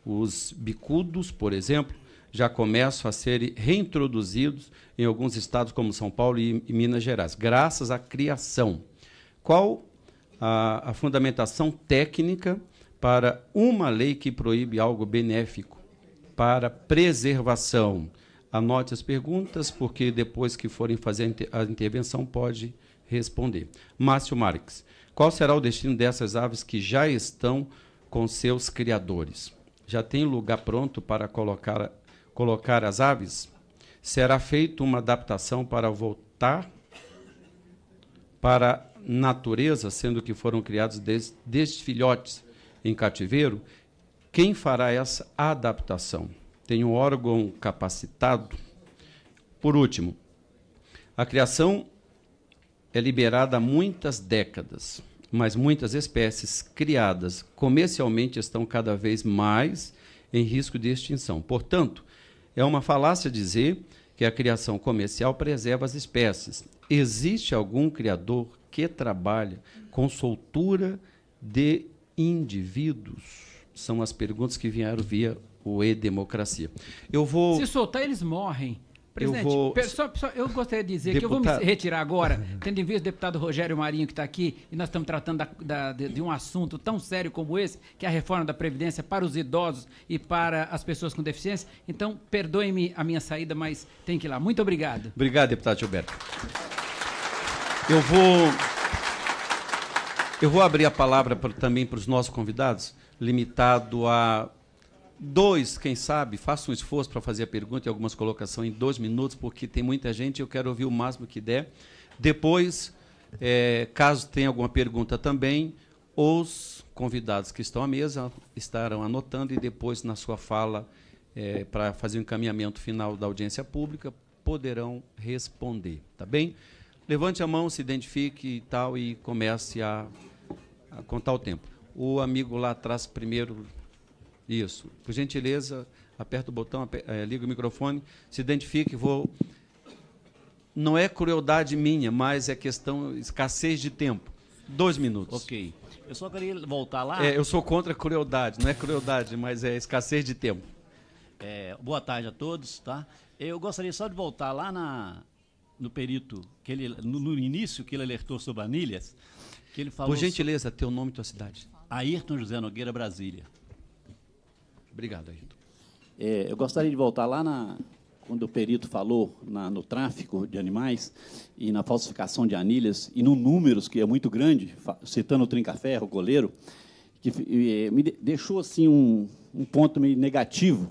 Os bicudos, por exemplo, já começam a ser reintroduzidos em alguns estados como São Paulo e Minas Gerais, graças à criação. Qual a, a fundamentação técnica para uma lei que proíbe algo benéfico para preservação. Anote as perguntas, porque depois que forem fazer a intervenção pode responder. Márcio Marques, qual será o destino dessas aves que já estão com seus criadores? Já tem lugar pronto para colocar, colocar as aves? Será feita uma adaptação para voltar para natureza, sendo que foram criados desde, desde filhotes em cativeiro, quem fará essa adaptação? Tem um órgão capacitado? Por último, a criação é liberada há muitas décadas, mas muitas espécies criadas comercialmente estão cada vez mais em risco de extinção. Portanto, é uma falácia dizer que a criação comercial preserva as espécies. Existe algum criador que trabalha com soltura de indivíduos. São as perguntas que vieram via o E-Democracia. Eu vou. Se soltar, eles morrem. Presidente, eu, vou... eu gostaria de dizer Deputado... que eu vou me retirar agora, tendo em vista o deputado Rogério Marinho, que está aqui, e nós estamos tratando da, da, de, de, um assunto tão sério como esse, que é a reforma da Previdência para os idosos e para as pessoas com deficiência. Então, perdoe-me a minha saída, mas tem que ir lá. Muito obrigado. Obrigado, deputado Gilberto. Eu vou. Eu vou abrir a palavra pra, também para os nossos convidados, limitado a dois, quem sabe, faça um esforço para fazer a pergunta e algumas colocações em dois minutos, porque tem muita gente, e eu quero ouvir o máximo que der. Depois, é, caso tenha alguma pergunta também, os convidados que estão à mesa estarão anotando e depois, na sua fala, é, para fazer o um encaminhamento final da audiência pública, poderão responder. Tá bem? levante a mão, se identifique e tal, e comece a, a contar o tempo. O amigo lá atrás primeiro. Isso. Por gentileza, aperta o botão, aper, é, eh, liga o microfone, se identifique, vou. Não é crueldade minha, mas é questão escassez de tempo. Dois minutos. Ok. Eu só queria voltar lá. É, eu sou contra a crueldade, não é crueldade, mas é escassez de tempo. É, boa tarde a todos, tá? Eu gostaria só de voltar lá na, no perito, que ele, no, no início que ele alertou sobre anilhas, que ele falou... Por gentileza, sobre... teu nome e tua cidade. Ayrton José Nogueira, Brasília. Obrigado, Ayrton. É, eu gostaria de voltar lá na, quando o perito falou na, no tráfico de animais e na falsificação de anilhas e no números que é muito grande, citando o trincaferro, o goleiro, que me deixou assim um, um ponto meio negativo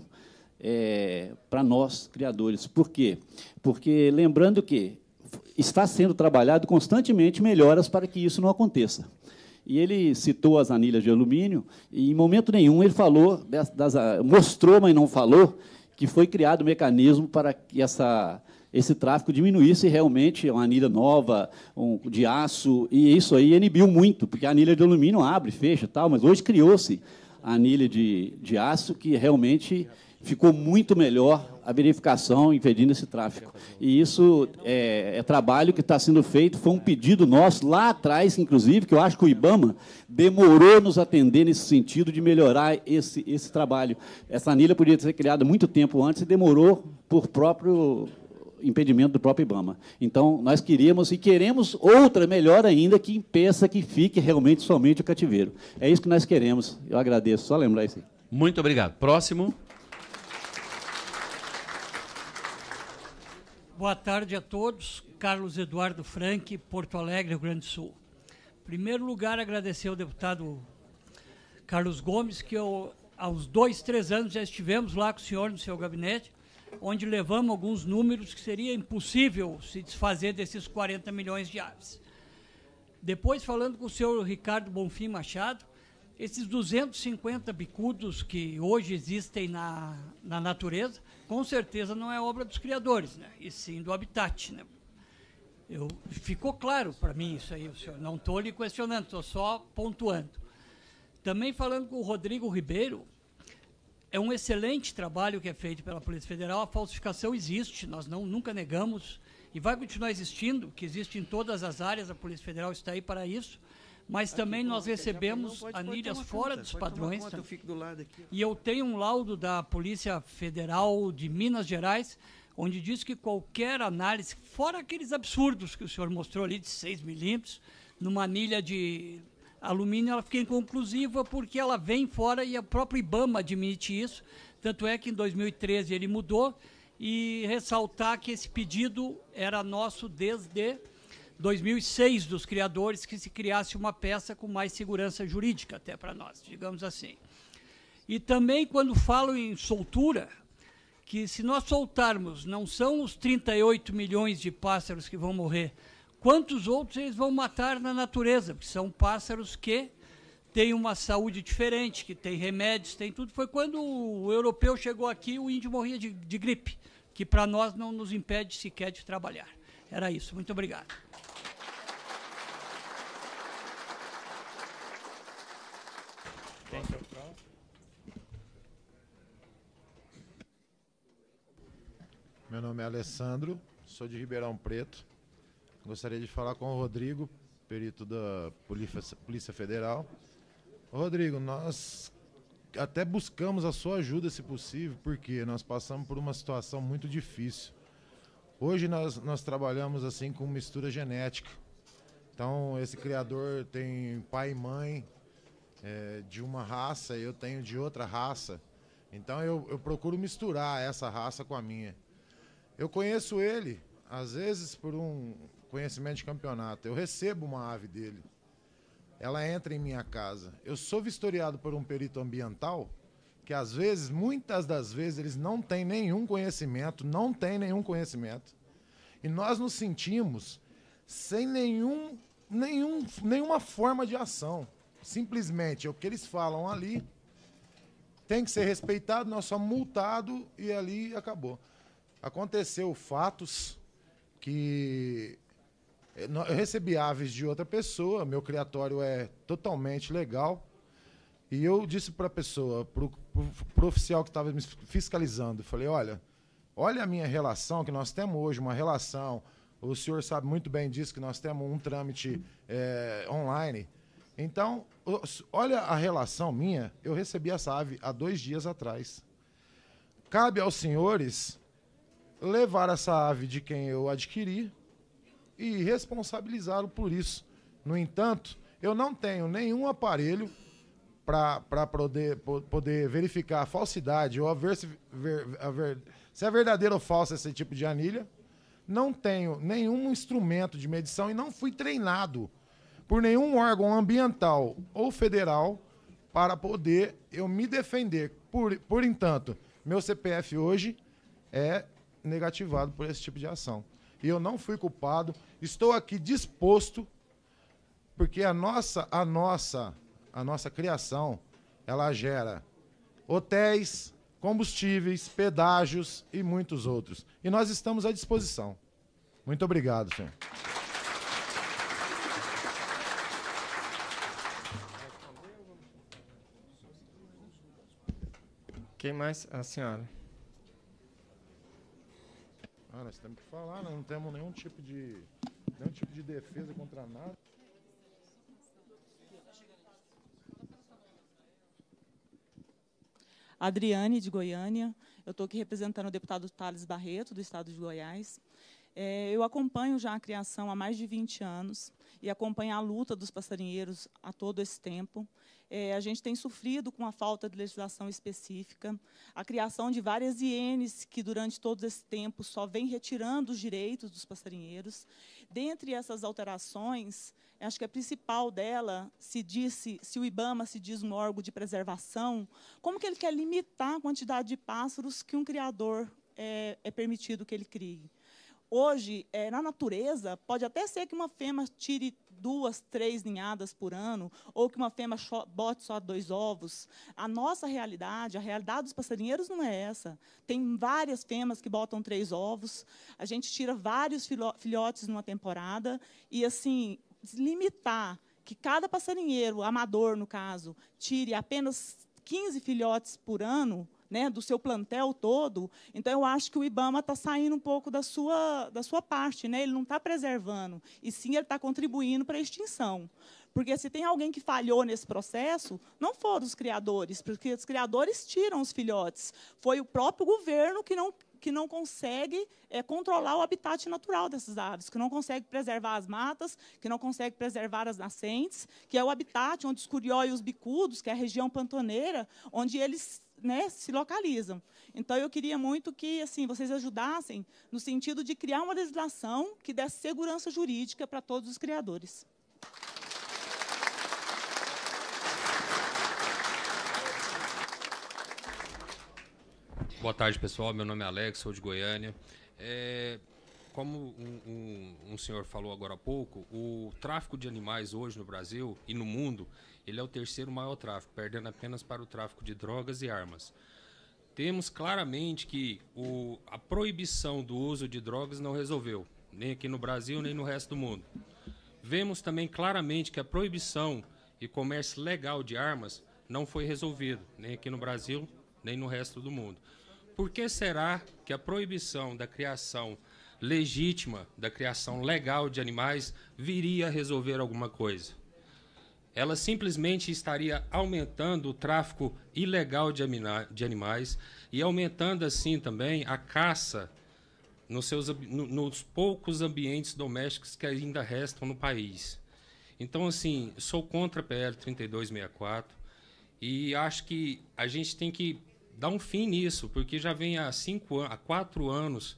é, para nós, criadores. Por quê? Porque, lembrando que está sendo trabalhado constantemente melhoras para que isso não aconteça. E ele citou as anilhas de alumínio, e em momento nenhum ele falou, das, ah, mostrou, mas não falou, que foi criado um mecanismo para que essa, esse tráfego diminuísse realmente uma anilha nova, um, de aço, e isso aí inibiu muito, porque a anilha de alumínio abre, fecha tal, mas hoje criou-se a anilha de, de aço que realmente ficou muito melhor a verificação impedindo esse tráfico. E isso é, é trabalho que está sendo feito, foi um pedido nosso lá atrás, inclusive, que eu acho que o IBAMA demorou nos atender nesse sentido de melhorar esse, esse trabalho. Essa anilha podia ser criada muito tempo antes e demorou por próprio impedimento do próprio IBAMA. Então, nós queríamos e queremos outra melhor ainda que impeça que fique realmente somente o cativeiro. É isso que nós queremos. Eu agradeço. Só lembrar isso aí. Muito obrigado. Próximo. Boa tarde a todos. Carlos Eduardo Franck, Porto Alegre, Rio Grande do Sul. Em primeiro lugar, agradecer ao deputado Carlos Gomes, que eu, aos dois, três anos já estivemos lá com o senhor no seu gabinete, onde levamos alguns números que seria impossível se desfazer desses 40 milhões de aves. Depois, falando com o senhor Ricardo Bonfim Machado, esses 250 bicudos que hoje existem na, na natureza, com certeza não é obra dos criadores, né? e sim do habitat. Né? Eu, ficou claro para mim isso aí, o senhor. Não estou lhe questionando, estou só pontuando. Também falando com o Rodrigo Ribeiro, é um excelente trabalho que é feito pela Polícia Federal. A falsificação existe, nós não, nunca negamos e vai continuar existindo, que existe em todas as áreas, a Polícia Federal está aí para isso. Mas também nós recebemos anilhas fora dos padrões. E eu tenho um laudo da Polícia Federal de Minas Gerais, onde diz que qualquer análise, fora aqueles absurdos que o senhor mostrou ali de 6 milímetros, numa anilha de alumínio, ela fica inconclusiva porque ela vem fora e o próprio IBAMA admite isso. Tanto é que em 2013 ele mudou e ressaltar que esse pedido era nosso desde 2006 dos criadores que se criasse uma peça com mais segurança jurídica até para nós, digamos assim. E também quando falo em soltura, que se nós soltarmos, não são os 38 milhões de pássaros que vão morrer, quantos outros eles vão matar na natureza, porque são pássaros que têm uma saúde diferente, que têm remédios, tem tudo. Foi quando o europeu chegou aqui, o índio morria de, de gripe, que para nós não nos impede sequer de trabalhar. Era isso. Muito obrigado. que é o próximo? Meu nome é Alessandro, sou de Ribeirão Preto. Gostaria de falar com o Rodrigo, perito da Polícia Federal. Rodrigo, nós até buscamos a sua ajuda, se possível, porque nós passamos por uma situação muito difícil. Hoje nós, nós trabalhamos assim com mistura genética. Então, esse criador tem pai e mãe, é, de uma raça e eu tenho de outra raça. Então eu, eu procuro misturar essa raça com a minha. Eu conheço ele, às vezes por um conhecimento de campeonato. Eu recebo uma ave dele. Ela entra em minha casa. Eu sou vistoriado por um perito ambiental que às vezes, muitas das vezes, eles não têm nenhum conhecimento, não têm nenhum conhecimento. E nós nos sentimos sem nenhum, nenhum, nenhuma forma de ação. Simplesmente é o que eles falam ali, tem que ser respeitado, nós só multado e ali acabou. Aconteceu fatos que eh, eu recebi aves de outra pessoa, meu criatório é totalmente legal. E eu disse para a pessoa, para o oficial que estava me fiscalizando, falei, olha, olha a minha relação, que nós temos hoje uma relação, o senhor sabe muito bem disso, que nós temos um trâmite é, online. Então, Olha a relação minha. Eu recebi essa ave há dois dias atrás. Cabe aos senhores levar essa ave de quem eu adquiri e responsabilizá-lo por isso. No entanto, eu não tenho nenhum aparelho para poder, poder verificar a falsidade ou a ver se, ver, a ver, se é verdadeiro ou falso esse tipo de anilha. Não tenho nenhum instrumento de medição e não fui treinado por nenhum órgão ambiental ou federal para poder eu me defender. Por, por entanto, meu CPF hoje é negativado por esse tipo de ação. E eu não fui culpado, estou aqui disposto, porque a nossa, a nossa, a nossa criação, ela gera hotéis, combustíveis, pedágios e muitos outros. E nós estamos à disposição. Muito obrigado, senhor. Quem mais? A senhora. Ah, nós temos tá que falar, não temos nenhum tipo de, nenhum tipo de defesa contra nada. Adriane, de Goiânia. Eu estou aqui representando o deputado Thales Barreto, do estado de Goiás. É, eu acompanho já a criação há mais de 20 anos e acompanho a luta dos passarinheiros a todo esse tempo. É, a gente tem sofrido com a falta de legislação específica, a criação de várias hienes que, durante todo esse tempo, só vem retirando os direitos dos passarinheiros. Dentre essas alterações, acho que a principal dela, se, disse, se o IBAMA se diz um órgão de preservação, como que ele quer limitar a quantidade de pássaros que um criador é, é permitido que ele crie? Hoje, é, na natureza, pode até ser que uma fêmea tire duas, três ninhadas por ano, ou que uma fêmea bote só dois ovos. A nossa realidade, a realidade dos passarinheiros não é essa. Tem várias fêmeas que botam três ovos, a gente tira vários filhotes numa temporada, e assim, limitar que cada passarinheiro, amador no caso, tire apenas 15 filhotes por ano, né, do seu plantel todo. Então, eu acho que o IBAMA está saindo um pouco da sua, da sua parte, né? ele não está preservando, e sim ele está contribuindo para a extinção. Porque se tem alguém que falhou nesse processo, não foram os criadores, porque os criadores tiram os filhotes. Foi o próprio governo que não que não consegue é, controlar o habitat natural dessas aves, que não consegue preservar as matas, que não consegue preservar as nascentes, que é o habitat onde os curió e os bicudos, que é a região pantoneira, onde eles né, se localizam. Então, eu queria muito que assim vocês ajudassem no sentido de criar uma legislação que desse segurança jurídica para todos os criadores. Boa tarde, pessoal. Meu nome é Alex, sou de Goiânia. É, como um, um, um senhor falou agora há pouco, o tráfico de animais hoje no Brasil e no mundo ele é o terceiro maior tráfico, perdendo apenas para o tráfico de drogas e armas. Temos claramente que o, a proibição do uso de drogas não resolveu, nem aqui no Brasil, nem no resto do mundo. Vemos também claramente que a proibição e comércio legal de armas não foi resolvido, nem aqui no Brasil, nem no resto do mundo. Por que será que a proibição da criação legítima, da criação legal de animais, viria a resolver alguma coisa? ela simplesmente estaria aumentando o tráfico ilegal de, de animais e aumentando assim também a caça nos, seus, no, nos poucos ambientes domésticos que ainda restam no país. Então, assim, sou contra a PL 3264 e acho que a gente tem que dar um fim nisso, porque já vem há, cinco, há quatro anos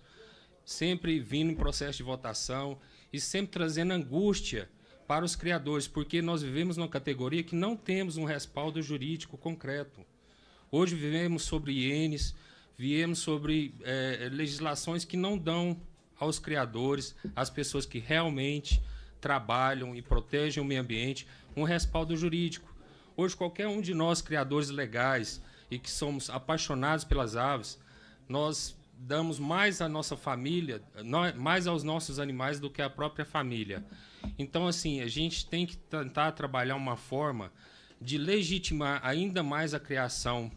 sempre vindo em processo de votação e sempre trazendo angústia para os criadores, porque nós vivemos numa categoria que não temos um respaldo jurídico concreto. Hoje vivemos sobre ienes, vivemos sobre é, legislações que não dão aos criadores, às pessoas que realmente trabalham e protegem o meio ambiente, um respaldo jurídico. Hoje, qualquer um de nós, criadores legais e que somos apaixonados pelas aves, nós damos mais à nossa família, mais aos nossos animais do que à própria família. Então, assim, a gente tem que tentar trabalhar uma forma de legitimar ainda mais a criação,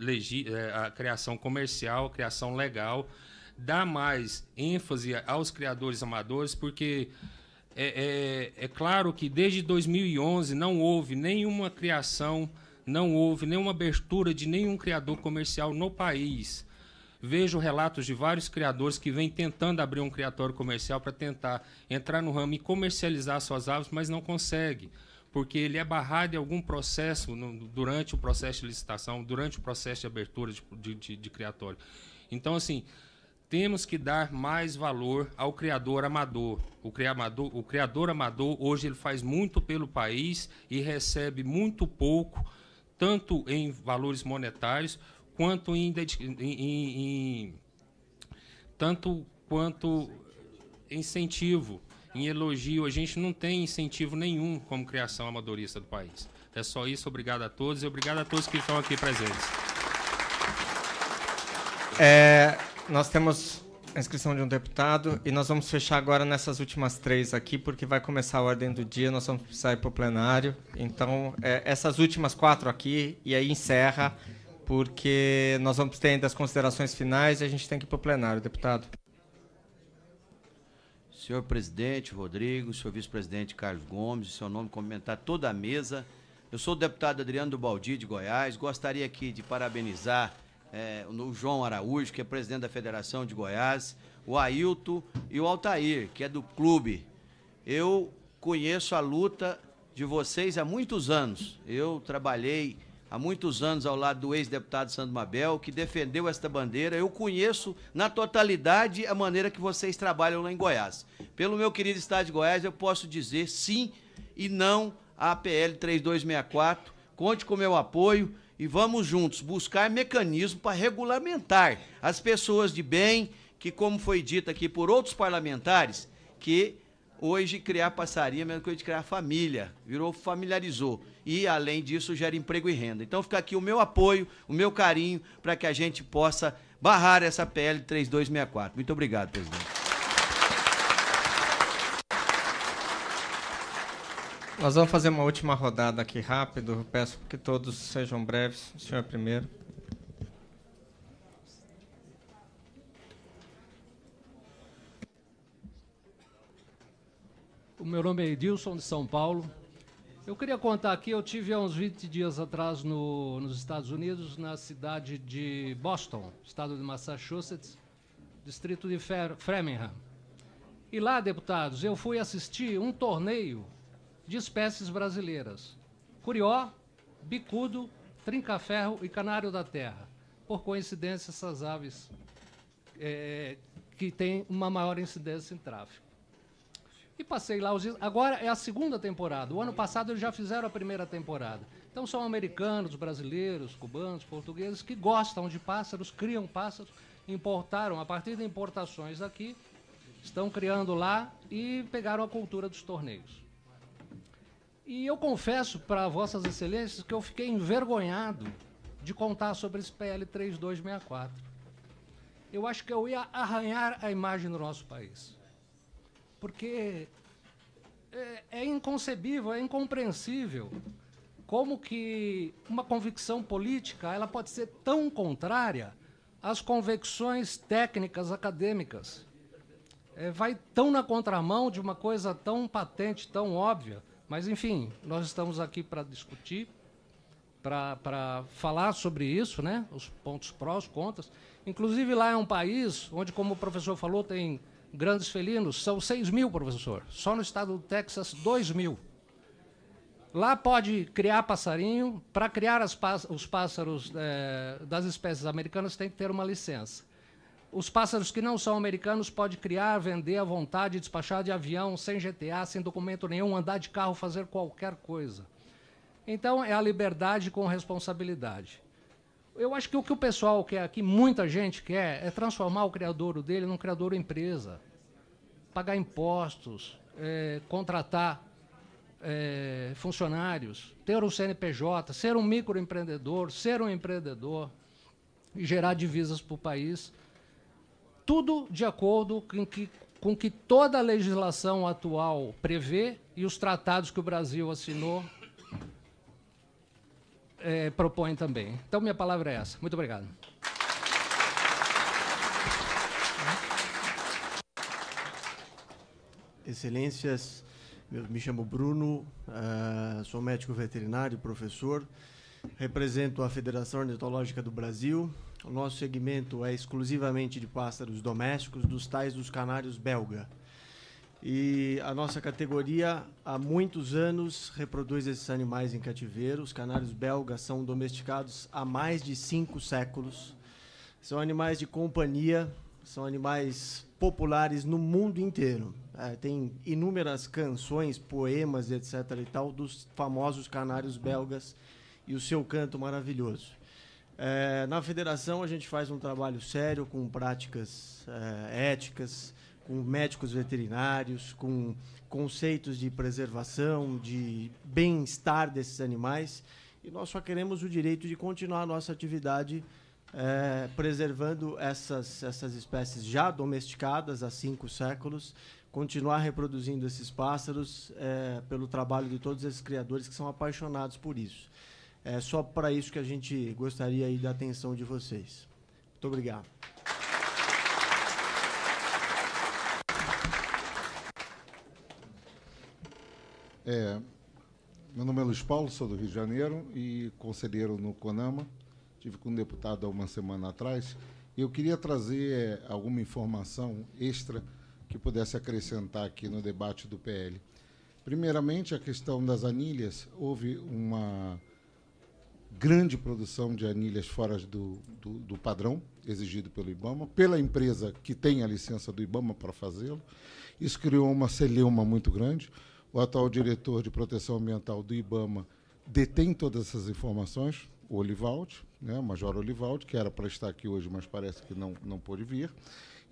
é, a criação comercial, a criação legal, dar mais ênfase aos criadores amadores, porque é, é, é claro que desde 2011 não houve nenhuma criação, não houve nenhuma abertura de nenhum criador comercial no país. Vejo relatos de vários criadores que vêm tentando abrir um criatório comercial para tentar entrar no ramo e comercializar suas aves, mas não consegue, porque ele é barrado em algum processo no, durante o processo de licitação, durante o processo de abertura de, de, de, de criatório. Então, assim, temos que dar mais valor ao criador amador. O o criador amador hoje ele faz muito pelo país e recebe muito pouco, tanto em valores monetários quanto em, em, em tanto quanto incentivo, em elogio. A gente não tem incentivo nenhum como criação amadorista do país. É só isso. Obrigado a todos e obrigado a todos que estão aqui presentes. É, nós temos a inscrição de um deputado e nós vamos fechar agora nessas últimas três aqui, porque vai começar a ordem do dia, nós vamos sair para o plenário. Então, é, essas últimas quatro aqui, e aí encerra porque nós vamos ter ainda as considerações finais e a gente tem que ir para o plenário, deputado. Senhor presidente Rodrigo, senhor vice-presidente Carlos Gomes, seu nome comentar toda a mesa. Eu sou o deputado Adriano Baldi de Goiás. Gostaria aqui de parabenizar é, o João Araújo, que é presidente da Federação de Goiás, o Ailton e o Altair, que é do clube. Eu conheço a luta de vocês há muitos anos. Eu trabalhei há muitos anos ao lado do ex-deputado Sandro Mabel, que defendeu esta bandeira. Eu conheço na totalidade a maneira que vocês trabalham lá em Goiás. Pelo meu querido estado de Goiás, eu posso dizer sim e não à PL 3264. Conte com meu apoio e vamos juntos buscar mecanismo para regulamentar as pessoas de bem que, como foi dito aqui por outros parlamentares, que Hoje, criar passaria é a mesma coisa de criar família, virou familiarizou. E, além disso, gera emprego e renda. Então, fica aqui o meu apoio, o meu carinho, para que a gente possa barrar essa PL 3264. Muito obrigado, presidente. Nós vamos fazer uma última rodada aqui rápido. peço que todos sejam breves. O senhor é primeiro. o meu nome é Edilson de São Paulo. Eu queria contar aqui, eu tive há uns 20 dias atrás no, nos Estados Unidos, na cidade de Boston, estado de Massachusetts, distrito de Fer Framingham. E lá, deputados, eu fui assistir um torneio de espécies brasileiras. Curió, bicudo, trincaferro e canário da terra. Por coincidência, essas aves é, que têm uma maior incidência em tráfico e passei lá os. Agora é a segunda temporada. O ano passado eles já fizeram a primeira temporada. Então são americanos, brasileiros, cubanos, portugueses que gostam de pássaros, criam pássaros, importaram a partir de importações aqui, estão criando lá e pegaram a cultura dos torneios. E eu confesso para vossas excelências que eu fiquei envergonhado de contar sobre esse PL 3264. Eu acho que eu ia arranhar a imagem do nosso país porque é, é inconcebível, é incompreensível como que uma convicção política ela pode ser tão contrária às convicções técnicas acadêmicas. É, vai tão na contramão de uma coisa tão patente, tão óbvia. Mas, enfim, nós estamos aqui para discutir, para falar sobre isso, né? os pontos prós, contras. Inclusive, lá é um país onde, como o professor falou, tem grandes felinos são 6 mil, professor. Só no estado do Texas, 2 mil. Lá pode criar passarinho. Para criar as, os pássaros é, das espécies americanas, tem que ter uma licença. Os pássaros que não são americanos pode criar, vender à vontade, despachar de avião, sem GTA, sem documento nenhum, andar de carro, fazer qualquer coisa. Então, é a liberdade com responsabilidade. Eu acho que o que o pessoal quer aqui, muita gente quer, é transformar o criador dele num criador empresa. Pagar impostos, é, contratar é, funcionários, ter um CNPJ, ser um microempreendedor, ser um empreendedor e gerar divisas para o país. Tudo de acordo com que, com que toda a legislação atual prevê e os tratados que o Brasil assinou é, propõe também. Então, minha palavra é essa. Muito obrigado. Excelências, me chamo Bruno, ah, sou médico veterinário, professor, represento a Federação Ornitológica do Brasil. O nosso segmento é exclusivamente de pássaros domésticos, dos tais dos canários belga. E a nossa categoria, há muitos anos, reproduz esses animais em cativeiro. Os canários belgas são domesticados há mais de cinco séculos. São animais de companhia, são animais populares no mundo inteiro. É, tem inúmeras canções, poemas, etc. e tal, dos famosos canários belgas e o seu canto maravilhoso. É, na federação, a gente faz um trabalho sério com práticas é, éticas com médicos veterinários, com conceitos de preservação, de bem-estar desses animais. E nós só queremos o direito de continuar a nossa atividade é, preservando essas, essas espécies já domesticadas há cinco séculos, continuar reproduzindo esses pássaros é, pelo trabalho de todos esses criadores que são apaixonados por isso. É só para isso que a gente gostaria aí da atenção de vocês. Muito obrigado. É, meu nome é Luiz Paulo, sou do Rio de Janeiro e conselheiro no CONAMA. Tive com um deputado há uma semana atrás. Eu queria trazer é, alguma informação extra que pudesse acrescentar aqui no debate do PL. Primeiramente, a questão das anilhas. Houve uma grande produção de anilhas fora do, do, do, padrão exigido pelo IBAMA, pela empresa que tem a licença do IBAMA para fazê-lo. Isso criou uma celeuma muito grande o atual diretor de proteção ambiental do IBAMA detém todas essas informações, o Olivaldi, né, o Major Olivaldi, que era para estar aqui hoje, mas parece que não, não pôde vir.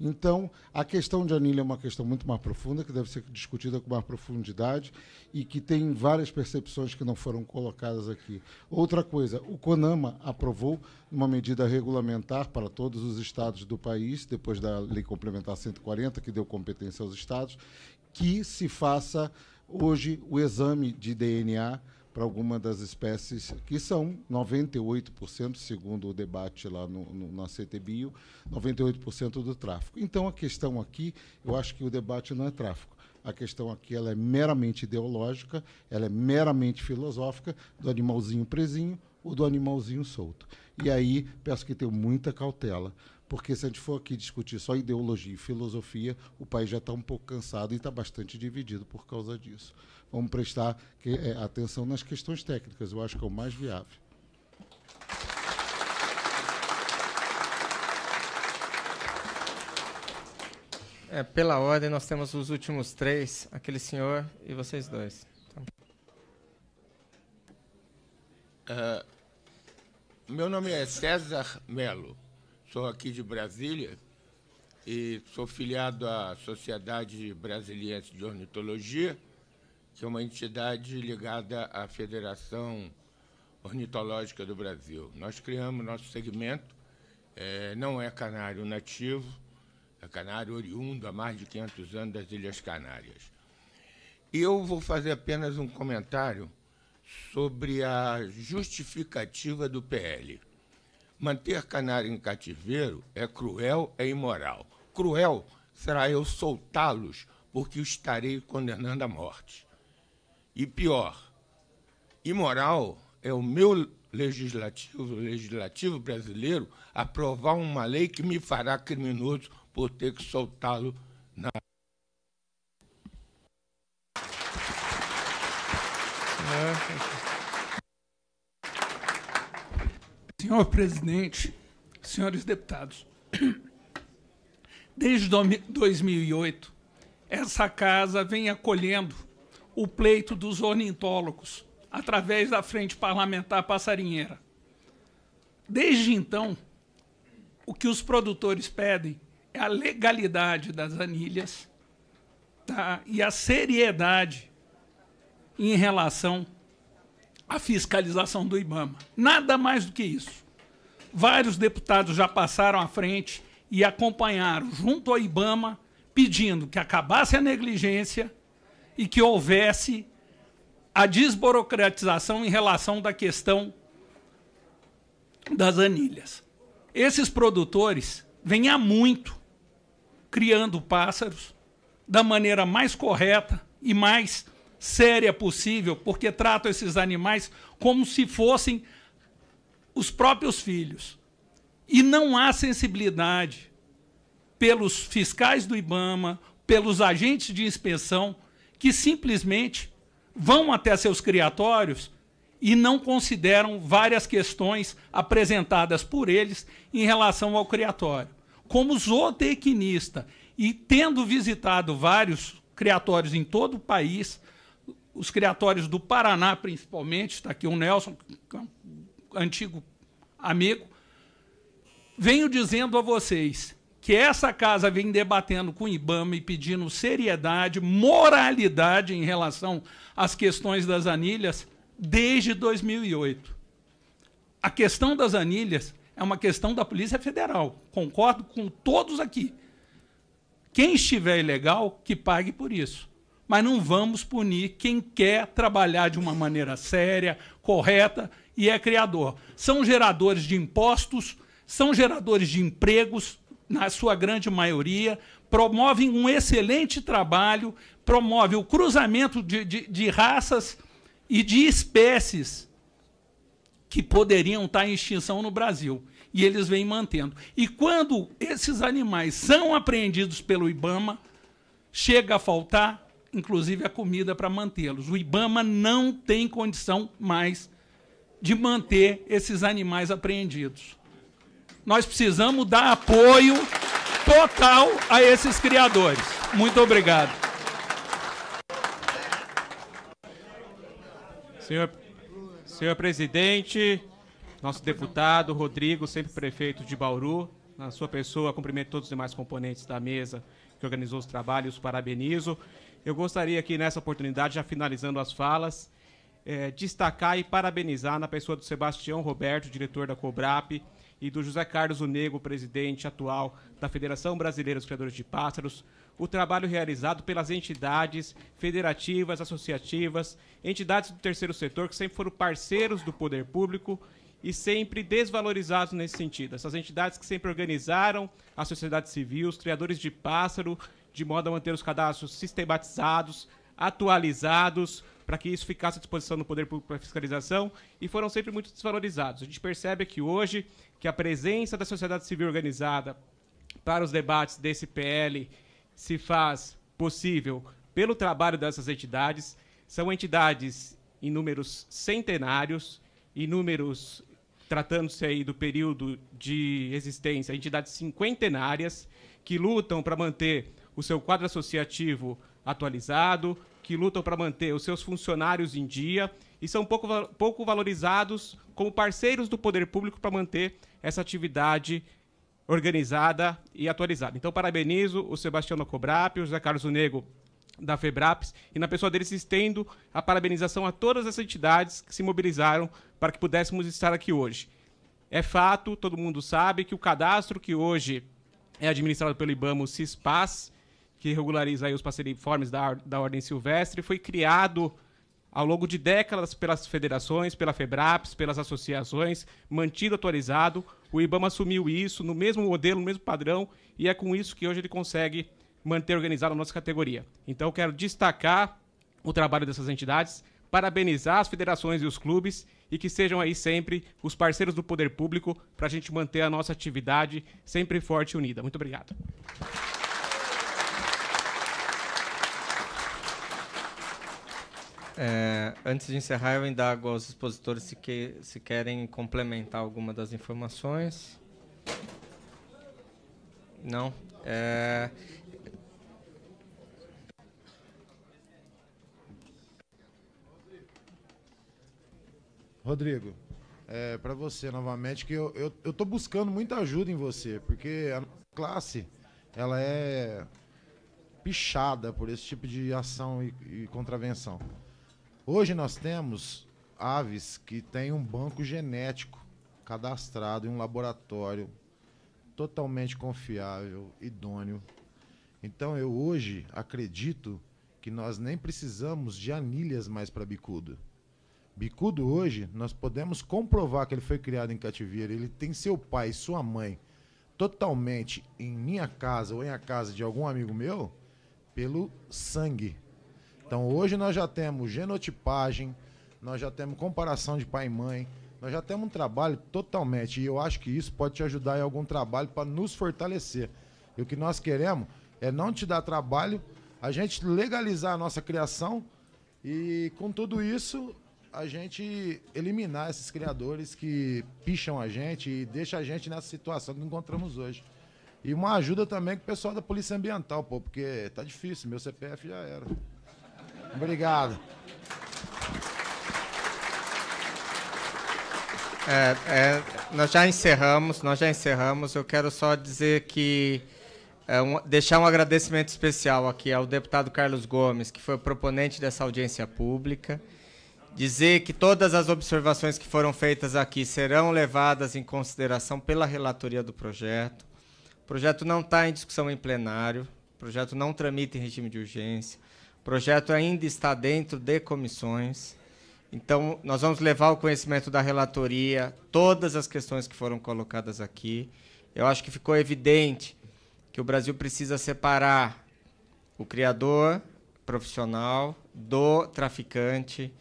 Então, a questão de anilha é uma questão muito mais profunda, que deve ser discutida com mais profundidade e que tem várias percepções que não foram colocadas aqui. Outra coisa, o CONAMA aprovou uma medida regulamentar para todos os estados do país, depois da Lei Complementar 140, que deu competência aos estados, que se faça hoje o exame de DNA para alguma das espécies, que são 98%, segundo o debate lá no, no, na CTBio, 98% do tráfico. Então, a questão aqui, eu acho que o debate não é tráfico. A questão aqui ela é meramente ideológica, ela é meramente filosófica, do animalzinho presinho ou do animalzinho solto. E aí, peço que tenham muita cautela, porque se a gente for aqui discutir só ideologia e filosofia, o país já está um pouco cansado e está bastante dividido por causa disso. Vamos prestar que, é, atenção nas questões técnicas, eu acho que é o mais viável. É, pela ordem, nós temos os últimos três, aquele senhor e vocês dois. Então. Uh, meu nome é César Melo sou aqui de Brasília e sou filiado à Sociedade Brasiliense de Ornitologia, que é uma entidade ligada à Federação Ornitológica do Brasil. Nós criamos nosso segmento, é, não é canário nativo, é canário oriundo há mais de 500 anos das Ilhas Canárias. E eu vou fazer apenas um comentário sobre a justificativa do PL. Manter canário em cativeiro é cruel, é imoral. Cruel será eu soltá-los, porque os estarei condenando à morte. E pior, imoral é o meu legislativo, o legislativo brasileiro, aprovar uma lei que me fará criminoso por ter que soltá-lo na. É. Senhor presidente, senhores deputados, desde 2008, essa casa vem acolhendo o pleito dos ornitólogos através da Frente Parlamentar Passarinheira. Desde então, o que os produtores pedem é a legalidade das anilhas tá? e a seriedade em relação a fiscalização do IBAMA. Nada mais do que isso. Vários deputados já passaram à frente e acompanharam junto ao IBAMA pedindo que acabasse a negligência e que houvesse a desburocratização em relação da questão das anilhas. Esses produtores vêm há muito criando pássaros da maneira mais correta e mais séria possível, porque tratam esses animais como se fossem os próprios filhos. E não há sensibilidade pelos fiscais do Ibama, pelos agentes de inspeção, que simplesmente vão até seus criatórios e não consideram várias questões apresentadas por eles em relação ao criatório. Como zootecnista e tendo visitado vários criatórios em todo o país, os criatórios do Paraná, principalmente, está aqui o Nelson, é antigo amigo, venho dizendo a vocês que essa casa vem debatendo com o IBAMA e pedindo seriedade, moralidade em relação às questões das anilhas desde 2008. A questão das anilhas é uma questão da Polícia Federal. Concordo com todos aqui. Quem estiver ilegal, que pague por isso mas não vamos punir quem quer trabalhar de uma maneira séria, correta e é criador. São geradores de impostos, são geradores de empregos, na sua grande maioria, promovem um excelente trabalho, promove o cruzamento de, de, de raças e de espécies que poderiam estar em extinção no Brasil. E eles vêm mantendo. E quando esses animais são apreendidos pelo IBAMA, chega a faltar inclusive a comida para mantê-los. O Ibama não tem condição mais de manter esses animais apreendidos. Nós precisamos dar apoio total a esses criadores. Muito obrigado. Senhor, senhor presidente, nosso deputado Rodrigo, sempre prefeito de Bauru, na sua pessoa, cumprimento todos os demais componentes da mesa que organizou os trabalhos, parabenizo. Eu gostaria aqui nessa oportunidade, já finalizando as falas, é, destacar e parabenizar na pessoa do Sebastião Roberto, diretor da Cobrap, e do José Carlos Onego, presidente atual da Federação Brasileira dos Criadores de Pássaros, o trabalho realizado pelas entidades federativas, associativas, entidades do terceiro setor que sempre foram parceiros do poder público e sempre desvalorizados nesse sentido. Essas entidades que sempre organizaram a sociedade civil, os criadores de pássaro de modo a manter os cadastros sistematizados, atualizados, para que isso ficasse à disposição do poder público para fiscalização e foram sempre muito desvalorizados. A gente percebe que hoje que a presença da sociedade civil organizada para os debates desse PL se faz possível pelo trabalho dessas entidades. São entidades em números centenários, em números tratando-se aí do período de existência, entidades cinquentenárias que lutam para manter o seu quadro associativo atualizado, que lutam para manter os seus funcionários em dia e são pouco, pouco valorizados como parceiros do poder público para manter essa atividade organizada e atualizada. Então, parabenizo o Sebastião Cobrap, o José Carlos Nego da FEBRAPS e na pessoa deles estendo a parabenização a todas as entidades que se mobilizaram para que pudéssemos estar aqui hoje. É fato, todo mundo sabe, que o cadastro que hoje é administrado pelo IBAMO CISPAS, que regulariza aí os passeriformes da, da ordem silvestre, foi criado ao longo de décadas pelas federações, pela FEBRAPS, pelas associações, mantido atualizado. O IBAMA assumiu isso no mesmo modelo, no mesmo padrão, e é com isso que hoje ele consegue manter organizada a nossa categoria. Então, eu quero destacar o trabalho dessas entidades, parabenizar as federações e os clubes e que sejam aí sempre os parceiros do poder público para a gente manter a nossa atividade sempre forte e unida. Muito obrigado. É, antes de encerrar, eu indago aos expositores se, que, se querem complementar alguma das informações. Não? É... Rodrigo, é, para você novamente, que eu estou buscando muita ajuda em você, porque a classe ela é pichada por esse tipo de ação e, e contravenção. Hoje nós temos aves que têm um banco genético cadastrado em um laboratório totalmente confiável, idôneo. Então eu hoje acredito que nós nem precisamos de anilhas mais para bicudo. Bicudo hoje nós podemos comprovar que ele foi criado em cativeiro, ele tem seu pai e sua mãe totalmente em minha casa ou em a casa de algum amigo meu pelo sangue. Então hoje nós já temos genotipagem, nós já temos comparação de pai e mãe, nós já temos um trabalho totalmente, e eu acho que isso pode te ajudar em algum trabalho para nos fortalecer. E o que nós queremos é não te dar trabalho, a gente legalizar a nossa criação e com tudo isso a gente eliminar esses criadores que picham a gente e deixa a gente nessa situação que encontramos hoje. E uma ajuda também com o pessoal da Polícia Ambiental, pô, porque tá difícil, meu CPF já era. Obrigado. É, é, nós já encerramos, nós já encerramos. Eu quero só dizer que é um, deixar um agradecimento especial aqui ao deputado Carlos Gomes, que foi o proponente dessa audiência pública. Dizer que todas as observações que foram feitas aqui serão levadas em consideração pela relatoria do projeto. O projeto não está em discussão em plenário, o projeto não tramita em regime de urgência. O projeto ainda está dentro de comissões. Então, nós vamos levar o conhecimento da relatoria, todas as questões que foram colocadas aqui. Eu acho que ficou evidente que o Brasil precisa separar o criador profissional do traficante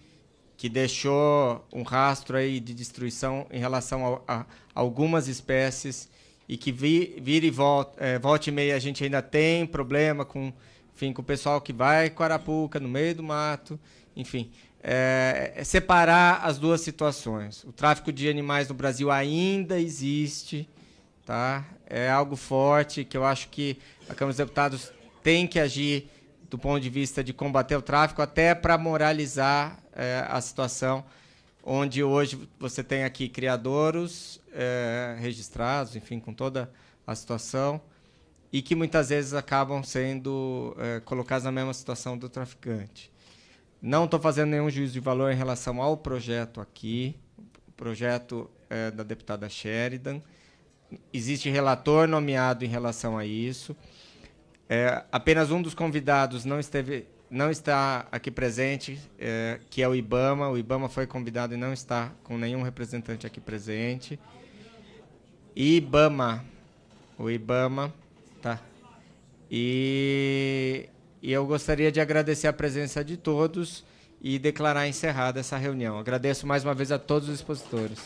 que deixou um rastro aí de destruição em relação a, a algumas espécies e que vi, vira e volta, é, volta e meia a gente ainda tem problema com enfim, com o pessoal que vai com Arapuca, no meio do mato, enfim. É, é separar as duas situações. O tráfico de animais no Brasil ainda existe, tá? É algo forte que eu acho que a Câmara dos Deputados tem que agir do ponto de vista de combater o tráfico, até para moralizar é, a situação onde hoje você tem aqui criadores é, registrados, enfim, com toda a situação, e que muitas vezes acabam sendo é, na mesma situação do traficante. Não estou fazendo nenhum juízo de valor em relação ao projeto aqui, o projeto é, da deputada Sheridan. Existe relator nomeado em relação a isso. É, apenas um dos convidados não esteve, não está aqui presente, é, que é o IBAMA. O IBAMA foi convidado e não está com nenhum representante aqui presente. IBAMA, o IBAMA Tá? E, e eu gostaria de agradecer a presença de todos e declarar encerrada essa reunião. Agradeço mais uma vez a todos os expositores.